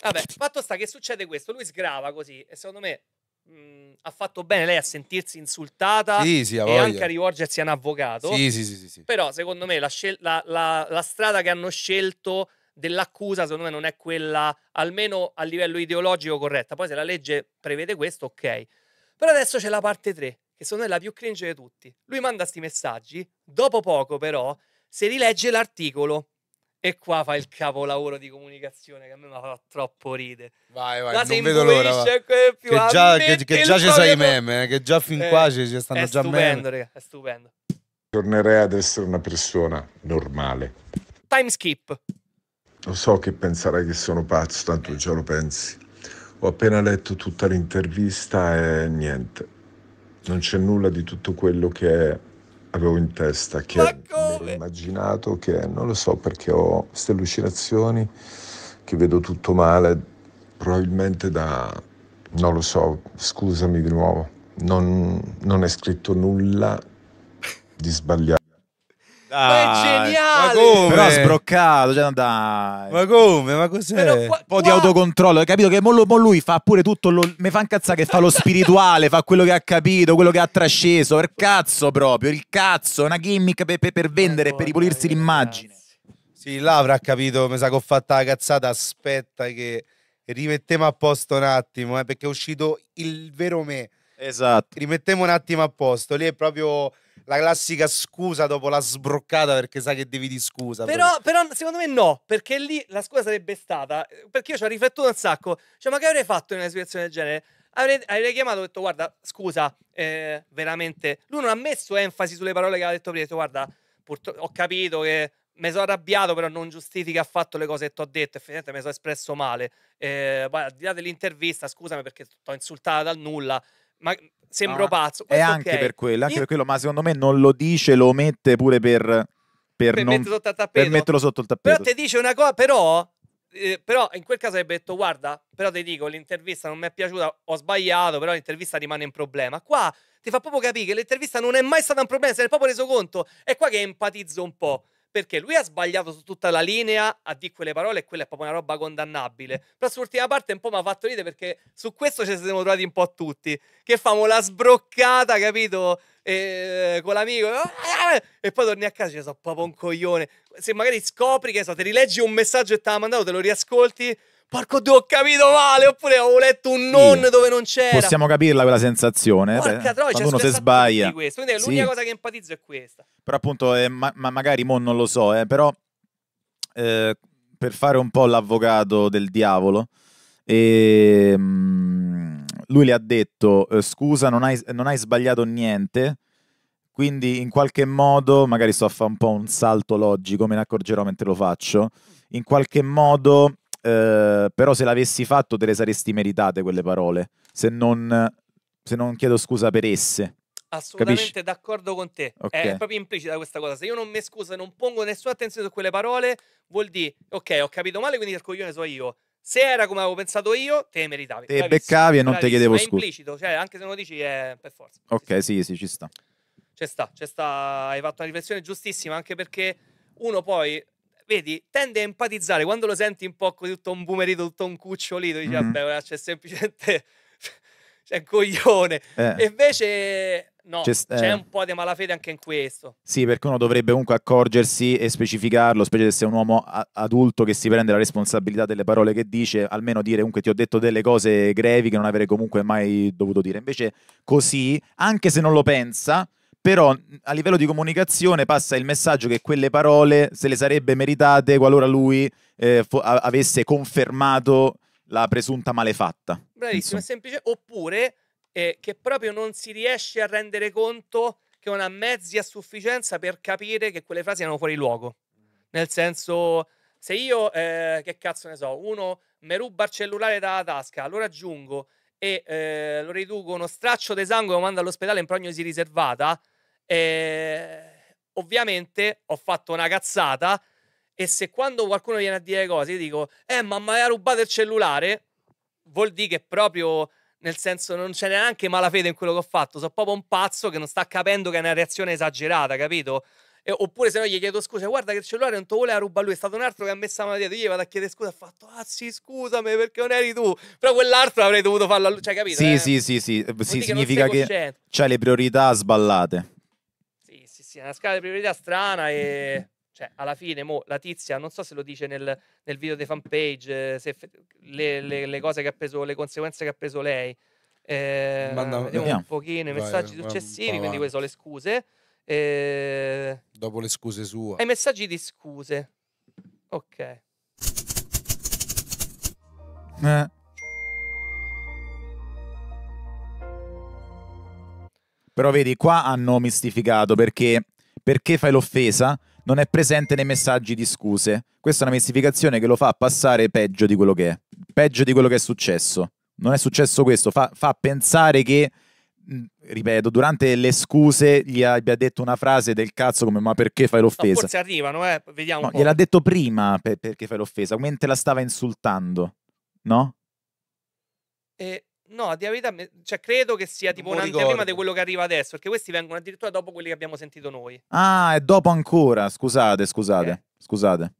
Vabbè, fatto sta che succede questo, lui sgrava così e secondo me mh, mhmm, ha fatto bene lei a sentirsi insultata sì, sì, e anche a rivolgersi a un avvocato. Sì, sì, sì, sì Però secondo me la, scel- la, la, la strada che hanno scelto dell'accusa secondo me non è quella, almeno a livello ideologico corretta. Poi se la legge prevede questo, ok. Però adesso c'è la parte 3, che secondo me è la più cringe di tutti. Lui manda questi messaggi, dopo poco però si rilegge l'articolo e qua fa il capolavoro di comunicazione che a me mi fa troppo ride. Vai, vai, non vedo l'ora. che già, che, che già ci sai i meme, eh, che già fin eh, qua ci, ci stanno già stupendo, meme. è stupendo. Tornerei ad essere una persona normale. Time skip. Lo so che penserai che sono pazzo, tanto già lo pensi. Ho appena letto tutta l'intervista e niente. Non c'è nulla di tutto quello che è avevo in testa, che ho immaginato, che non lo so perché ho queste allucinazioni, che vedo tutto male, probabilmente da, non lo so, scusami di nuovo, non, non è scritto nulla di sbagliato ma è geniale! Ma come? Però ha sbroccato, cioè, dai. Ma come? Ma cos'è? Un po' qua... di autocontrollo, hai capito? Che mo, mo lui fa pure tutto, lo, mi fa incazzare che fa lo spirituale, fa quello che ha capito, quello che ha trasceso, per cazzo proprio, il cazzo, una gimmick per, per, per vendere, per ripulirsi ecco, l'immagine. Sì, là avrà capito, mi sa che ho fatto la cazzata, aspetta che rimettiamo a posto un attimo, eh, perché è uscito il vero me. Esatto. Rimettiamo un attimo a posto, lì è proprio la classica scusa dopo la sbroccata perché sai che devi di scusa. Però, però secondo me no, perché lì la scusa sarebbe stata, perché io ci ho riflettuto un sacco, cioè ma che avrei fatto in una situazione del genere? Avrei, avrei chiamato e detto guarda scusa, eh, veramente, lui non ha messo enfasi sulle parole che aveva detto prima, ha detto guarda, purtroppo, ho capito che mi sono arrabbiato, però non giustifica affatto le cose che ti ho detto. Effettivamente mi sono espresso male. Eh, al di là dell'intervista, scusami perché ti ho insultato dal nulla. Ma sembro no, pazzo. Questo è anche, okay. per quello, anche Io... per quello, ma secondo me non lo dice, lo mette pure per... Per, per, non, metterlo per, metterlo sotto il tappeto. Però ti dice una cosa, però, eh, però in quel caso avrebbe detto guarda, però ti dico l'intervista non mi è piaciuta, ho sbagliato, però l'intervista rimane un problema. Qua ti fa proprio capire che l'intervista non è mai stata un problema, se ne è proprio reso conto. È qua che empatizzo un po' perché lui ha sbagliato su tutta la linea a dire quelle parole e quella è proprio una roba condannabile. Però sull'ultima parte un po' mi ha fatto ridere perché su questo ci siamo trovati un po' tutti, che famo la sbroccata, capito? E, eh, con l'amico eh, eh, e poi torni a casa e ci sono proprio un coglione. Se magari scopri che so, ti rileggi un messaggio e te l'ha mandato, te lo riascolti porco Dio, ho capito male, oppure ho letto un non sì. dove non c'era. Possiamo capirla quella sensazione. Porca troia, cioè, uno se sbaglia. Questo. Quindi l'unica cosa che empatizzo è questa. Però appunto, eh, ma, ma, magari mo non lo so, eh, però eh, per fare un po' l'avvocato del diavolo, mh, ehm, lui le ha detto, eh, scusa, non hai, non hai sbagliato niente, quindi in qualche modo, magari sto a fare un po' un salto logico, me ne accorgerò mentre lo faccio, in qualche modo eh, però se l'avessi fatto te le saresti meritate quelle parole, se non, se non chiedo scusa per esse. Assolutamente Capisci? d'accordo con te. Okay. È proprio implicita questa cosa. Se io non mi scuso e non pongo nessuna attenzione su quelle parole, vuol dire, ok, ho capito male, quindi il coglione so io. Se era come avevo pensato io, te meritavi. Te bravissimo, beccavi e non ti chiedevo scusa. È implicito, cioè, anche se non lo dici è per forza. Ok, sì, sì, ci sta. Ci sta, ci sta. Hai fatto una riflessione giustissima, anche perché uno poi vedi, tende a empatizzare quando lo senti un po' così tutto un boomerito, tutto un cucciolito, dici mm-hmm. vabbè, c'è semplicemente c'è un coglione. Eh. E invece no, c'è, eh. un po' di malafede anche in questo. Sì, perché uno dovrebbe comunque accorgersi e specificarlo, specie se sei un uomo a- adulto che si prende la responsabilità delle parole che dice, almeno dire comunque ti ho detto delle cose grevi che non avrei comunque mai dovuto dire. Invece così, anche se non lo pensa, però a livello di comunicazione passa il messaggio che quelle parole se le sarebbe meritate qualora lui eh, fo- a- avesse confermato la presunta malefatta. Bravissima, semplice. Oppure eh, che proprio non si riesce a rendere conto che non ha mezzi a sufficienza per capire che quelle frasi erano fuori luogo. Nel senso, se io, eh, che cazzo ne so, uno mi ruba il cellulare dalla tasca, lo raggiungo e eh, lo riduco uno straccio di sangue e lo mando all'ospedale in prognosi riservata, eh, ovviamente ho fatto una cazzata e se quando qualcuno viene a dire cose io dico eh mamma, mi ha rubato il cellulare vuol dire che proprio nel senso non c'è neanche malafede in quello che ho fatto sono proprio un pazzo che non sta capendo che è una reazione esagerata capito? E, oppure se no gli chiedo scusa guarda che il cellulare non te voleva ruba lui è stato un altro che ha messo la mano dietro io gli vado a chiedere scusa ha fatto ah sì scusami perché non eri tu però quell'altro avrei dovuto farlo a lui cioè capito? Sì eh? sì sì sì, sì significa che, che c'hai le priorità sballate ragazzina, una scala di priorità strana e cioè, alla fine mo, la tizia, non so se lo dice nel, nel video dei fanpage, eh, se le, le, le, cose che ha preso, le conseguenze che ha preso lei. Eh, Banda, vediamo un pochino i messaggi vai, successivi, quindi queste sono le scuse. Eh, Dopo le scuse sue. E i messaggi di scuse. Ok. Eh. Però vedi, qua hanno mistificato perché perché fai l'offesa non è presente nei messaggi di scuse. Questa è una mistificazione che lo fa passare peggio di quello che è, peggio di quello che è successo. Non è successo questo, fa, fa pensare che, ripeto, durante le scuse gli abbia detto una frase del cazzo come ma perché fai l'offesa? No, forse arrivano, eh, vediamo. No, gliel'ha detto prima per, perché fai l'offesa, mentre la stava insultando, no? E No, di verità, cioè, credo che sia tipo un'anteprima di quello che arriva adesso, perché questi vengono addirittura dopo quelli che abbiamo sentito noi. Ah, è dopo ancora, scusate, scusate, okay. scusate.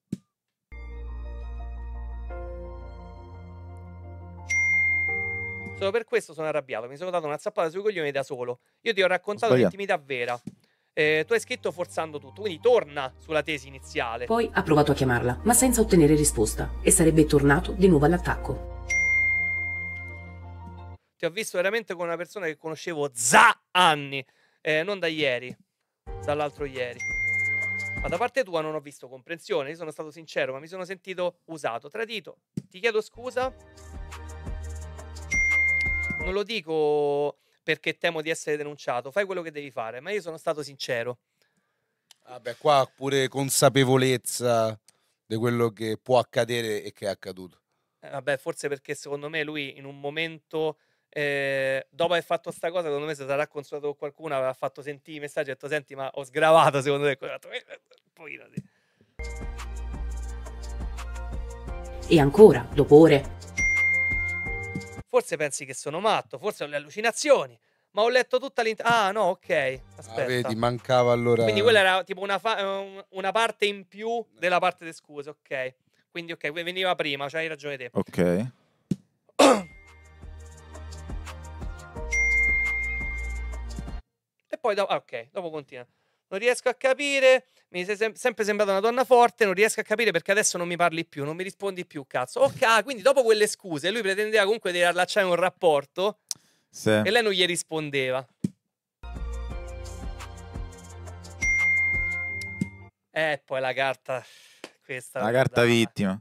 Solo per questo sono arrabbiato, mi sono dato una zappata sui coglioni da solo. Io ti ho raccontato l'intimità vera. Eh, tu hai scritto forzando tutto, quindi torna sulla tesi iniziale. Poi ha provato a chiamarla, ma senza ottenere risposta, e sarebbe tornato di nuovo all'attacco. Ti ho visto veramente con una persona che conoscevo za anni, eh, non da ieri, dall'altro ieri. Ma da parte tua non ho visto comprensione, io sono stato sincero, ma mi sono sentito usato, tradito. Ti chiedo scusa. Non lo dico perché temo di essere denunciato, fai quello che devi fare, ma io sono stato sincero. Vabbè, ah qua pure consapevolezza di quello che può accadere e che è accaduto. Eh, vabbè, forse perché secondo me lui in un momento eh, dopo aver fatto questa cosa, secondo me si sarà consolato con qualcuno, aveva fatto sentire i messaggi e ha detto: Senti, ma ho sgravato. Secondo te, detto, eh, un eh, pochino sì. E ancora, dopo ore. Forse pensi che sono matto, forse ho le allucinazioni. Ma ho letto tutta l'intera. Ah, no, ok. Ah, aspetta. Ah, vedi, mancava allora. Quindi quella era tipo una, fa- una parte in più della parte di scuse, ok. Quindi, ok, veniva prima, cioè ragione te. Ok. poi dopo, ah, ok, dopo continua. Non riesco a capire, mi sei sem- sempre sembrata una donna forte, non riesco a capire perché adesso non mi parli più, non mi rispondi più, cazzo. Ok, ah, quindi dopo quelle scuse, lui pretendeva comunque di allacciare un rapporto sì. e lei non gli rispondeva. E eh, poi la carta, questa... La carta vittima.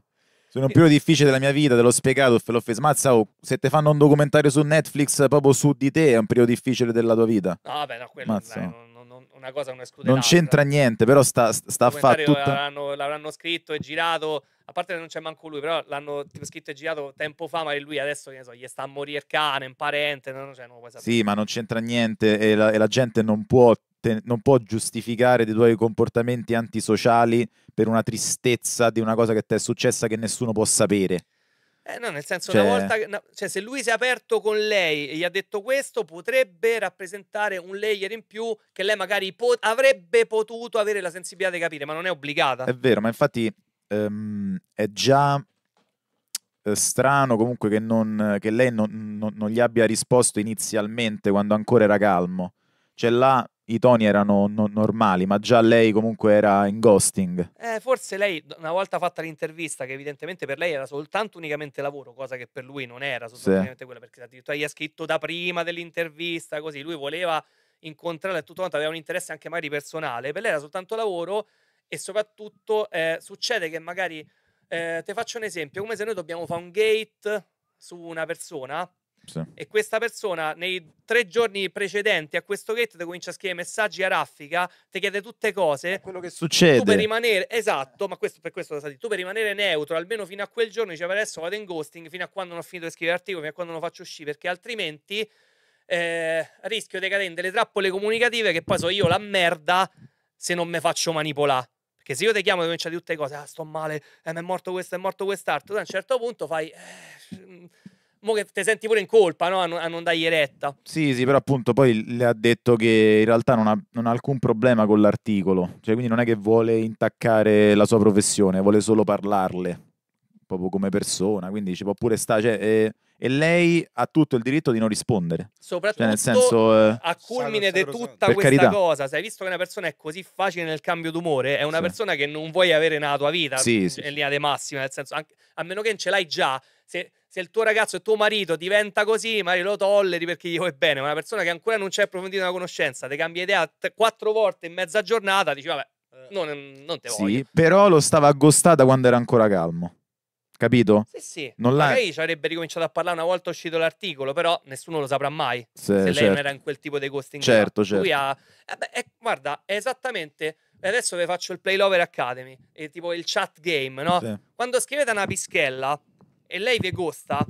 Sono il periodo difficile della mia vita, te l'ho spiegato, te l'ho fatto. Mazza, oh, se te fanno un documentario su Netflix proprio su di te, è un periodo difficile della tua vita. No, vabbè, no, quello Mazza. Dai, non, non, una cosa non esclude Non c'entra niente, però sta, sta a fare tutta... L'avranno, l'avranno scritto e girato a parte che non c'è manco lui, però l'hanno tipo, scritto e girato tempo fa, ma lui adesso, so, gli sta a morire cane, un parente, no, cioè, non Sì, ma non c'entra niente e la, e la gente non può, te, non può giustificare dei tuoi comportamenti antisociali per una tristezza di una cosa che ti è successa che nessuno può sapere. Eh, no, nel senso, cioè... una volta che, no, cioè, se lui si è aperto con lei e gli ha detto questo, potrebbe rappresentare un layer in più che lei magari po- avrebbe potuto avere la sensibilità di capire, ma non è obbligata. È vero, ma infatti ehm, è già eh, strano comunque che, non, che lei non, non, non, gli abbia risposto inizialmente quando ancora era calmo. Cioè là i toni erano normali, ma già lei comunque era in ghosting. Eh, forse lei, una volta fatta l'intervista, che evidentemente per lei era soltanto unicamente lavoro, cosa che per lui non era soltanto sì. quella, perché addirittura gli ha scritto da prima dell'intervista, così lui voleva incontrarla e tutto quanto aveva un interesse anche magari personale, per lei era soltanto lavoro e soprattutto eh, succede che magari, eh, ti faccio un esempio, come se noi dobbiamo fare un gate su una persona sì. e questa persona nei tre giorni precedenti a questo gate ti comincia a scrivere messaggi a raffica, ti chiede tutte cose, è quello che succede. Tu per rimanere, esatto, ma questo, per questo lo sai, tu per rimanere neutro almeno fino a quel giorno diceva adesso vado in ghosting, fino a quando non ho finito di scrivere articoli, fino a quando non lo faccio uscire, perché altrimenti... Eh, rischio di cadere in delle trappole comunicative che poi so io la merda se non mi faccio manipolare. Perché se io ti chiamo e comincio a dire tutte le cose, ah, sto male, eh, è morto questo, è morto quest'altro, a un certo punto fai... Eh, mm, mo che ti senti pure in colpa no? a, non, a non dargli retta. Sì, sì, però appunto poi le ha detto che in realtà non ha, non ha, alcun problema con l'articolo, cioè quindi non è che vuole intaccare la sua professione, vuole solo parlarle, proprio come persona, quindi ci può pure stare, cioè, eh, e lei ha tutto il diritto di non rispondere. Soprattutto cioè, nel senso, eh... a culmine di tutta questa carità. cosa, se hai visto che una persona è così facile nel cambio d'umore, è una sì. persona che non vuoi avere nella tua vita, sì, in sì. linea di massima, nel senso, anche, a meno che non ce l'hai già, se, se, il tuo ragazzo e tuo marito diventa così, magari lo tolleri perché gli vuoi bene, ma una persona che ancora non c'è approfondita la conoscenza, ti cambia idea t- quattro volte in mezza giornata, dici vabbè, eh. non, non te voglio. Sì, però lo stava aggostata quando era ancora calmo. Capito? Sì, sì. Non Magari ci avrebbe ricominciato a parlare una volta uscito l'articolo, però nessuno lo saprà mai sì, se certo. lei non certo. era in quel tipo di ghosting. Certo, là. certo. Lui ha... Eh beh, eh, guarda, è esattamente... Adesso vi faccio il Playlover Academy, è tipo il chat game, no? Sì. Quando scrivete una pischella e lei vi costa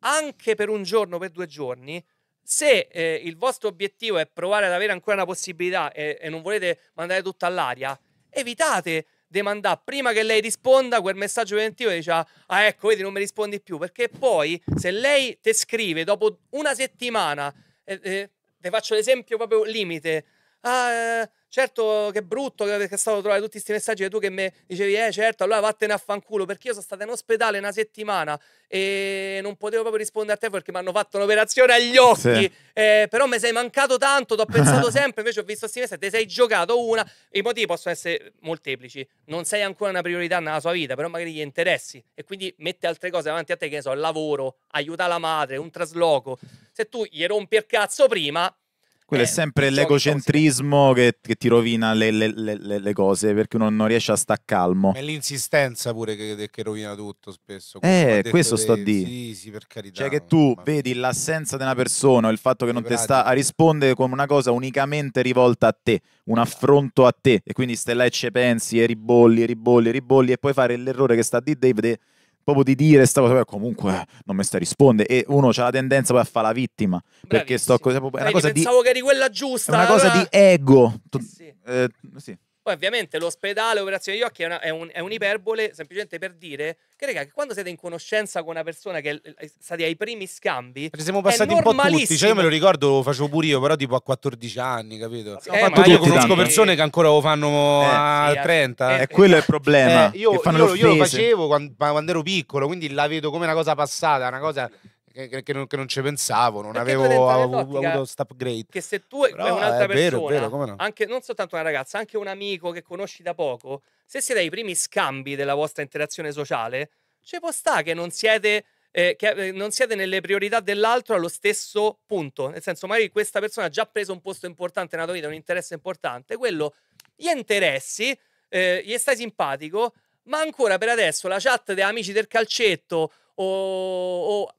anche per un giorno, per due giorni, se eh, il vostro obiettivo è provare ad avere ancora una possibilità e, e non volete mandare tutto all'aria, evitate demandà prima che lei risponda quel messaggio preventivo e dice ah, ah ecco vedi non mi rispondi più perché poi se lei ti scrive dopo una settimana eh, eh, ti faccio l'esempio proprio limite ah eh, Certo che è brutto che, è stato trovare tutti questi messaggi che tu che mi dicevi, eh certo, allora vattene a fanculo, perché io sono stata in ospedale una settimana e non potevo proprio rispondere a te perché mi hanno fatto un'operazione agli occhi, sì. eh, però mi sei mancato tanto, ti ho pensato sempre, invece ho visto questi messaggi, te sei giocato una, i motivi possono essere molteplici, non sei ancora una priorità nella sua vita, però magari gli interessi e quindi mette altre cose davanti a te, che ne so, il lavoro, aiuta la madre, un trasloco, se tu gli rompi il cazzo prima quello eh, è sempre l'egocentrismo che, che, ti rovina le, le, le, le cose perché uno non riesce a stare calmo. È l'insistenza pure che, che rovina tutto spesso. Eh, questo eh, questo sto a dire. Sì, sì, per carità. Cioè che tu ma... vedi l'assenza di una persona, il fatto che non ti sta a rispondere come una cosa unicamente rivolta a te, un affronto a te e quindi stai là e ci pensi e ribolli, ribolli, ribolli e puoi fare l'errore che sta di Dave proprio di dire sta cosa, comunque non mi sta a rispondere. e uno ha la tendenza poi a fare la vittima, Bravissimo. perché sto così, è una cosa pensavo di, che eri quella giusta. È una cosa di ego. Eh sì. Eh, sì. Poi ovviamente l'ospedale, operazione degli occhi è, una, è, un, è un'iperbole semplicemente per dire che, raga, che quando siete in conoscenza con una persona che è stati ai primi scambi, Ci siamo passati un po' tutti, cioè io me lo ricordo, lo facevo pure io, però tipo a 14 anni, capito? Sì, eh, ma io conosco tanto. persone che ancora lo fanno eh, a eh, sì, 30. Eh, eh, eh, quello è il problema. Eh, io, io, io, lo facevo quando, quando ero piccolo, quindi la vedo come una cosa passata, una cosa che, che, non, che non ci pensavo, non Perché avevo avuto questo upgrade. Che se tu Però è un'altra eh, è vero, persona, vero, no? anche, non soltanto una ragazza, anche un amico che conosci da poco, se siete ai primi scambi della vostra interazione sociale, ci può sta che non siete... Eh, che eh, non siete nelle priorità dell'altro allo stesso punto. Nel senso, magari questa persona ha già preso un posto importante nella tua vita, un interesse importante, quello gli interessi, eh, gli stai simpatico, ma ancora per adesso la chat degli amici del calcetto o, o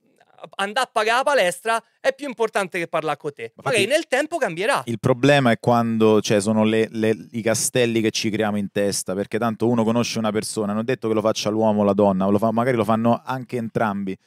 andare a pagare la palestra è più importante che parlare con te. Ma Magari nel tempo cambierà. Il problema è quando cioè, sono le, le, i castelli che ci creiamo in testa, perché tanto uno conosce una persona, non è detto che lo faccia l'uomo o la donna, lo fa, magari lo fanno anche entrambi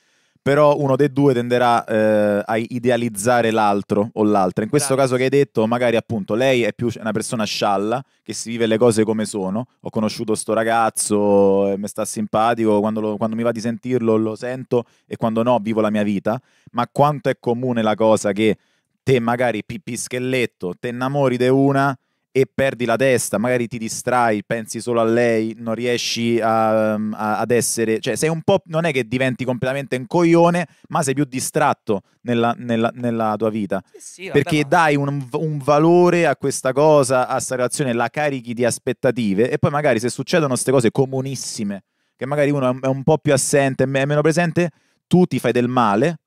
però uno dei due tenderà eh, a idealizzare l'altro o l'altra. In questo Bravo. caso che hai detto, magari appunto lei è più una persona scialla che si vive le cose come sono. Ho conosciuto sto ragazzo, eh, mi sta simpatico, quando, lo, quando mi va di sentirlo lo sento e quando no vivo la mia vita. Ma quanto è comune la cosa che te magari pippi schelletto, te innamori di una e perdi la testa, magari ti distrai, pensi solo a lei, non riesci a, um, a, ad essere, cioè sei un po', non è che diventi completamente un coglione, ma sei più distratto nella, nella, nella tua vita, sì, perché dai un, un, valore a questa cosa, a questa relazione, la carichi di aspettative e poi magari se succedono queste cose comunissime, che magari uno è un, po' più assente, è meno presente, tu ti fai del male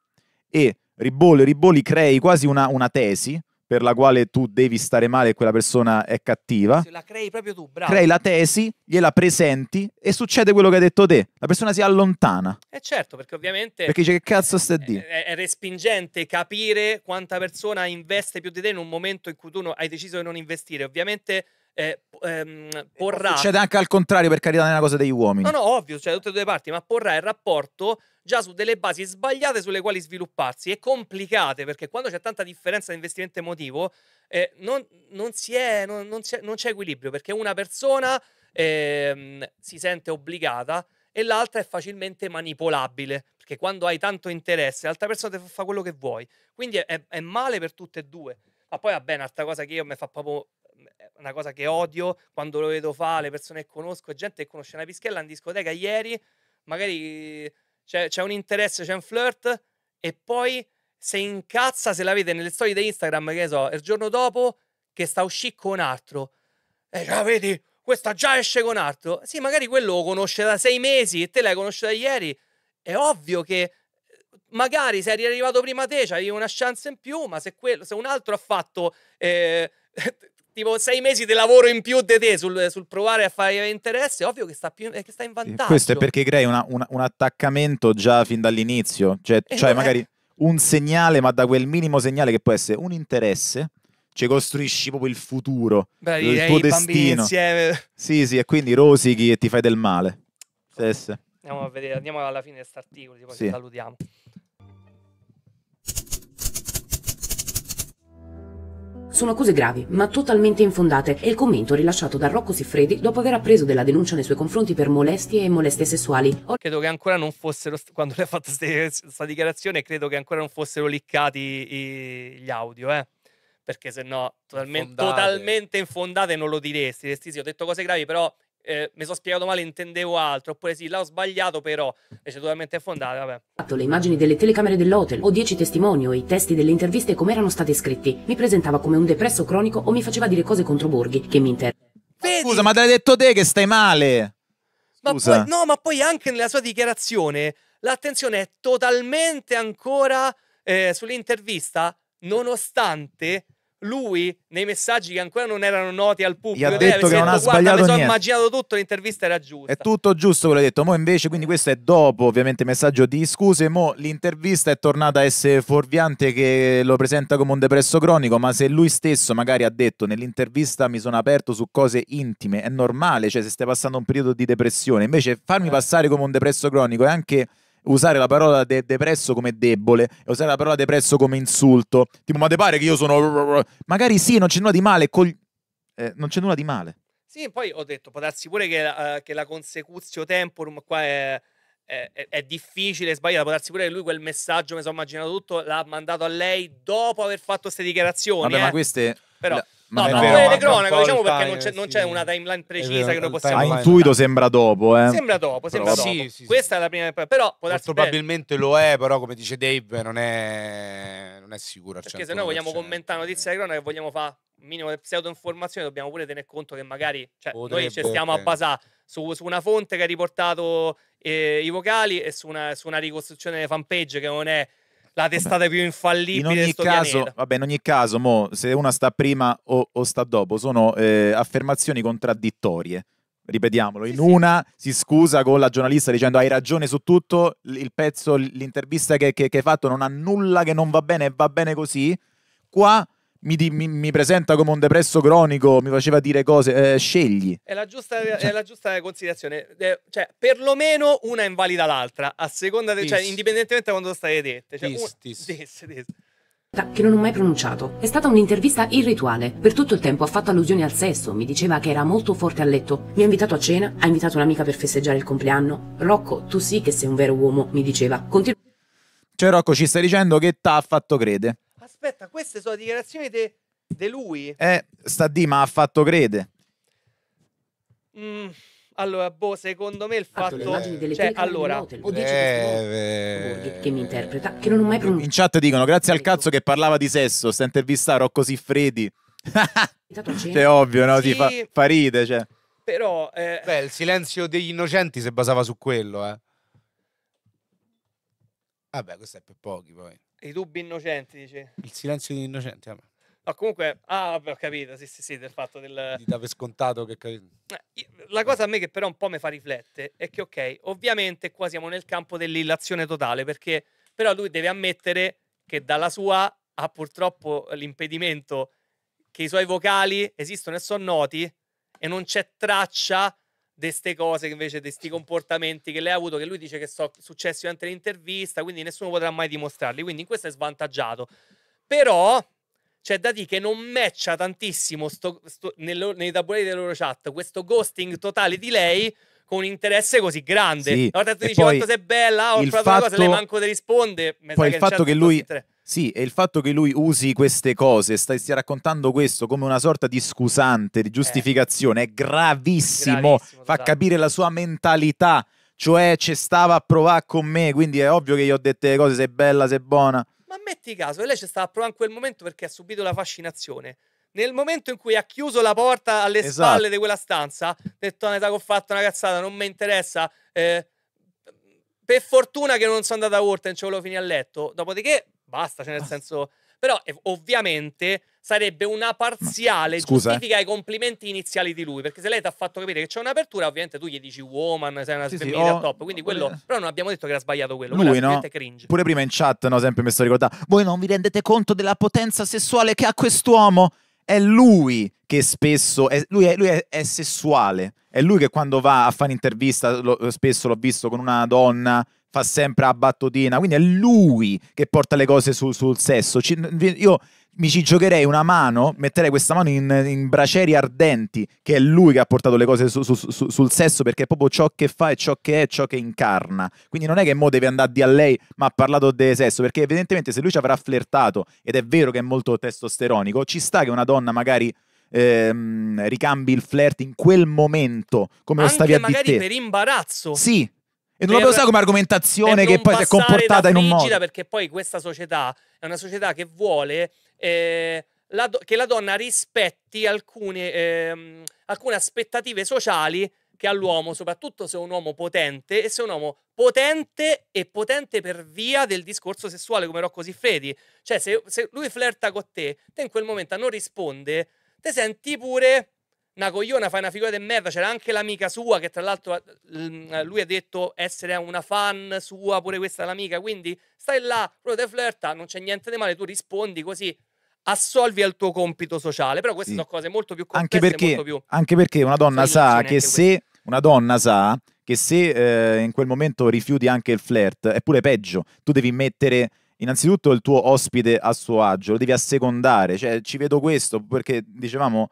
e ribolli, riboli, crei quasi una, una tesi per la quale tu devi stare male e quella persona è cattiva. Se la crei proprio tu, bravo. Crei la tesi, gliela presenti e succede quello che hai detto te. La persona si allontana. eh certo, perché ovviamente... Perché dice che cazzo stai a dire? È, è, respingente capire quanta persona investe più di te in un momento in cui tu no, hai deciso di non investire. Ovviamente eh, ehm, porrà... Succede anche al contrario, per carità, nella cosa degli uomini. No, no, ovvio, cioè da tutte e due le parti, ma porrà il rapporto già su delle basi sbagliate sulle quali svilupparsi e complicate, perché quando c'è tanta differenza di investimento emotivo eh, non, non, è, non, non, c'è, non c'è equilibrio, perché una persona ehm, si sente obbligata e l'altra è facilmente manipolabile perché quando hai tanto interesse l'altra persona ti fa quello che vuoi quindi è, è male per tutte e due ma poi va bene, un'altra cosa che io mi fa proprio una cosa che odio quando lo vedo fa, le persone che conosco, gente che conosce una pischella in discoteca ieri, magari c'è, c'è un interesse, c'è un flirt e poi se incazza se la vede nelle storie di Instagram, che ne so, il giorno dopo che sta uscì con un altro. E eh, la vedi, questa già esce con un altro. Sì, magari quello lo conosce da sei mesi e te l'hai conosciuta ieri. È ovvio che eh, magari se eri arrivato prima te c'avevi una chance in più, ma se, quello, se un altro ha fatto eh, tipo sei mesi di lavoro in più di te sul, sul provare a fare interesse, ovvio che sta, più, che sta in vantaggio. E questo è perché crei una, una, un attaccamento già fin dall'inizio, cioè, eh, cioè eh. magari un segnale, ma da quel minimo segnale che può essere un interesse, ci costruisci proprio il futuro, Beh, il tuo destino. Insieme. Sì, sì, e quindi rosichi e ti fai del male. Sì, Andiamo a vedere, andiamo alla fine di quest'articolo, poi sì. salutiamo. Sono accuse gravi, ma totalmente infondate, è il commento rilasciato da Rocco Siffredi dopo aver appreso della denuncia nei suoi confronti per molestie e molestie sessuali. Or- credo che ancora non fossero, quando lei ha fatto questa dichiarazione, credo che ancora non fossero liccati i, gli audio, eh perché se no totalmente infondate. totalmente infondate non lo diresti. Diresti sì, ho detto cose gravi, però eh, mi sono spiegato male, intendevo altro, oppure sì, l'ho sbagliato però, invece totalmente affondata, vabbè. Le immagini delle telecamere dell'hotel, o dieci testimoni o i testi delle interviste come erano state scritti, mi presentava come un depresso cronico o mi faceva dire cose contro Borghi, che mi interessa. Scusa, ma te l'hai detto te che stai male? Ma poi, no, ma poi anche nella sua dichiarazione l'attenzione è totalmente ancora eh, sull'intervista, nonostante lui nei messaggi che ancora non erano noti al pubblico gli ha detto che non detto, ha sbagliato mi sono immaginato tutto l'intervista era giusta è tutto giusto quello che ha detto mo invece quindi questo è dopo ovviamente il messaggio di scuse mo l'intervista è tornata a essere fuorviante che lo presenta come un depresso cronico ma se lui stesso magari ha detto nell'intervista mi sono aperto su cose intime è normale cioè se stai passando un periodo di depressione invece farmi eh. passare come un depresso cronico è anche usare la parola de- depresso come debole e usare la parola depresso come insulto. Tipo, ma te pare che io sono. Magari sì, non c'è nulla di male. Col... Eh, non c'è nulla di male. Sì, poi ho detto, può darsi pure che, uh, che la consecutio temporum qua è, è, è difficile, è sbagliata. Può darsi pure che lui quel messaggio, mi sono immaginato tutto, l'ha mandato a lei dopo aver fatto queste dichiarazioni. Vabbè, eh. ma queste. Però... La ma no, no, le cronache, diciamo perché non, c'è, sì. non c'è, una timeline precisa vero, che noi possiamo... Ma intuito sembra dopo, eh? Sembra dopo, sembra dopo. Sì, sì, Questa è la prima... Però Probabilmente lo è, però come dice Dave non è, non è sicuro Perché certo se noi vogliamo commentare notizie di cronaca e vogliamo fare un minimo di pseudo-informazione, dobbiamo pure tener conto che magari... Cioè, noi ci stiamo a basare su, su, una fonte che ha riportato eh, i vocali e su una, su una ricostruzione delle fanpage che non è la testata più infallibile. In ogni, caso, vabbè, in ogni caso, mo, se una sta prima o, o sta dopo, sono eh, affermazioni contraddittorie ripetiamolo, in una si scusa con la giornalista dicendo hai ragione su tutto, il pezzo, l'intervista che, che, che, hai fatto non ha nulla che non va bene, va bene così, qua mi, mi, mi, presenta come un depresso cronico, mi faceva dire cose, eh, scegli. È la giusta, cioè. è la giusta considerazione, eh, cioè perlomeno una invalida l'altra, a seconda, de, cioè, indipendentemente da quando state dette. Cioè, tis, tis. tis, tis che non ho mai pronunciato. È stata un'intervista irrituale. Per tutto il tempo ha fatto allusioni al sesso, mi diceva che era molto forte a letto. Mi ha invitato a cena, ha invitato un'amica per festeggiare il compleanno. Rocco, tu sì che sei un vero uomo, mi diceva. Continu- cioè Rocco ci stai dicendo che t'ha fatto crede aspetta, queste sono dichiarazioni di de, lui. Eh, sta di, ma ha fatto crede. Mm, allora, boh, secondo me il ah, fatto... Cioè, allora... Note, ho eh, eh che mi interpreta, che non ho mai pronunciato. In chat dicono, grazie al cazzo che parlava di sesso, sta intervistare così freddi. cioè, ovvio, no? Sì. Ti fa, fa ride, cioè. Però... Eh... Beh, il silenzio degli innocenti si basava su quello, eh. Vabbè, questo è per pochi poi. I dubbi innocenti, dice. Il silenzio degli innocenti, vabbè. No, comunque, ah, vabbè, ho capito, sì, sì, sì, del fatto del... Ti dà per scontato che... Eh, la cosa a me che però un po' mi fa riflettere è che, ok, ovviamente qua siamo nel campo dell'illazione totale, perché però lui deve ammettere che dalla sua ha purtroppo l'impedimento che i suoi vocali esistono e sono noti e non c'è traccia di queste cose invece, di questi comportamenti che lei ha avuto, che lui dice che sono successi durante l'intervista, quindi nessuno potrà mai dimostrarli. Quindi in questo è svantaggiato. Però c'è da dire che non matcha tantissimo sto, sto, nel, nei tabulati della loro chat questo ghosting totale di lei con un interesse così grande. Sì. Allora tu dici poi, quanto sei bella, ho provato una cosa, lei manco ti risponde. Poi il fatto che lui... Interesse sì, e il fatto che lui usi queste cose, sta, stia raccontando questo come una sorta di scusante, di eh. giustificazione, è gravissimo, gravissimo fa totale. capire la sua mentalità, cioè ci stava a provare con me, quindi è ovvio che gli ho detto le cose, sei bella, sei buona. Ma metti caso, e lei ci stava a provare in quel momento perché ha subito la fascinazione. Nel momento in cui ha chiuso la porta alle esatto. spalle di quella stanza, ha detto, che ho fatto una cazzata, non mi interessa, eh, per fortuna che non sono andata a non ce volevo finire a letto. Dopodiché basta, cioè nel ah. senso... Però ovviamente sarebbe una parziale Scusa, eh. giustifica eh. ai complimenti iniziali di lui, perché se lei ti ha fatto capire che c'è un'apertura, ovviamente tu gli dici woman, sei una sì, sì oh, top, quindi quello... Però non abbiamo detto che era sbagliato quello, lui no? cringe. Pure prima in chat, no, sempre mi sto ricordando, voi non vi rendete conto della potenza sessuale che ha quest'uomo? È lui che spesso, è, lui, è, lui è, è sessuale, è lui che quando va a fare intervista, lo, spesso l'ho visto con una donna fa sempre a battutina, quindi è lui che porta le cose sul, sul sesso. Ci, io mi ci giocherei una mano, metterei questa mano in, in braceri ardenti, che è lui che ha portato le cose su, su, su, sul sesso, perché è proprio ciò che fa e ciò che è, ciò che incarna. Quindi non è che mo deve andare di a lei, ma ha parlato del sesso, perché evidentemente se lui ci avrà flirtato, ed è vero che è molto testosteronico, ci sta che una donna magari... Ehm, ricambi il flirt in quel momento come Anche lo stavi a dire magari per imbarazzo sì e non la puoi usare come argomentazione che poi si è comportata in un modo. Perché poi questa società è una società che vuole eh, la do- che la donna rispetti alcune, eh, alcune aspettative sociali che ha l'uomo, soprattutto se è un uomo potente e se è un uomo potente e potente per via del discorso sessuale come Rocco Siffredi. Cioè se, se lui flirta con te, te in quel momento non risponde, te senti pure una cogliona, fai una figura di merda. C'era anche l'amica sua, che tra l'altro eh, lui ha detto essere una fan sua, pure questa è l'amica. Quindi stai là, loro te flirta, non c'è niente di male, tu rispondi così assolvi al tuo compito sociale. Però queste sì. sono cose molto più complesse. Anche perché, più anche perché una donna sa che se questo. una donna sa che se eh, in quel momento rifiuti anche il flirt, è pure peggio. Tu devi mettere innanzitutto il tuo ospite a suo agio, lo devi assecondare. Cioè, ci vedo questo perché dicevamo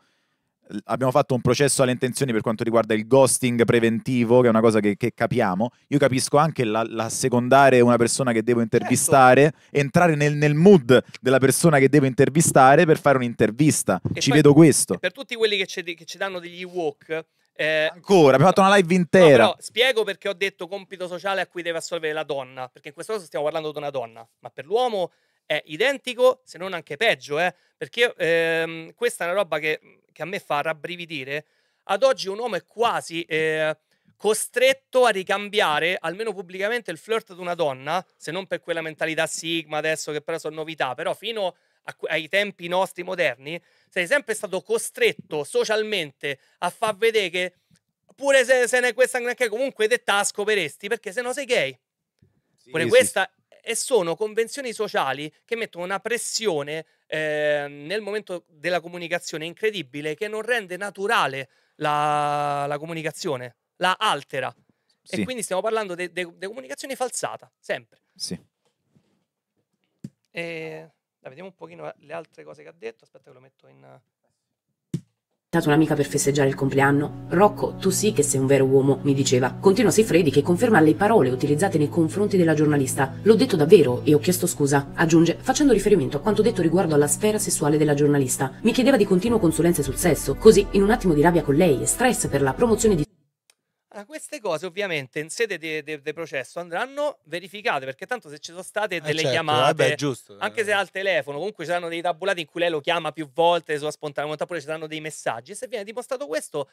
abbiamo fatto un processo alle intenzioni per quanto riguarda il ghosting preventivo, che è una cosa che, che capiamo. Io capisco anche la, la, secondare una persona che devo intervistare, certo. entrare nel, nel, mood della persona che devo intervistare per fare un'intervista. E Ci poi, vedo questo. Per tutti quelli che ci, che ci danno degli walk. Eh, Ancora, abbiamo fatto una live intera. No, spiego perché ho detto compito sociale a cui deve assolvere la donna, perché in questo caso stiamo parlando di una donna, ma per l'uomo è identico, se non anche peggio, eh? perché ehm, questa è una roba che, mhmm, che, a me fa rabbrividire. Ad oggi un uomo è quasi eh, costretto a ricambiare, almeno pubblicamente, il flirt di una donna, se non per quella mentalità Sigma adesso che però sono novità, però fino a, ai tempi nostri moderni, sei sempre stato costretto socialmente a far vedere che pure se, se ne è questa anche comunque te tasco peresti, perché se no sei gay. Sì, pure sì. questa e sono convenzioni sociali che mettono una pressione eh, nel momento della comunicazione incredibile che non rende naturale la, la comunicazione, la altera. Sì. E quindi stiamo parlando di comunicazione falsata, sempre. Sì. E, vediamo un pochino le altre cose che ha detto, aspetta che lo metto in dato un'amica per festeggiare il compleanno. Rocco, tu sì che sei un vero uomo, mi diceva. Continua Sifredi che conferma le parole utilizzate nei confronti della giornalista. L'ho detto davvero e ho chiesto scusa. Aggiunge, facendo riferimento a quanto detto riguardo alla sfera sessuale della giornalista. Mi chiedeva di continuo consulenze sul sesso, così in un attimo di rabbia con lei e stress per la promozione di... Allora, ah, queste cose ovviamente in sede di processo andranno verificate perché tanto se ci sono state eh, delle eh certo, chiamate, vabbè, giusto, anche eh. se al telefono comunque ci saranno dei tabulati in cui lei lo chiama più volte sulla spontaneità oppure ci saranno dei messaggi, se viene dimostrato questo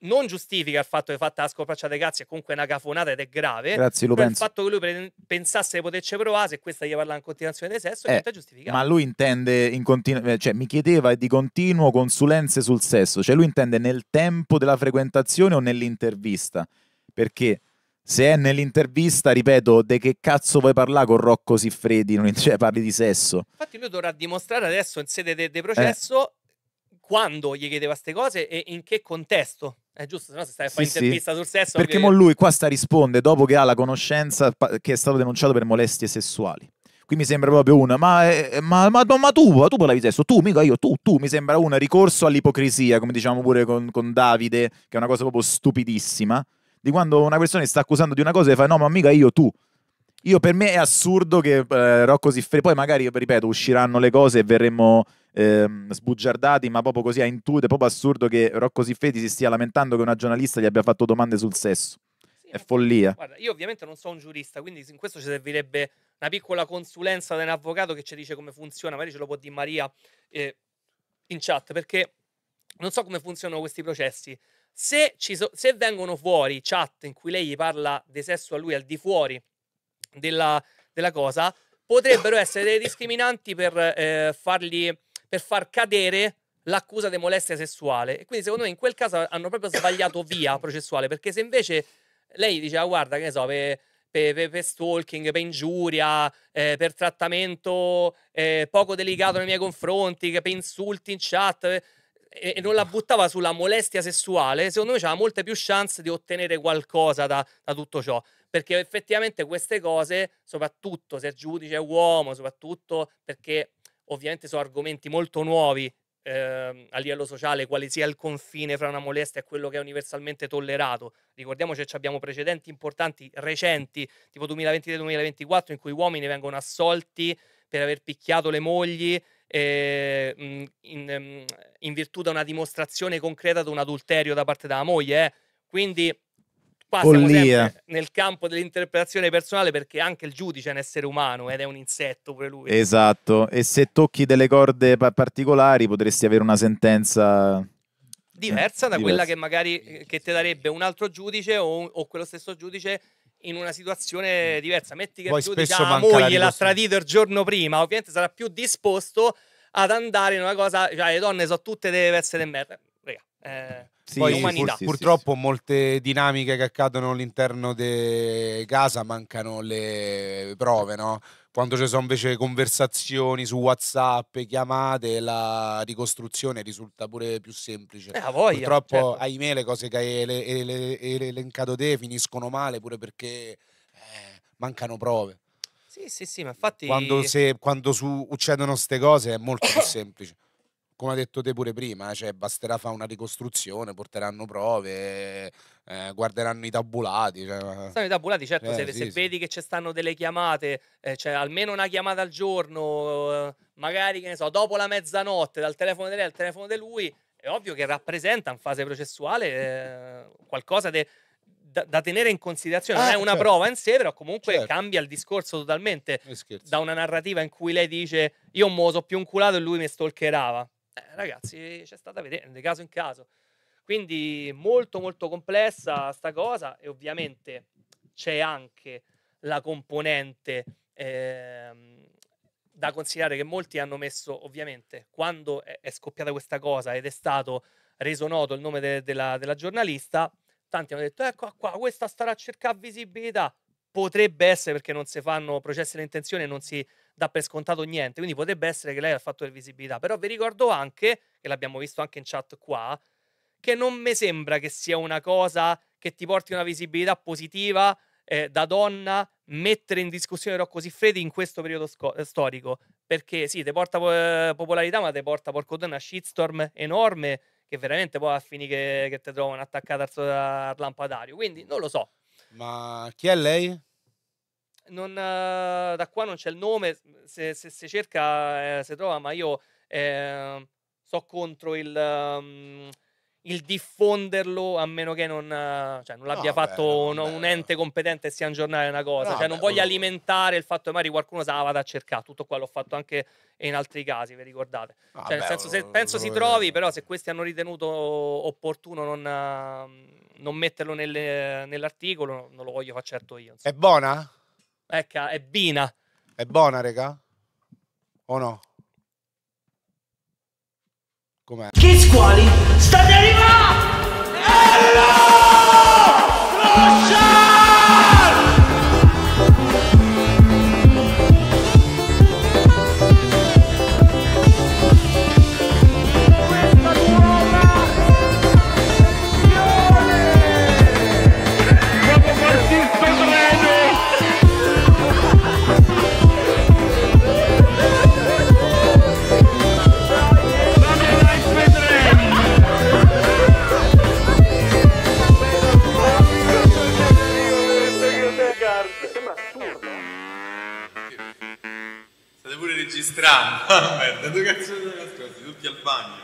non giustifica il fatto che fatta la scopraccia dei cazzi è comunque una cafonata ed è grave. Grazie, lo penso. Il fatto che lui pre- pensasse di poterci provare, se questa gli parla in continuazione di sesso, eh, è giustificato. Ma lui intende in continuazione, eh, cioè mi chiedeva di continuo consulenze sul sesso, cioè lui intende nel tempo della frequentazione o nell'intervista? Perché se è nell'intervista, ripeto, de che cazzo vuoi parlare con Rocco Siffredi? Non, cioè, parli di sesso. Infatti lui dovrà dimostrare adesso in sede del de processo eh. quando gli chiedeva queste cose e in che contesto. È giusto, se no se stai a fare sì, intervista sì. sul sesso... Perché che... lui qua sta risponde dopo che ha la conoscenza che è stato denunciato per molestie sessuali. Qui mi sembra proprio una, ma, eh, eh, ma, ma, ma tu, tu parlavi di sesso, tu, mica io, tu, tu, mi sembra una ricorso all'ipocrisia, come diciamo pure con, con Davide, che è una cosa proprio stupidissima, di quando una persona sta accusando di una cosa e fa no, ma mica io, tu. Io per me è assurdo che eh, Rocco si fermi. Poi magari, ripeto, usciranno le cose e verremo ehm, sbugiardati, ma proprio così a intuito, è proprio assurdo che Rocco Siffredi si stia lamentando che una giornalista gli abbia fatto domande sul sesso. è follia. Guarda, io ovviamente non sono un giurista, quindi in questo ci servirebbe una piccola consulenza da un avvocato che ci dice come funziona, magari ce lo può dire Maria eh, in chat, perché non so come funzionano questi processi. Se, so, se, vengono fuori chat in cui lei gli parla di sesso a lui al di fuori della, della cosa, potrebbero essere dei discriminanti per eh, fargli per far cadere l'accusa di molestia sessuale. E quindi secondo me in quel caso hanno proprio sbagliato via processuale, perché se invece lei diceva ah, guarda che ne so, per, per, per stalking, per ingiuria, eh, per trattamento eh, poco delicato nei miei confronti, per insulti in chat... Eh, e, non la buttava sulla molestia sessuale, secondo me c'era molte più chance di ottenere qualcosa da, da, tutto ciò. Perché effettivamente queste cose, soprattutto se il giudice è uomo, soprattutto perché ovviamente sono argomenti molto nuovi eh, a livello sociale, quale sia il confine fra una molestia e quello che è universalmente tollerato. Ricordiamoci che abbiamo precedenti importanti recenti, tipo 2023-2024, in cui uomini vengono assolti per aver picchiato le mogli eh, in, ehm, in, virtù da una dimostrazione concreta di un adulterio da parte della moglie. Eh. Quindi Qua Follia. nel campo dell'interpretazione personale perché anche il giudice è un essere umano ed è un insetto pure lui. Esatto, e se tocchi delle corde particolari potresti avere una sentenza diversa da diversa. quella che magari eh, che te darebbe un altro giudice o, o quello stesso giudice in una situazione diversa. Metti che Poi il giudice la moglie l'ha tradito il giorno prima, ovviamente sarà più disposto ad andare in una cosa, cioè le donne sono tutte delle verse del merda eh, sì, poi umanità. Sì, purtroppo sì, molte dinamiche che accadono all'interno di casa mancano le prove, no? Quando ci sono invece conversazioni su WhatsApp, chiamate, la ricostruzione risulta pure più semplice. Eh, voglia, purtroppo, certo. ahimè, le cose che hai ele- ele- ele- elencato te finiscono male pure perché eh, mancano prove. Sì, sì, sì, ma infatti... Quando, se, quando su, succedono queste cose è molto più semplice come ha detto te pure prima, eh, cioè basterà fare una ricostruzione, porteranno prove, eh, guarderanno i tabulati. Cioè... Stanno i tabulati, certo, eh, se, sì, se sì. vedi che ci stanno delle chiamate, eh, cioè almeno una chiamata al giorno, eh, magari che ne so, dopo la mezzanotte, dal telefono di lei al telefono di lui, è ovvio che rappresenta in fase processuale eh, qualcosa de, da, da, tenere in considerazione. non ah, è una certo. prova in sé, però comunque certo. cambia il discorso totalmente da una narrativa in cui lei dice io mo so più un culato e lui mi stalkerava eh, ragazzi, c'è stata a vedere di caso in caso. Quindi molto molto complessa sta cosa e ovviamente c'è anche la componente eh, da considerare che molti hanno messo ovviamente quando è scoppiata questa cosa ed è stato reso noto il nome de- della-, della giornalista, tanti hanno detto ecco qua, questa starà a cercare visibilità. Potrebbe essere perché non si fanno processi di intenzione e non si dà per scontato niente, quindi potrebbe essere che lei ha fatto visibilità, però vi ricordo anche, e l'abbiamo visto anche in chat qua, che non mi sembra che sia una cosa che ti porti una visibilità positiva eh, da donna mettere in discussione Rocco Siffredi in questo periodo sco- eh, storico, perché sì, ti porta po- eh, popolarità, ma ti porta porco donna shitstorm enorme che veramente poi a fini che, che ti trovano attaccata al, al lampadario, quindi non lo so. Ma chi è lei? non, eh, da qua non c'è il nome, se, se, se cerca eh, si trova, ma io eh, sto contro il, um, il, diffonderlo a meno che non, cioè, non l'abbia no, fatto beh, un, beh. un, ente competente e sia un giornale una cosa, no, cioè, non beh, voglio alimentare il fatto che magari qualcuno se la vada a cercare, tutto qua l'ho fatto anche in altri casi, vi ricordate? No, cioè, nel senso, se, penso si trovi, però se questi hanno ritenuto opportuno non, ehm, non metterlo nelle, nell'articolo, non lo voglio fare certo io. Insomma. È buona? Ecca, è Bina. È buona, raga? O no? Com'è? Che squali? State arrivando! Ello! Crociar! strano, aspetta, dove cazzo sono nascosti? Tutti al bagno.